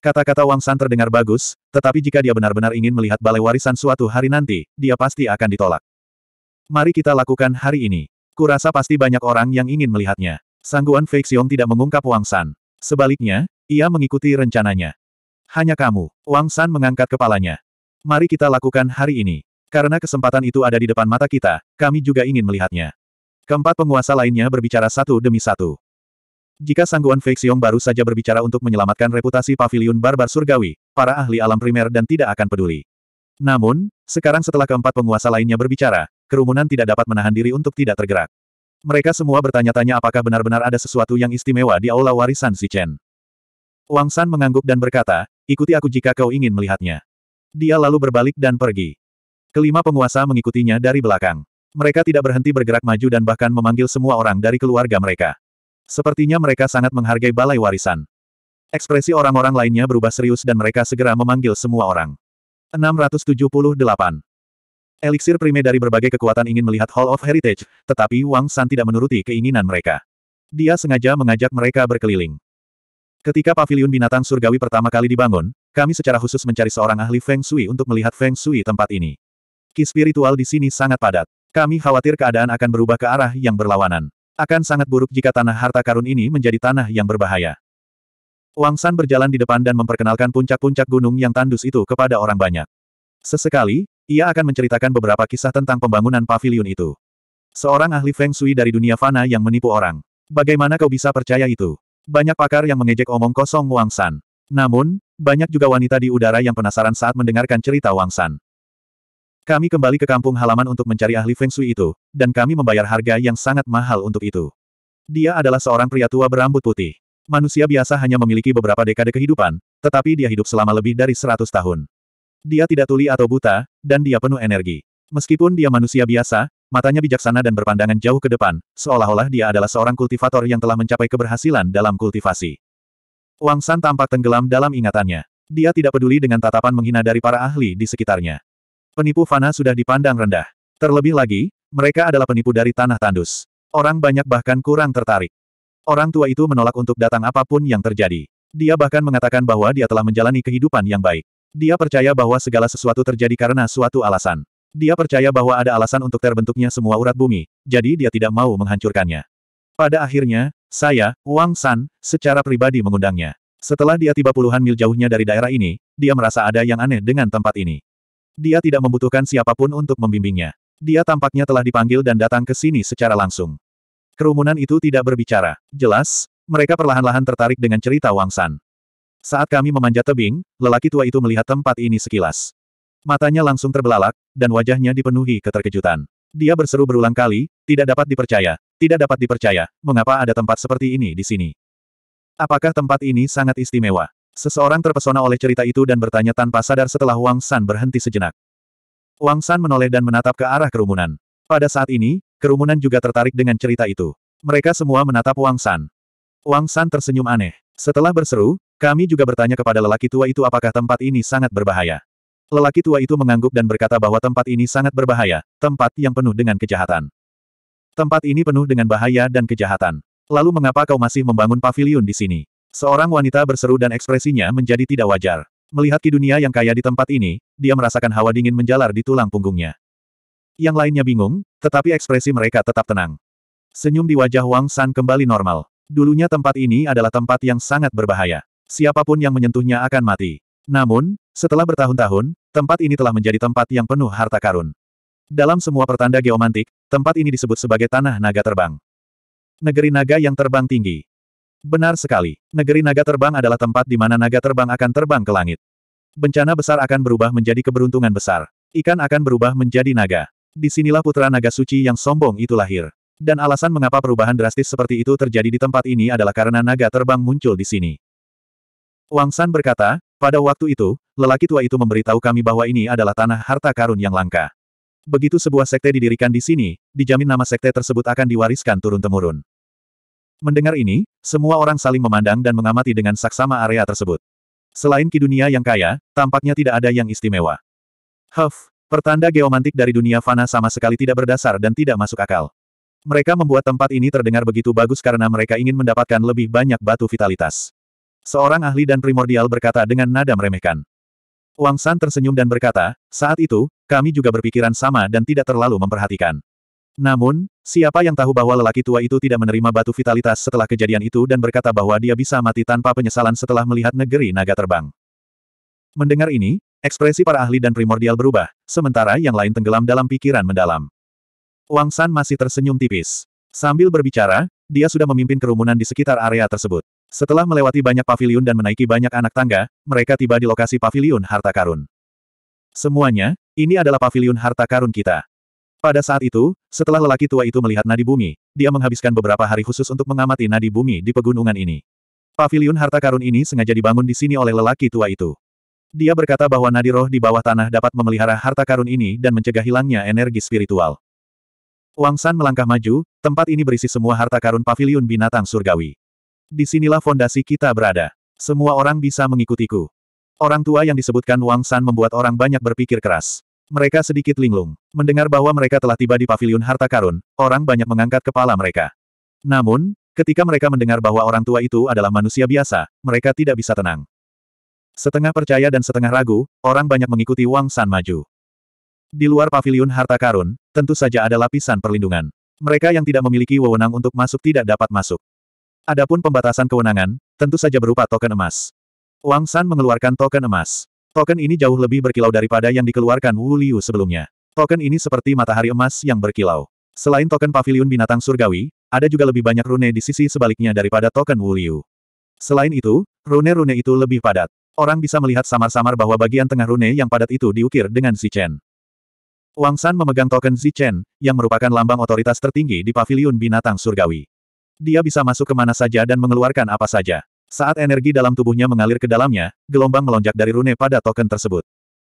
Kata-kata Wang San terdengar bagus, tetapi jika dia benar-benar ingin melihat balai warisan suatu hari nanti, dia pasti akan ditolak. Mari kita lakukan hari ini. Kurasa pasti banyak orang yang ingin melihatnya. Sangguan Feixiong tidak mengungkap Wang San. Sebaliknya, ia mengikuti rencananya. Hanya kamu. Wang San mengangkat kepalanya. Mari kita lakukan hari ini. Karena kesempatan itu ada di depan mata kita, kami juga ingin melihatnya. Keempat penguasa lainnya berbicara satu demi satu. Jika Sangguan Feixiong baru saja berbicara untuk menyelamatkan reputasi Paviliun barbar surgawi, para ahli alam primer dan tidak akan peduli. Namun, sekarang setelah keempat penguasa lainnya berbicara, kerumunan tidak dapat menahan diri untuk tidak tergerak. Mereka semua bertanya-tanya apakah benar-benar ada sesuatu yang istimewa di aula warisan Si Chen. Wang San mengangguk dan berkata, ikuti aku jika kau ingin melihatnya. Dia lalu berbalik dan pergi. Kelima penguasa mengikutinya dari belakang. Mereka tidak berhenti bergerak maju dan bahkan memanggil semua orang dari keluarga mereka. Sepertinya mereka sangat menghargai balai warisan. Ekspresi orang-orang lainnya berubah serius dan mereka segera memanggil semua orang. 678. Eliksir prime dari berbagai kekuatan ingin melihat Hall of Heritage, tetapi Wang San tidak menuruti keinginan mereka. Dia sengaja mengajak mereka berkeliling. Ketika Pavilion binatang surgawi pertama kali dibangun, kami secara khusus mencari seorang ahli Feng Shui untuk melihat Feng Shui tempat ini. Ki spiritual di sini sangat padat. Kami khawatir keadaan akan berubah ke arah yang berlawanan. Akan sangat buruk jika tanah harta karun ini menjadi tanah yang berbahaya. Wang San berjalan di depan dan memperkenalkan puncak-puncak gunung yang tandus itu kepada orang banyak. Sesekali, ia akan menceritakan beberapa kisah tentang pembangunan pavilion itu. Seorang ahli Feng Shui dari dunia fana yang menipu orang. Bagaimana kau bisa percaya itu? Banyak pakar yang mengejek omong kosong Wang San. Namun, banyak juga wanita di udara yang penasaran saat mendengarkan cerita Wang San. Kami kembali ke kampung halaman untuk mencari ahli Feng Shui itu, dan kami membayar harga yang sangat mahal untuk itu. Dia adalah seorang pria tua berambut putih. Manusia biasa hanya memiliki beberapa dekade kehidupan, tetapi dia hidup selama lebih dari seratus tahun. Dia tidak tuli atau buta, dan dia penuh energi. Meskipun dia manusia biasa, matanya bijaksana dan berpandangan jauh ke depan, seolah-olah dia adalah seorang kultivator yang telah mencapai keberhasilan dalam kultivasi. Wang San tampak tenggelam dalam ingatannya. Dia tidak peduli dengan tatapan menghina dari para ahli di sekitarnya. Penipu fana sudah dipandang rendah. Terlebih lagi, mereka adalah penipu dari tanah tandus. Orang banyak bahkan kurang tertarik. Orang tua itu menolak untuk datang apapun yang terjadi. Dia bahkan mengatakan bahwa dia telah menjalani kehidupan yang baik. Dia percaya bahwa segala sesuatu terjadi karena suatu alasan. Dia percaya bahwa ada alasan untuk terbentuknya semua urat bumi, jadi dia tidak mau menghancurkannya. Pada akhirnya, saya, Wang San, secara pribadi mengundangnya. Setelah dia tiba puluhan mil jauhnya dari daerah ini, dia merasa ada yang aneh dengan tempat ini. Dia tidak membutuhkan siapapun untuk membimbingnya. Dia tampaknya telah dipanggil dan datang ke sini secara langsung. Kerumunan itu tidak berbicara. Jelas, mereka perlahan-lahan tertarik dengan cerita Wang San. Saat kami memanjat tebing, lelaki tua itu melihat tempat ini sekilas. Matanya langsung terbelalak, dan wajahnya dipenuhi keterkejutan. Dia berseru berulang kali, tidak dapat dipercaya, tidak dapat dipercaya, mengapa ada tempat seperti ini di sini? Apakah tempat ini sangat istimewa? Seseorang terpesona oleh cerita itu dan bertanya tanpa sadar setelah Wang San berhenti sejenak. Wang San menoleh dan menatap ke arah kerumunan. Pada saat ini, kerumunan juga tertarik dengan cerita itu. Mereka semua menatap Wang San. Wang San tersenyum aneh. Setelah berseru, kami juga bertanya kepada lelaki tua itu apakah tempat ini sangat berbahaya. Lelaki tua itu mengangguk dan berkata bahwa tempat ini sangat berbahaya, tempat yang penuh dengan kejahatan. Tempat ini penuh dengan bahaya dan kejahatan. Lalu mengapa kau masih membangun pavilion di sini? Seorang wanita berseru dan ekspresinya menjadi tidak wajar. Melihat dunia yang kaya di tempat ini, dia merasakan hawa dingin menjalar di tulang punggungnya. Yang lainnya bingung, tetapi ekspresi mereka tetap tenang. Senyum di wajah Wang San kembali normal. Dulunya tempat ini adalah tempat yang sangat berbahaya. Siapapun yang menyentuhnya akan mati. Namun, setelah bertahun-tahun, tempat ini telah menjadi tempat yang penuh harta karun. Dalam semua pertanda geomantik, Tempat ini disebut sebagai Tanah Naga Terbang. Negeri Naga yang terbang tinggi. Benar sekali, negeri naga terbang adalah tempat di mana naga terbang akan terbang ke langit. Bencana besar akan berubah menjadi keberuntungan besar. Ikan akan berubah menjadi naga. Disinilah putra naga suci yang sombong itu lahir. Dan alasan mengapa perubahan drastis seperti itu terjadi di tempat ini adalah karena naga terbang muncul di sini. Wang San berkata, pada waktu itu, lelaki tua itu memberitahu kami bahwa ini adalah tanah harta karun yang langka. Begitu sebuah sekte didirikan di sini, dijamin nama sekte tersebut akan diwariskan turun-temurun. Mendengar ini, semua orang saling memandang dan mengamati dengan saksama area tersebut. Selain kidunia yang kaya, tampaknya tidak ada yang istimewa. Huff, pertanda geomantik dari dunia fana sama sekali tidak berdasar dan tidak masuk akal. Mereka membuat tempat ini terdengar begitu bagus karena mereka ingin mendapatkan lebih banyak batu vitalitas. Seorang ahli dan primordial berkata dengan nada meremehkan. Wang San tersenyum dan berkata, saat itu, kami juga berpikiran sama dan tidak terlalu memperhatikan. Namun, siapa yang tahu bahwa lelaki tua itu tidak menerima batu vitalitas setelah kejadian itu dan berkata bahwa dia bisa mati tanpa penyesalan setelah melihat negeri naga terbang. Mendengar ini, ekspresi para ahli dan primordial berubah, sementara yang lain tenggelam dalam pikiran mendalam. Wang San masih tersenyum tipis. Sambil berbicara, dia sudah memimpin kerumunan di sekitar area tersebut. Setelah melewati banyak pavilion dan menaiki banyak anak tangga, mereka tiba di lokasi pavilion harta karun. Semuanya, ini adalah pavilion harta karun kita. Pada saat itu, setelah lelaki tua itu melihat nadi bumi, dia menghabiskan beberapa hari khusus untuk mengamati nadi bumi di pegunungan ini. Pavilion harta karun ini sengaja dibangun di sini oleh lelaki tua itu. Dia berkata bahwa nadi roh di bawah tanah dapat memelihara harta karun ini dan mencegah hilangnya energi spiritual. Wang San melangkah maju, tempat ini berisi semua harta karun pavilion binatang surgawi. Disinilah fondasi kita berada. Semua orang bisa mengikutiku. Orang tua yang disebutkan Wang San membuat orang banyak berpikir keras. Mereka sedikit linglung. Mendengar bahwa mereka telah tiba di paviliun harta karun, orang banyak mengangkat kepala mereka. Namun, ketika mereka mendengar bahwa orang tua itu adalah manusia biasa, mereka tidak bisa tenang. Setengah percaya dan setengah ragu, orang banyak mengikuti Wang San maju. Di luar paviliun harta karun, tentu saja ada lapisan perlindungan. Mereka yang tidak memiliki wewenang untuk masuk tidak dapat masuk. Adapun pembatasan kewenangan, tentu saja berupa token emas. Wang San mengeluarkan token emas. Token ini jauh lebih berkilau daripada yang dikeluarkan Wu Liu sebelumnya. Token ini seperti matahari emas yang berkilau. Selain token pavilion binatang surgawi, ada juga lebih banyak rune di sisi sebaliknya daripada token Wu Liu. Selain itu, rune-rune itu lebih padat. Orang bisa melihat samar-samar bahwa bagian tengah rune yang padat itu diukir dengan Zichen. Wang San memegang token Zichen, yang merupakan lambang otoritas tertinggi di pavilion binatang surgawi. Dia bisa masuk ke mana saja dan mengeluarkan apa saja. Saat energi dalam tubuhnya mengalir ke dalamnya, gelombang melonjak dari rune pada token tersebut.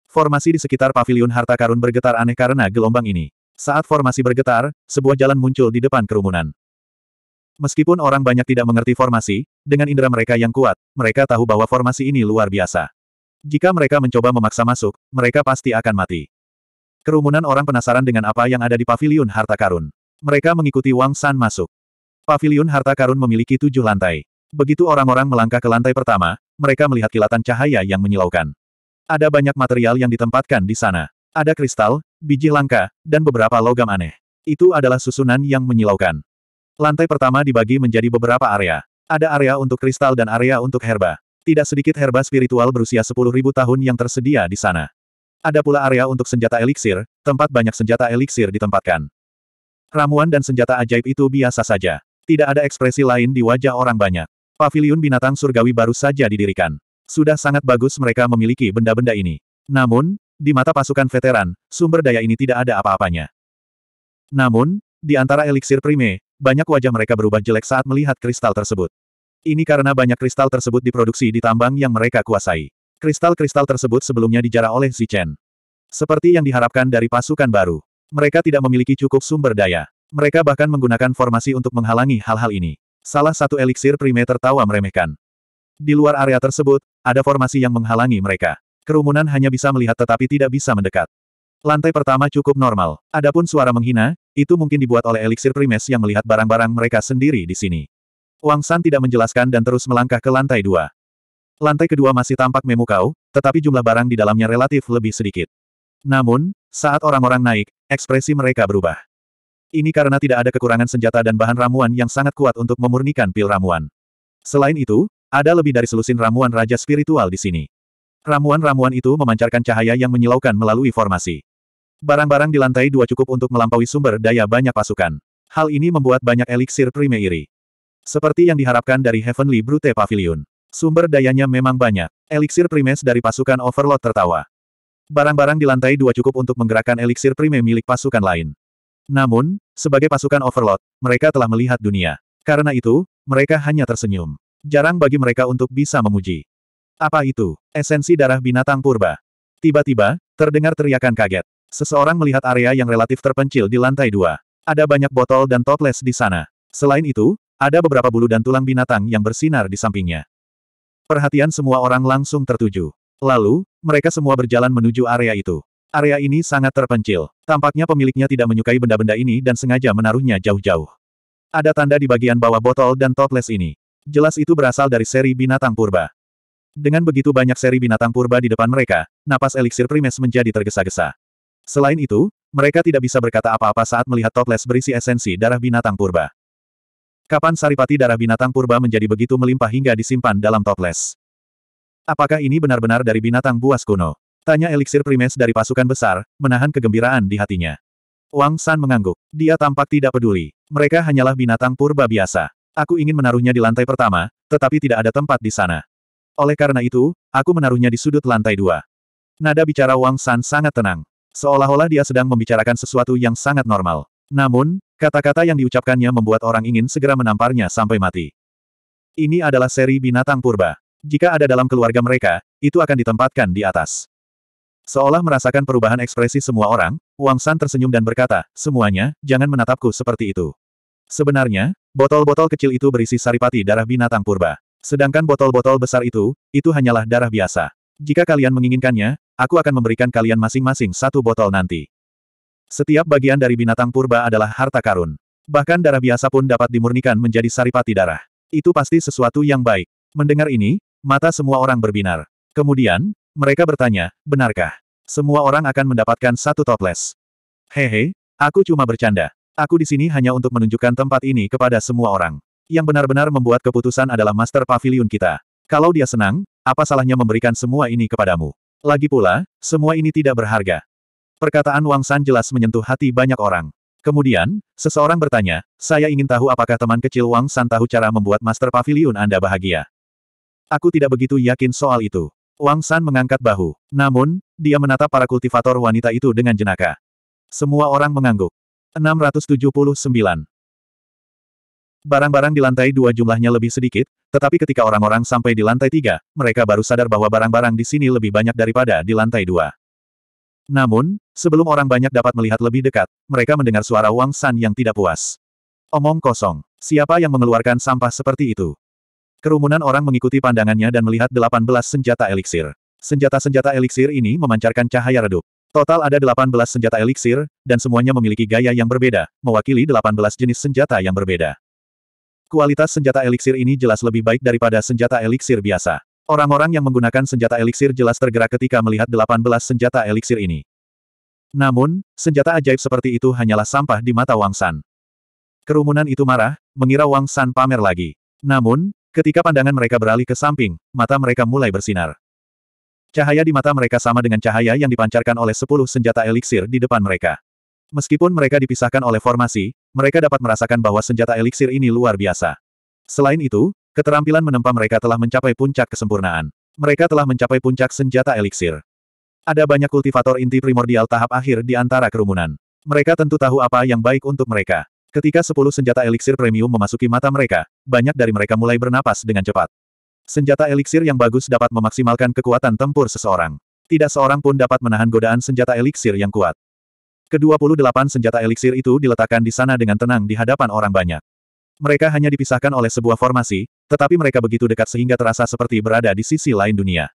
Formasi di sekitar pavilion harta karun bergetar aneh karena gelombang ini. Saat formasi bergetar, sebuah jalan muncul di depan kerumunan. Meskipun orang banyak tidak mengerti formasi, dengan indera mereka yang kuat, mereka tahu bahwa formasi ini luar biasa. Jika mereka mencoba memaksa masuk, mereka pasti akan mati. Kerumunan orang penasaran dengan apa yang ada di pavilion harta karun. Mereka mengikuti Wang San masuk. Paviliun Harta Karun memiliki tujuh lantai. Begitu orang-orang melangkah ke lantai pertama, mereka melihat kilatan cahaya yang menyilaukan. Ada banyak material yang ditempatkan di sana. Ada kristal, biji langka, dan beberapa logam aneh. Itu adalah susunan yang menyilaukan. Lantai pertama dibagi menjadi beberapa area. Ada area untuk kristal dan area untuk herba. Tidak sedikit herba spiritual berusia 10.000 tahun yang tersedia di sana. Ada pula area untuk senjata eliksir, tempat banyak senjata eliksir ditempatkan. Ramuan dan senjata ajaib itu biasa saja. Tidak ada ekspresi lain di wajah orang banyak. Paviliun binatang surgawi baru saja didirikan. Sudah sangat bagus mereka memiliki benda-benda ini. Namun, di mata pasukan veteran, sumber daya ini tidak ada apa-apanya. Namun, di antara eliksir prime, banyak wajah mereka berubah jelek saat melihat kristal tersebut. Ini karena banyak kristal tersebut diproduksi di tambang yang mereka kuasai. Kristal-kristal tersebut sebelumnya dijarah oleh Zichen. Seperti yang diharapkan dari pasukan baru, mereka tidak memiliki cukup sumber daya. Mereka bahkan menggunakan formasi untuk menghalangi hal-hal ini. Salah satu eliksir prime tertawa meremehkan. Di luar area tersebut, ada formasi yang menghalangi mereka. Kerumunan hanya bisa melihat tetapi tidak bisa mendekat. Lantai pertama cukup normal. Adapun suara menghina, itu mungkin dibuat oleh eliksir primes yang melihat barang-barang mereka sendiri di sini. Wang San tidak menjelaskan dan terus melangkah ke lantai dua. Lantai kedua masih tampak memukau, tetapi jumlah barang di dalamnya relatif lebih sedikit. Namun, saat orang-orang naik, ekspresi mereka berubah. Ini karena tidak ada kekurangan senjata dan bahan ramuan yang sangat kuat untuk memurnikan pil ramuan. Selain itu, ada lebih dari selusin ramuan raja spiritual di sini. Ramuan-ramuan itu memancarkan cahaya yang menyilaukan melalui formasi. Barang-barang di lantai dua cukup untuk melampaui sumber daya banyak pasukan. Hal ini membuat banyak eliksir iri. Seperti yang diharapkan dari Heavenly Brute Pavilion. Sumber dayanya memang banyak. Eliksir primes dari pasukan Overlord tertawa. Barang-barang di lantai dua cukup untuk menggerakkan eliksir prime milik pasukan lain. Namun, sebagai pasukan Overlord, mereka telah melihat dunia. Karena itu, mereka hanya tersenyum. Jarang bagi mereka untuk bisa memuji. Apa itu? Esensi darah binatang purba. Tiba-tiba, terdengar teriakan kaget. Seseorang melihat area yang relatif terpencil di lantai dua. Ada banyak botol dan toples di sana. Selain itu, ada beberapa bulu dan tulang binatang yang bersinar di sampingnya. Perhatian semua orang langsung tertuju. Lalu, mereka semua berjalan menuju area itu. Area ini sangat terpencil. Tampaknya pemiliknya tidak menyukai benda-benda ini dan sengaja menaruhnya jauh-jauh. Ada tanda di bagian bawah botol dan toples ini. Jelas itu berasal dari seri binatang purba. Dengan begitu banyak seri binatang purba di depan mereka, napas eliksir primes menjadi tergesa-gesa. Selain itu, mereka tidak bisa berkata apa-apa saat melihat toples berisi esensi darah binatang purba. Kapan saripati darah binatang purba menjadi begitu melimpah hingga disimpan dalam toples? Apakah ini benar-benar dari binatang buas kuno? Tanya eliksir primes dari pasukan besar, menahan kegembiraan di hatinya. Wang San mengangguk. Dia tampak tidak peduli. Mereka hanyalah binatang purba biasa. Aku ingin menaruhnya di lantai pertama, tetapi tidak ada tempat di sana. Oleh karena itu, aku menaruhnya di sudut lantai dua. Nada bicara Wang San sangat tenang. Seolah-olah dia sedang membicarakan sesuatu yang sangat normal. Namun, kata-kata yang diucapkannya membuat orang ingin segera menamparnya sampai mati. Ini adalah seri binatang purba. Jika ada dalam keluarga mereka, itu akan ditempatkan di atas. Seolah merasakan perubahan ekspresi semua orang, Wang San tersenyum dan berkata, semuanya, jangan menatapku seperti itu. Sebenarnya, botol-botol kecil itu berisi saripati darah binatang purba. Sedangkan botol-botol besar itu, itu hanyalah darah biasa. Jika kalian menginginkannya, aku akan memberikan kalian masing-masing satu botol nanti. Setiap bagian dari binatang purba adalah harta karun. Bahkan darah biasa pun dapat dimurnikan menjadi saripati darah. Itu pasti sesuatu yang baik. Mendengar ini, mata semua orang berbinar. Kemudian, mereka bertanya, benarkah? Semua orang akan mendapatkan satu toples. Hehe, aku cuma bercanda. Aku di sini hanya untuk menunjukkan tempat ini kepada semua orang. Yang benar-benar membuat keputusan adalah Master Pavilion kita. Kalau dia senang, apa salahnya memberikan semua ini kepadamu? Lagi pula, semua ini tidak berharga. Perkataan Wang San jelas menyentuh hati banyak orang. Kemudian, seseorang bertanya, saya ingin tahu apakah teman kecil Wang San tahu cara membuat Master Pavilion Anda bahagia. Aku tidak begitu yakin soal itu. Wang San mengangkat bahu. Namun, dia menatap para kultivator wanita itu dengan jenaka. Semua orang mengangguk. 679. Barang-barang di lantai dua jumlahnya lebih sedikit, tetapi ketika orang-orang sampai di lantai tiga, mereka baru sadar bahwa barang-barang di sini lebih banyak daripada di lantai dua. Namun, sebelum orang banyak dapat melihat lebih dekat, mereka mendengar suara Wang San yang tidak puas. Omong kosong. Siapa yang mengeluarkan sampah seperti itu? Kerumunan orang mengikuti pandangannya dan melihat 18 senjata eliksir. Senjata-senjata eliksir ini memancarkan cahaya redup. Total ada 18 senjata eliksir, dan semuanya memiliki gaya yang berbeda, mewakili 18 jenis senjata yang berbeda. Kualitas senjata eliksir ini jelas lebih baik daripada senjata eliksir biasa. Orang-orang yang menggunakan senjata eliksir jelas tergerak ketika melihat 18 senjata eliksir ini. Namun, senjata ajaib seperti itu hanyalah sampah di mata Wang San. Kerumunan itu marah, mengira Wang San pamer lagi. Namun, Ketika pandangan mereka beralih ke samping, mata mereka mulai bersinar. Cahaya di mata mereka sama dengan cahaya yang dipancarkan oleh sepuluh senjata eliksir di depan mereka. Meskipun mereka dipisahkan oleh formasi, mereka dapat merasakan bahwa senjata eliksir ini luar biasa. Selain itu, keterampilan menempa mereka telah mencapai puncak kesempurnaan. Mereka telah mencapai puncak senjata eliksir. Ada banyak kultivator inti primordial tahap akhir di antara kerumunan. Mereka tentu tahu apa yang baik untuk mereka. Ketika sepuluh senjata eliksir premium memasuki mata mereka, banyak dari mereka mulai bernapas dengan cepat. Senjata eliksir yang bagus dapat memaksimalkan kekuatan tempur seseorang. Tidak seorang pun dapat menahan godaan senjata eliksir yang kuat. Kedua-puluh-delapan senjata eliksir itu diletakkan di sana dengan tenang di hadapan orang banyak. Mereka hanya dipisahkan oleh sebuah formasi, tetapi mereka begitu dekat sehingga terasa seperti berada di sisi lain dunia.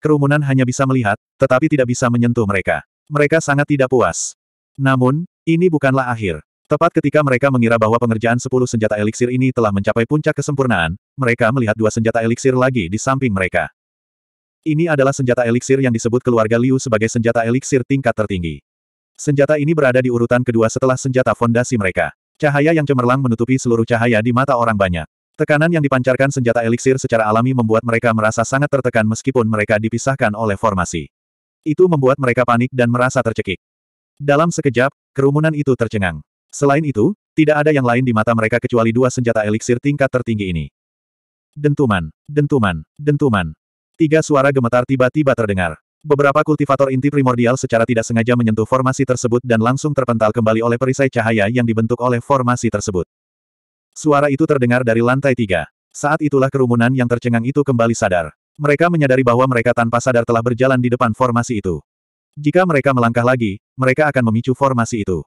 Kerumunan hanya bisa melihat, tetapi tidak bisa menyentuh mereka. Mereka sangat tidak puas. Namun, ini bukanlah akhir. Tepat ketika mereka mengira bahwa pengerjaan sepuluh senjata eliksir ini telah mencapai puncak kesempurnaan, mereka melihat dua senjata eliksir lagi di samping mereka. Ini adalah senjata eliksir yang disebut keluarga Liu sebagai senjata eliksir tingkat tertinggi. Senjata ini berada di urutan kedua setelah senjata fondasi mereka. Cahaya yang cemerlang menutupi seluruh cahaya di mata orang banyak. Tekanan yang dipancarkan senjata eliksir secara alami membuat mereka merasa sangat tertekan meskipun mereka dipisahkan oleh formasi. Itu membuat mereka panik dan merasa tercekik. Dalam sekejap, kerumunan itu tercengang. Selain itu, tidak ada yang lain di mata mereka kecuali dua senjata eliksir tingkat tertinggi ini. Dentuman, dentuman, dentuman. Tiga suara gemetar tiba-tiba terdengar. Beberapa kultivator inti primordial secara tidak sengaja menyentuh formasi tersebut dan langsung terpental kembali oleh perisai cahaya yang dibentuk oleh formasi tersebut. Suara itu terdengar dari lantai tiga. Saat itulah kerumunan yang tercengang itu kembali sadar. Mereka menyadari bahwa mereka tanpa sadar telah berjalan di depan formasi itu. Jika mereka melangkah lagi, mereka akan memicu formasi itu.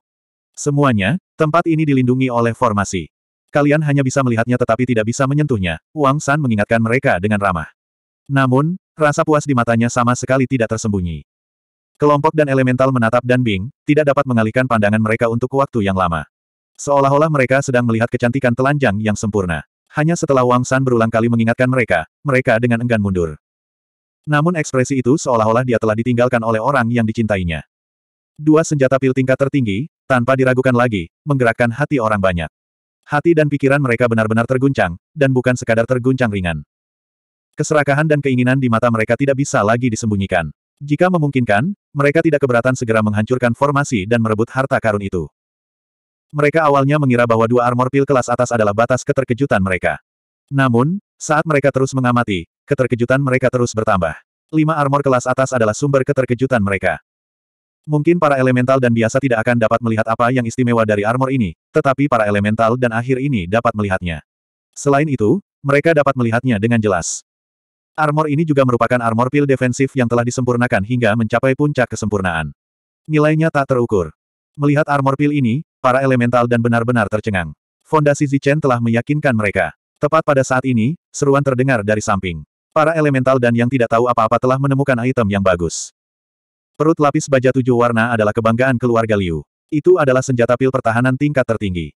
Semuanya, tempat ini dilindungi oleh formasi. Kalian hanya bisa melihatnya tetapi tidak bisa menyentuhnya, Wang San mengingatkan mereka dengan ramah. Namun, rasa puas di matanya sama sekali tidak tersembunyi. Kelompok dan elemental menatap dan Bing, tidak dapat mengalihkan pandangan mereka untuk waktu yang lama. Seolah-olah mereka sedang melihat kecantikan telanjang yang sempurna. Hanya setelah Wang San berulang kali mengingatkan mereka, mereka dengan enggan mundur. Namun ekspresi itu seolah-olah dia telah ditinggalkan oleh orang yang dicintainya. Dua senjata pil tingkat tertinggi, tanpa diragukan lagi, menggerakkan hati orang banyak. Hati dan pikiran mereka benar-benar terguncang, dan bukan sekadar terguncang ringan. Keserakahan dan keinginan di mata mereka tidak bisa lagi disembunyikan. Jika memungkinkan, mereka tidak keberatan segera menghancurkan formasi dan merebut harta karun itu. Mereka awalnya mengira bahwa dua armor pil kelas atas adalah batas keterkejutan mereka. Namun, saat mereka terus mengamati, keterkejutan mereka terus bertambah. Lima armor kelas atas adalah sumber keterkejutan mereka. Mungkin para elemental dan biasa tidak akan dapat melihat apa yang istimewa dari armor ini, tetapi para elemental dan akhir ini dapat melihatnya. Selain itu, mereka dapat melihatnya dengan jelas. Armor ini juga merupakan armor pil defensif yang telah disempurnakan hingga mencapai puncak kesempurnaan. Nilainya tak terukur. Melihat armor pil ini, para elemental dan benar-benar tercengang. Fondasi Zichen telah meyakinkan mereka. Tepat pada saat ini, seruan terdengar dari samping. Para elemental dan yang tidak tahu apa-apa telah menemukan item yang bagus. Perut lapis baja tujuh warna adalah kebanggaan keluarga Liu. Itu adalah senjata pil pertahanan tingkat tertinggi.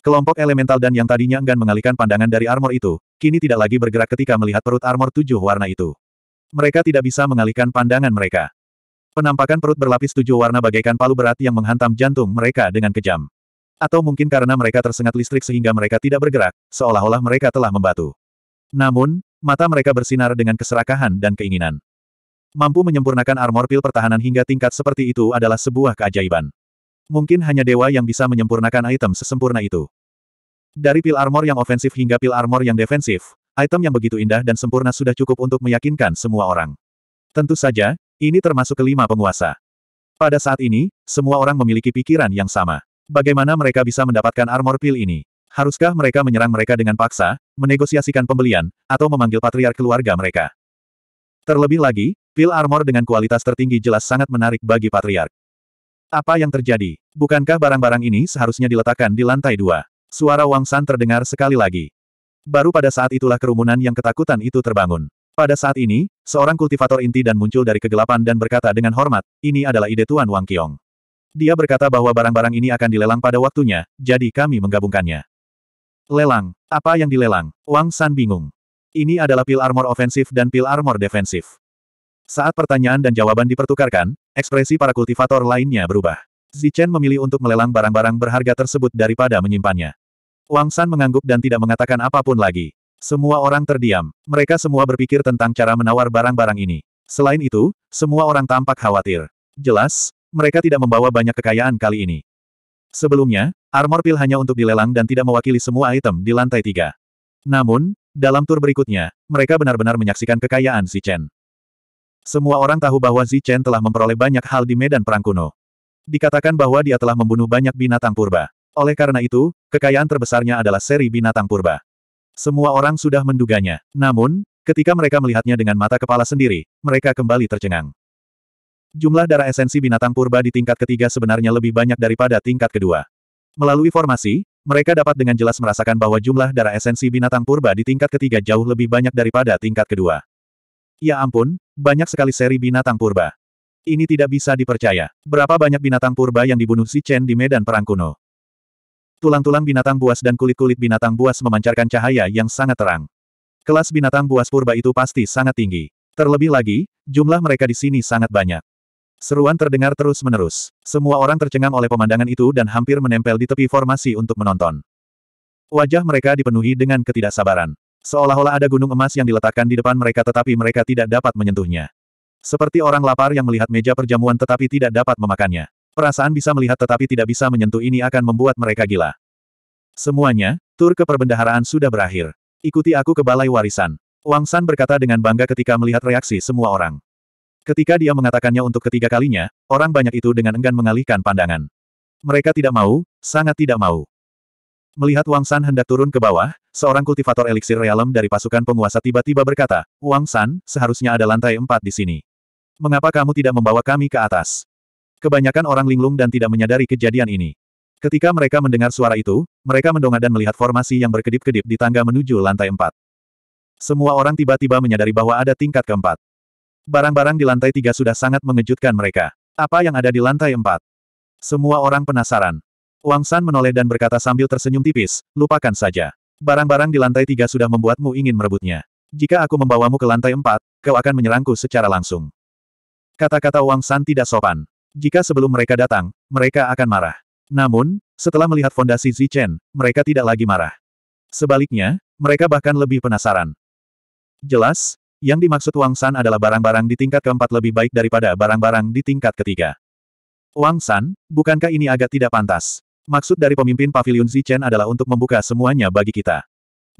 Kelompok elemental dan yang tadinya enggan mengalihkan pandangan dari armor itu, kini tidak lagi bergerak ketika melihat perut armor tujuh warna itu. Mereka tidak bisa mengalihkan pandangan mereka. Penampakan perut berlapis tujuh warna bagaikan palu berat yang menghantam jantung mereka dengan kejam. Atau mungkin karena mereka tersengat listrik sehingga mereka tidak bergerak, seolah-olah mereka telah membatu. Namun, mata mereka bersinar dengan keserakahan dan keinginan. Mampu menyempurnakan armor pil pertahanan hingga tingkat seperti itu adalah sebuah keajaiban. Mungkin hanya dewa yang bisa menyempurnakan item sesempurna itu. Dari pil armor yang ofensif hingga pil armor yang defensif, item yang begitu indah dan sempurna sudah cukup untuk meyakinkan semua orang. Tentu saja, ini termasuk kelima penguasa. Pada saat ini, semua orang memiliki pikiran yang sama. Bagaimana mereka bisa mendapatkan armor pil ini? Haruskah mereka menyerang mereka dengan paksa, menegosiasikan pembelian, atau memanggil patriark keluarga mereka? Terlebih lagi, Pil armor dengan kualitas tertinggi jelas sangat menarik bagi Patriark. Apa yang terjadi? Bukankah barang-barang ini seharusnya diletakkan di lantai dua? Suara Wang San terdengar sekali lagi. Baru pada saat itulah kerumunan yang ketakutan itu terbangun. Pada saat ini, seorang kultivator inti dan muncul dari kegelapan dan berkata dengan hormat, ini adalah ide Tuan Wang Qiong. Dia berkata bahwa barang-barang ini akan dilelang pada waktunya, jadi kami menggabungkannya. Lelang. Apa yang dilelang? Wang San bingung. Ini adalah pil armor ofensif dan pil armor defensif. Saat pertanyaan dan jawaban dipertukarkan, ekspresi para kultivator lainnya berubah. Zichen memilih untuk melelang barang-barang berharga tersebut daripada menyimpannya. Wang San mengangguk dan tidak mengatakan apapun lagi. Semua orang terdiam. Mereka semua berpikir tentang cara menawar barang-barang ini. Selain itu, semua orang tampak khawatir. Jelas, mereka tidak membawa banyak kekayaan kali ini. Sebelumnya, armor pil hanya untuk dilelang dan tidak mewakili semua item di lantai tiga. Namun, dalam tur berikutnya, mereka benar-benar menyaksikan kekayaan Zichen. Semua orang tahu bahwa Zichen telah memperoleh banyak hal di medan perang kuno. Dikatakan bahwa dia telah membunuh banyak binatang purba. Oleh karena itu, kekayaan terbesarnya adalah seri binatang purba. Semua orang sudah menduganya. Namun, ketika mereka melihatnya dengan mata kepala sendiri, mereka kembali tercengang. Jumlah darah esensi binatang purba di tingkat ketiga sebenarnya lebih banyak daripada tingkat kedua. Melalui formasi, mereka dapat dengan jelas merasakan bahwa jumlah darah esensi binatang purba di tingkat ketiga jauh lebih banyak daripada tingkat kedua. Ya ampun, banyak sekali seri binatang purba. Ini tidak bisa dipercaya. Berapa banyak binatang purba yang dibunuh si Chen di medan perang kuno? Tulang-tulang binatang buas dan kulit-kulit binatang buas memancarkan cahaya yang sangat terang. Kelas binatang buas purba itu pasti sangat tinggi. Terlebih lagi, jumlah mereka di sini sangat banyak. Seruan terdengar terus-menerus. Semua orang tercengang oleh pemandangan itu dan hampir menempel di tepi formasi untuk menonton. Wajah mereka dipenuhi dengan ketidaksabaran. Seolah-olah ada gunung emas yang diletakkan di depan mereka tetapi mereka tidak dapat menyentuhnya. Seperti orang lapar yang melihat meja perjamuan tetapi tidak dapat memakannya. Perasaan bisa melihat tetapi tidak bisa menyentuh ini akan membuat mereka gila. Semuanya, tur ke perbendaharaan sudah berakhir. Ikuti aku ke balai warisan. Wang San berkata dengan bangga ketika melihat reaksi semua orang. Ketika dia mengatakannya untuk ketiga kalinya, orang banyak itu dengan enggan mengalihkan pandangan. Mereka tidak mau, sangat tidak mau. Melihat Wang San hendak turun ke bawah, seorang kultivator eliksir realem dari pasukan penguasa tiba-tiba berkata, Wang San, seharusnya ada lantai empat di sini. Mengapa kamu tidak membawa kami ke atas? Kebanyakan orang linglung dan tidak menyadari kejadian ini. Ketika mereka mendengar suara itu, mereka mendongak dan melihat formasi yang berkedip-kedip di tangga menuju lantai empat. Semua orang tiba-tiba menyadari bahwa ada tingkat keempat. Barang-barang di lantai tiga sudah sangat mengejutkan mereka. Apa yang ada di lantai empat? Semua orang penasaran. Wang San menoleh dan berkata sambil tersenyum tipis, lupakan saja. Barang-barang di lantai tiga sudah membuatmu ingin merebutnya. Jika aku membawamu ke lantai empat, kau akan menyerangku secara langsung. Kata-kata Wang San tidak sopan. Jika sebelum mereka datang, mereka akan marah. Namun, setelah melihat fondasi Zichen, mereka tidak lagi marah. Sebaliknya, mereka bahkan lebih penasaran. Jelas, yang dimaksud Wang San adalah barang-barang di tingkat keempat lebih baik daripada barang-barang di tingkat ketiga. Wang San, bukankah ini agak tidak pantas? Maksud dari pemimpin pavilion Zichen adalah untuk membuka semuanya bagi kita.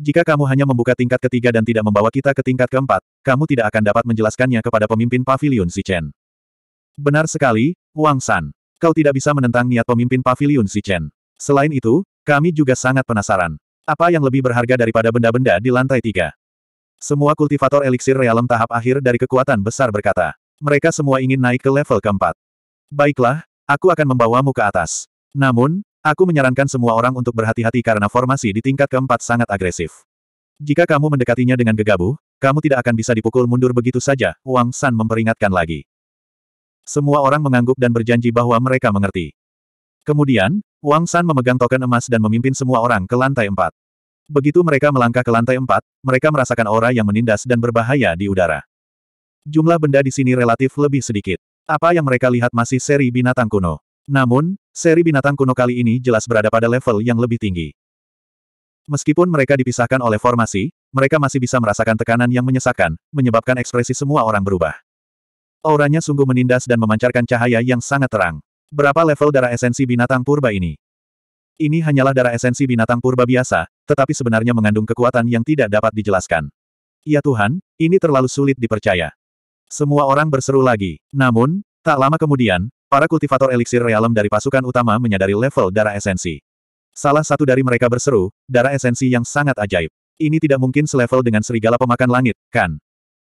Jika kamu hanya membuka tingkat ketiga dan tidak membawa kita ke tingkat keempat, kamu tidak akan dapat menjelaskannya kepada pemimpin pavilion Zichen. Benar sekali, Wang San. Kau tidak bisa menentang niat pemimpin pavilion Zichen. Selain itu, kami juga sangat penasaran. Apa yang lebih berharga daripada benda-benda di lantai tiga? Semua kultivator eliksir realem tahap akhir dari kekuatan besar berkata. Mereka semua ingin naik ke level keempat. Baiklah, aku akan membawamu ke atas. Namun, Aku menyarankan semua orang untuk berhati-hati karena formasi di tingkat keempat sangat agresif. Jika kamu mendekatinya dengan gegabah, kamu tidak akan bisa dipukul mundur begitu saja, Wang San memperingatkan lagi. Semua orang mengangguk dan berjanji bahwa mereka mengerti. Kemudian, Wang San memegang token emas dan memimpin semua orang ke lantai empat. Begitu mereka melangkah ke lantai empat, mereka merasakan aura yang menindas dan berbahaya di udara. Jumlah benda di sini relatif lebih sedikit. Apa yang mereka lihat masih seri binatang kuno. Namun, seri binatang kuno kali ini jelas berada pada level yang lebih tinggi. Meskipun mereka dipisahkan oleh formasi, mereka masih bisa merasakan tekanan yang menyesakkan, menyebabkan ekspresi semua orang berubah. Auranya sungguh menindas dan memancarkan cahaya yang sangat terang. Berapa level darah esensi binatang purba ini? Ini hanyalah darah esensi binatang purba biasa, tetapi sebenarnya mengandung kekuatan yang tidak dapat dijelaskan. Ya Tuhan, ini terlalu sulit dipercaya. Semua orang berseru lagi. Namun, tak lama kemudian, Para kultivator eliksir realem dari pasukan utama menyadari level darah esensi. Salah satu dari mereka berseru, darah esensi yang sangat ajaib. Ini tidak mungkin selevel dengan serigala pemakan langit, kan?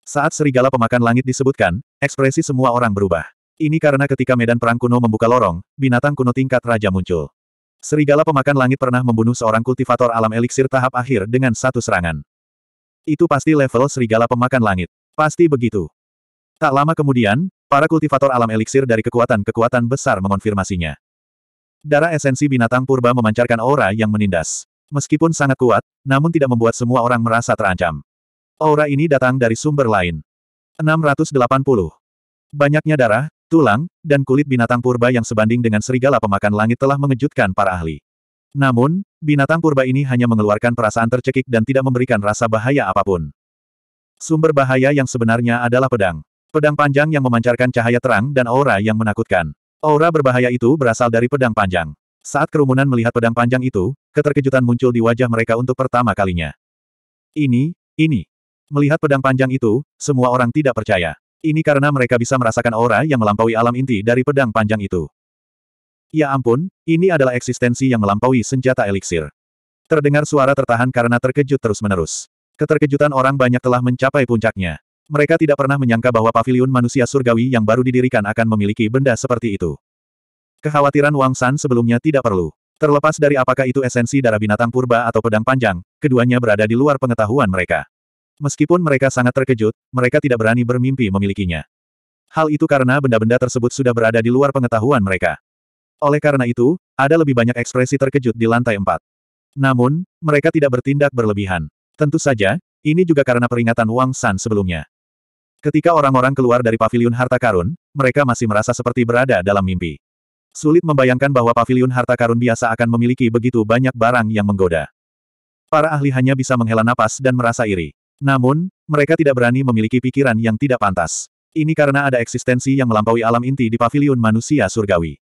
Saat serigala pemakan langit disebutkan, ekspresi semua orang berubah. Ini karena ketika medan perang kuno membuka lorong, binatang kuno tingkat raja muncul. Serigala pemakan langit pernah membunuh seorang kultivator alam eliksir tahap akhir dengan satu serangan. Itu pasti level serigala pemakan langit. Pasti begitu. Tak lama kemudian, Para kultivator alam eliksir dari kekuatan-kekuatan besar mengonfirmasinya. Darah esensi binatang purba memancarkan aura yang menindas. Meskipun sangat kuat, namun tidak membuat semua orang merasa terancam. Aura ini datang dari sumber lain. 680. Banyaknya darah, tulang, dan kulit binatang purba yang sebanding dengan serigala pemakan langit telah mengejutkan para ahli. Namun, binatang purba ini hanya mengeluarkan perasaan tercekik dan tidak memberikan rasa bahaya apapun. Sumber bahaya yang sebenarnya adalah pedang. Pedang panjang yang memancarkan cahaya terang dan aura yang menakutkan. Aura berbahaya itu berasal dari pedang panjang. Saat kerumunan melihat pedang panjang itu, keterkejutan muncul di wajah mereka untuk pertama kalinya. Ini, ini. Melihat pedang panjang itu, semua orang tidak percaya. Ini karena mereka bisa merasakan aura yang melampaui alam inti dari pedang panjang itu. Ya ampun, ini adalah eksistensi yang melampaui senjata eliksir. Terdengar suara tertahan karena terkejut terus-menerus. Keterkejutan orang banyak telah mencapai puncaknya. Mereka tidak pernah menyangka bahwa paviliun manusia surgawi yang baru didirikan akan memiliki benda seperti itu. Kekhawatiran Wang San sebelumnya tidak perlu. Terlepas dari apakah itu esensi darah binatang purba atau pedang panjang, keduanya berada di luar pengetahuan mereka. Meskipun mereka sangat terkejut, mereka tidak berani bermimpi memilikinya. Hal itu karena benda-benda tersebut sudah berada di luar pengetahuan mereka. Oleh karena itu, ada lebih banyak ekspresi terkejut di lantai empat. Namun, mereka tidak bertindak berlebihan. Tentu saja, ini juga karena peringatan Wang San sebelumnya. Ketika orang-orang keluar dari pavilion harta karun, mereka masih merasa seperti berada dalam mimpi. Sulit membayangkan bahwa pavilion harta karun biasa akan memiliki begitu banyak barang yang menggoda. Para ahli hanya bisa menghela napas dan merasa iri. Namun, mereka tidak berani memiliki pikiran yang tidak pantas. Ini karena ada eksistensi yang melampaui alam inti di pavilion manusia surgawi.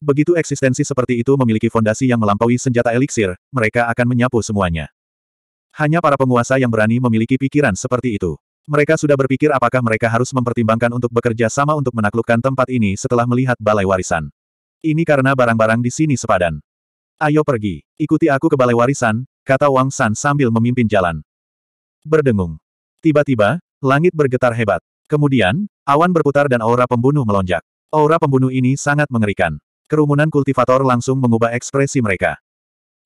Begitu eksistensi seperti itu memiliki fondasi yang melampaui senjata eliksir, mereka akan menyapu semuanya. Hanya para penguasa yang berani memiliki pikiran seperti itu. Mereka sudah berpikir apakah mereka harus mempertimbangkan untuk bekerja sama untuk menaklukkan tempat ini setelah melihat balai warisan. Ini karena barang-barang di sini sepadan. Ayo pergi, ikuti aku ke balai warisan, kata Wang San sambil memimpin jalan. Berdengung. Tiba-tiba, langit bergetar hebat. Kemudian, awan berputar dan aura pembunuh melonjak. Aura pembunuh ini sangat mengerikan. Kerumunan kultivator langsung mengubah ekspresi mereka.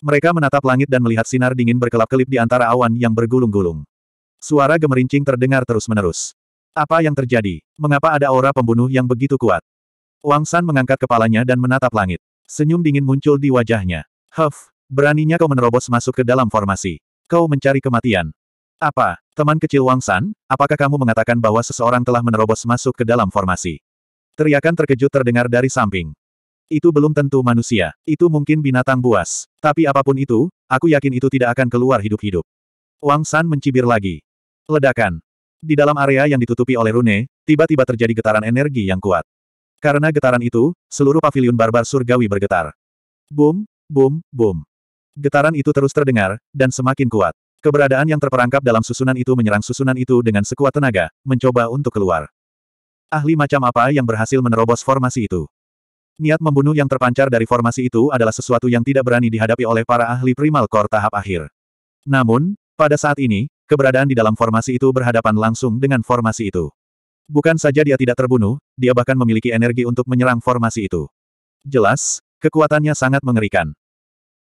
Mereka menatap langit dan melihat sinar dingin berkelap-kelip di antara awan yang bergulung-gulung. Suara gemerincing terdengar terus-menerus. Apa yang terjadi? Mengapa ada aura pembunuh yang begitu kuat? Wang San mengangkat kepalanya dan menatap langit. Senyum dingin muncul di wajahnya. Huff, beraninya kau menerobos masuk ke dalam formasi. Kau mencari kematian. Apa, teman kecil Wang San, apakah kamu mengatakan bahwa seseorang telah menerobos masuk ke dalam formasi? Teriakan terkejut terdengar dari samping. Itu belum tentu manusia, itu mungkin binatang buas. Tapi apapun itu, aku yakin itu tidak akan keluar hidup-hidup. Wang San mencibir lagi. Ledakan. Di dalam area yang ditutupi oleh rune, tiba-tiba terjadi getaran energi yang kuat. Karena getaran itu, seluruh pavilion barbar surgawi bergetar. Boom, boom, boom. Getaran itu terus terdengar, dan semakin kuat. Keberadaan yang terperangkap dalam susunan itu menyerang susunan itu dengan sekuat tenaga, mencoba untuk keluar. Ahli macam apa yang berhasil menerobos formasi itu? Niat membunuh yang terpancar dari formasi itu adalah sesuatu yang tidak berani dihadapi oleh para ahli primal core tahap akhir. Namun, pada saat ini, keberadaan di dalam formasi itu berhadapan langsung dengan formasi itu. Bukan saja dia tidak terbunuh, dia bahkan memiliki energi untuk menyerang formasi itu. Jelas, kekuatannya sangat mengerikan.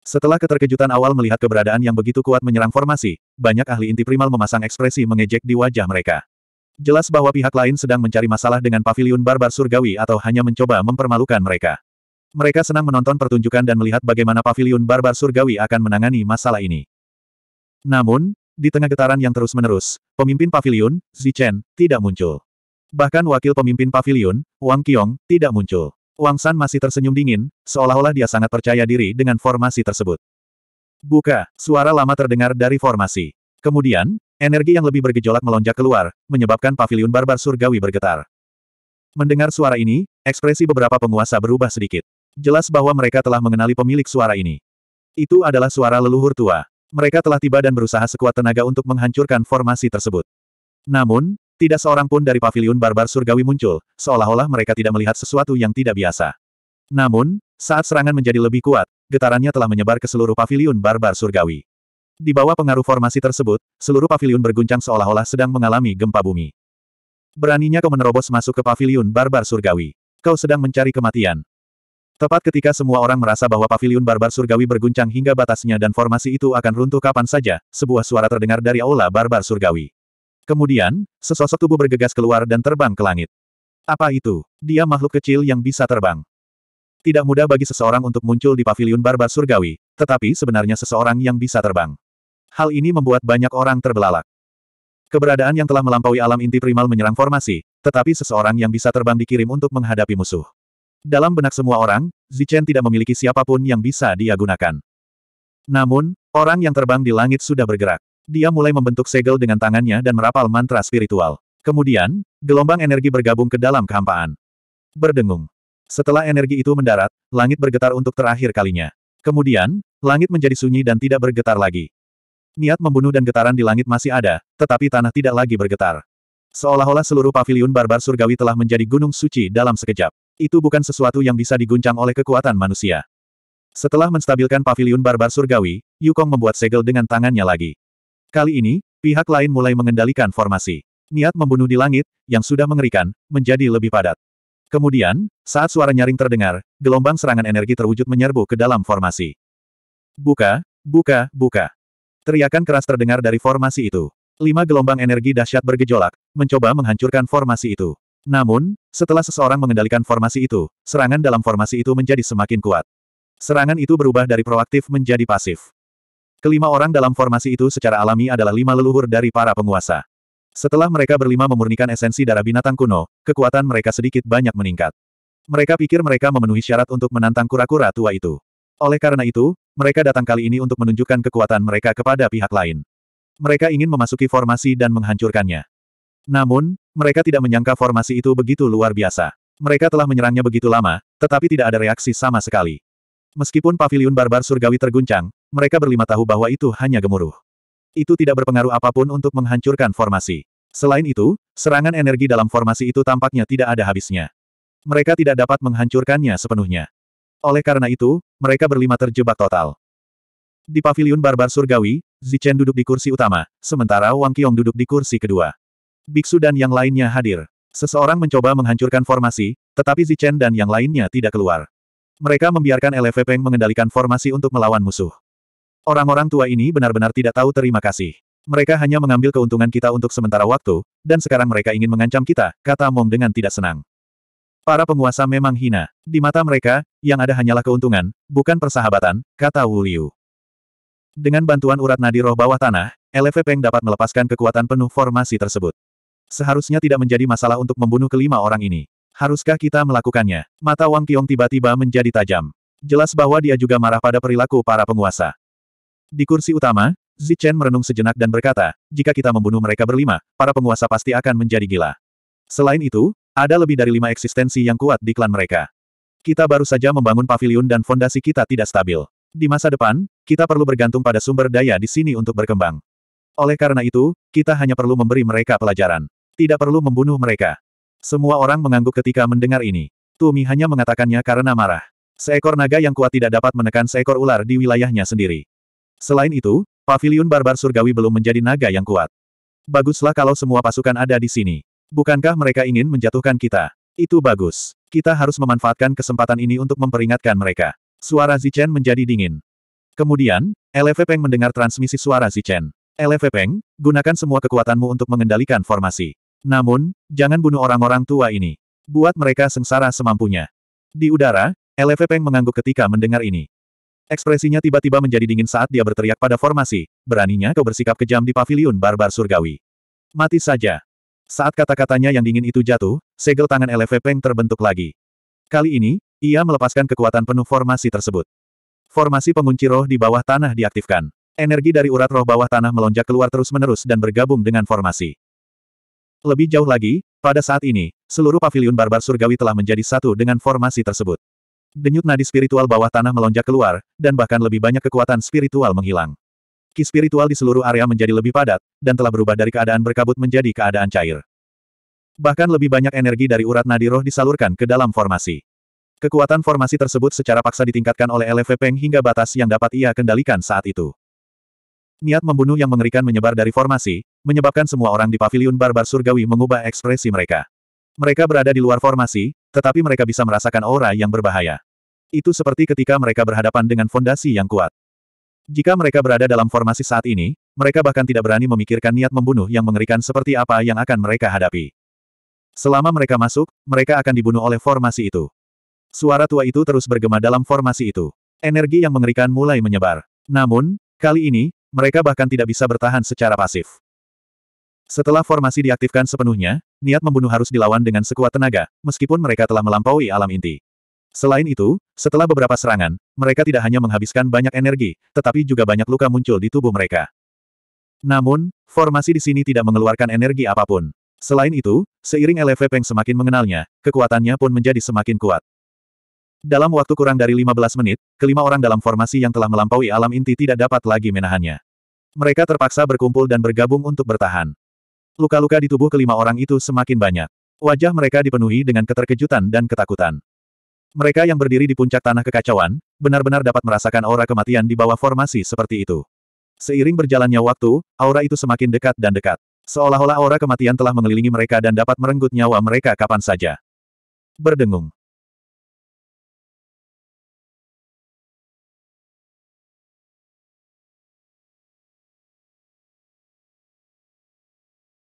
Setelah keterkejutan awal melihat keberadaan yang begitu kuat menyerang formasi, banyak ahli inti primal memasang ekspresi mengejek di wajah mereka. Jelas bahwa pihak lain sedang mencari masalah dengan paviliun barbar surgawi atau hanya mencoba mempermalukan mereka. Mereka senang menonton pertunjukan dan melihat bagaimana paviliun barbar surgawi akan menangani masalah ini. Namun, di tengah getaran yang terus-menerus, pemimpin pavilion, Zichen, tidak muncul. Bahkan wakil pemimpin pavilion, Wang Qiong, tidak muncul. Wang San masih tersenyum dingin, seolah-olah dia sangat percaya diri dengan formasi tersebut. Buka, suara lama terdengar dari formasi. Kemudian, energi yang lebih bergejolak melonjak keluar, menyebabkan pavilion barbar surgawi bergetar. Mendengar suara ini, ekspresi beberapa penguasa berubah sedikit. Jelas bahwa mereka telah mengenali pemilik suara ini. Itu adalah suara leluhur tua. Mereka telah tiba dan berusaha sekuat tenaga untuk menghancurkan formasi tersebut. Namun, tidak seorang pun dari pavilion barbar surgawi muncul, seolah-olah mereka tidak melihat sesuatu yang tidak biasa. Namun, saat serangan menjadi lebih kuat, getarannya telah menyebar ke seluruh pavilion barbar surgawi. Di bawah pengaruh formasi tersebut, seluruh pavilion berguncang seolah-olah sedang mengalami gempa bumi. Beraninya kau menerobos masuk ke pavilion barbar surgawi. Kau sedang mencari kematian. Tepat ketika semua orang merasa bahwa pavilion barbar surgawi berguncang hingga batasnya dan formasi itu akan runtuh kapan saja, sebuah suara terdengar dari aula barbar surgawi. Kemudian, sesosok tubuh bergegas keluar dan terbang ke langit. Apa itu? Dia makhluk kecil yang bisa terbang. Tidak mudah bagi seseorang untuk muncul di pavilion barbar surgawi, tetapi sebenarnya seseorang yang bisa terbang. Hal ini membuat banyak orang terbelalak. Keberadaan yang telah melampaui alam inti primal menyerang formasi, tetapi seseorang yang bisa terbang dikirim untuk menghadapi musuh. Dalam benak semua orang, Zichen tidak memiliki siapapun yang bisa dia gunakan. Namun, orang yang terbang di langit sudah bergerak. Dia mulai membentuk segel dengan tangannya dan merapal mantra spiritual. Kemudian, gelombang energi bergabung ke dalam kehampaan. Berdengung. Setelah energi itu mendarat, langit bergetar untuk terakhir kalinya. Kemudian, langit menjadi sunyi dan tidak bergetar lagi. Niat membunuh dan getaran di langit masih ada, tetapi tanah tidak lagi bergetar. Seolah-olah seluruh paviliun barbar surgawi telah menjadi gunung suci dalam sekejap. Itu bukan sesuatu yang bisa diguncang oleh kekuatan manusia. Setelah menstabilkan pavilion barbar surgawi, Yukong membuat segel dengan tangannya lagi. Kali ini, pihak lain mulai mengendalikan formasi. Niat membunuh di langit, yang sudah mengerikan, menjadi lebih padat. Kemudian, saat suara nyaring terdengar, gelombang serangan energi terwujud menyerbu ke dalam formasi. Buka, buka, buka. Teriakan keras terdengar dari formasi itu. Lima gelombang energi dahsyat bergejolak, mencoba menghancurkan formasi itu. Namun, setelah seseorang mengendalikan formasi itu, serangan dalam formasi itu menjadi semakin kuat. Serangan itu berubah dari proaktif menjadi pasif. Kelima orang dalam formasi itu secara alami adalah lima leluhur dari para penguasa. Setelah mereka berlima memurnikan esensi darah binatang kuno, kekuatan mereka sedikit banyak meningkat. Mereka pikir mereka memenuhi syarat untuk menantang kura-kura tua itu. Oleh karena itu, mereka datang kali ini untuk menunjukkan kekuatan mereka kepada pihak lain. Mereka ingin memasuki formasi dan menghancurkannya. Namun, mereka tidak menyangka formasi itu begitu luar biasa. Mereka telah menyerangnya begitu lama, tetapi tidak ada reaksi sama sekali. Meskipun pavilion barbar surgawi terguncang, mereka berlima tahu bahwa itu hanya gemuruh. Itu tidak berpengaruh apapun untuk menghancurkan formasi. Selain itu, serangan energi dalam formasi itu tampaknya tidak ada habisnya. Mereka tidak dapat menghancurkannya sepenuhnya. Oleh karena itu, mereka berlima terjebak total. Di pavilion barbar surgawi, Zichen duduk di kursi utama, sementara Wang Qiong duduk di kursi kedua biksu dan yang lainnya hadir. Seseorang mencoba menghancurkan formasi, tetapi Zichen dan yang lainnya tidak keluar. Mereka membiarkan LV Peng mengendalikan formasi untuk melawan musuh. Orang-orang tua ini benar-benar tidak tahu terima kasih. Mereka hanya mengambil keuntungan kita untuk sementara waktu, dan sekarang mereka ingin mengancam kita, kata Mong dengan tidak senang. Para penguasa memang hina. Di mata mereka, yang ada hanyalah keuntungan, bukan persahabatan, kata Wu Liu. Dengan bantuan urat nadi roh bawah tanah, LV Peng dapat melepaskan kekuatan penuh formasi tersebut. Seharusnya tidak menjadi masalah untuk membunuh kelima orang ini. Haruskah kita melakukannya? Mata Wang Qiong tiba-tiba menjadi tajam. Jelas bahwa dia juga marah pada perilaku para penguasa. Di kursi utama, Zi Chen merenung sejenak dan berkata, jika kita membunuh mereka berlima, para penguasa pasti akan menjadi gila. Selain itu, ada lebih dari lima eksistensi yang kuat di klan mereka. Kita baru saja membangun pavilion dan fondasi kita tidak stabil. Di masa depan, kita perlu bergantung pada sumber daya di sini untuk berkembang. Oleh karena itu, kita hanya perlu memberi mereka pelajaran. Tidak perlu membunuh mereka. Semua orang mengangguk ketika mendengar ini. Tumi hanya mengatakannya karena marah. Seekor naga yang kuat tidak dapat menekan seekor ular di wilayahnya sendiri. Selain itu, paviliun barbar surgawi belum menjadi naga yang kuat. Baguslah kalau semua pasukan ada di sini. Bukankah mereka ingin menjatuhkan kita? Itu bagus. Kita harus memanfaatkan kesempatan ini untuk memperingatkan mereka. Suara Zichen menjadi dingin. Kemudian, LV Peng mendengar transmisi suara Zichen. LV Peng, gunakan semua kekuatanmu untuk mengendalikan formasi. Namun, jangan bunuh orang-orang tua ini. Buat mereka sengsara semampunya. Di udara, LV Peng mengangguk ketika mendengar ini. Ekspresinya tiba-tiba menjadi dingin saat dia berteriak pada formasi, beraninya kau bersikap kejam di paviliun barbar surgawi. Mati saja. Saat kata-katanya yang dingin itu jatuh, segel tangan LV Peng terbentuk lagi. Kali ini, ia melepaskan kekuatan penuh formasi tersebut. Formasi pengunci roh di bawah tanah diaktifkan. Energi dari urat roh bawah tanah melonjak keluar terus-menerus dan bergabung dengan formasi. Lebih jauh lagi, pada saat ini, seluruh pavilion barbar surgawi telah menjadi satu dengan formasi tersebut. Denyut nadi spiritual bawah tanah melonjak keluar, dan bahkan lebih banyak kekuatan spiritual menghilang. Ki spiritual di seluruh area menjadi lebih padat, dan telah berubah dari keadaan berkabut menjadi keadaan cair. Bahkan lebih banyak energi dari urat nadi roh disalurkan ke dalam formasi. Kekuatan formasi tersebut secara paksa ditingkatkan oleh LFP Peng hingga batas yang dapat ia kendalikan saat itu. Niat membunuh yang mengerikan menyebar dari formasi, menyebabkan semua orang di paviliun barbar surgawi mengubah ekspresi mereka. Mereka berada di luar formasi, tetapi mereka bisa merasakan aura yang berbahaya. Itu seperti ketika mereka berhadapan dengan fondasi yang kuat. Jika mereka berada dalam formasi saat ini, mereka bahkan tidak berani memikirkan niat membunuh yang mengerikan seperti apa yang akan mereka hadapi. Selama mereka masuk, mereka akan dibunuh oleh formasi itu. Suara tua itu terus bergema dalam formasi itu. Energi yang mengerikan mulai menyebar. Namun, kali ini, mereka bahkan tidak bisa bertahan secara pasif. Setelah formasi diaktifkan sepenuhnya, niat membunuh harus dilawan dengan sekuat tenaga, meskipun mereka telah melampaui alam inti. Selain itu, setelah beberapa serangan, mereka tidak hanya menghabiskan banyak energi, tetapi juga banyak luka muncul di tubuh mereka. Namun, formasi di sini tidak mengeluarkan energi apapun. Selain itu, seiring LV Peng semakin mengenalnya, kekuatannya pun menjadi semakin kuat. Dalam waktu kurang dari 15 menit, kelima orang dalam formasi yang telah melampaui alam inti tidak dapat lagi menahannya. Mereka terpaksa berkumpul dan bergabung untuk bertahan. Luka-luka di tubuh kelima orang itu semakin banyak. Wajah mereka dipenuhi dengan keterkejutan dan ketakutan. Mereka yang berdiri di puncak tanah kekacauan, benar-benar dapat merasakan aura kematian di bawah formasi seperti itu. Seiring berjalannya waktu, aura itu semakin dekat dan dekat. Seolah-olah aura kematian telah mengelilingi mereka dan dapat merenggut nyawa mereka kapan saja. Berdengung.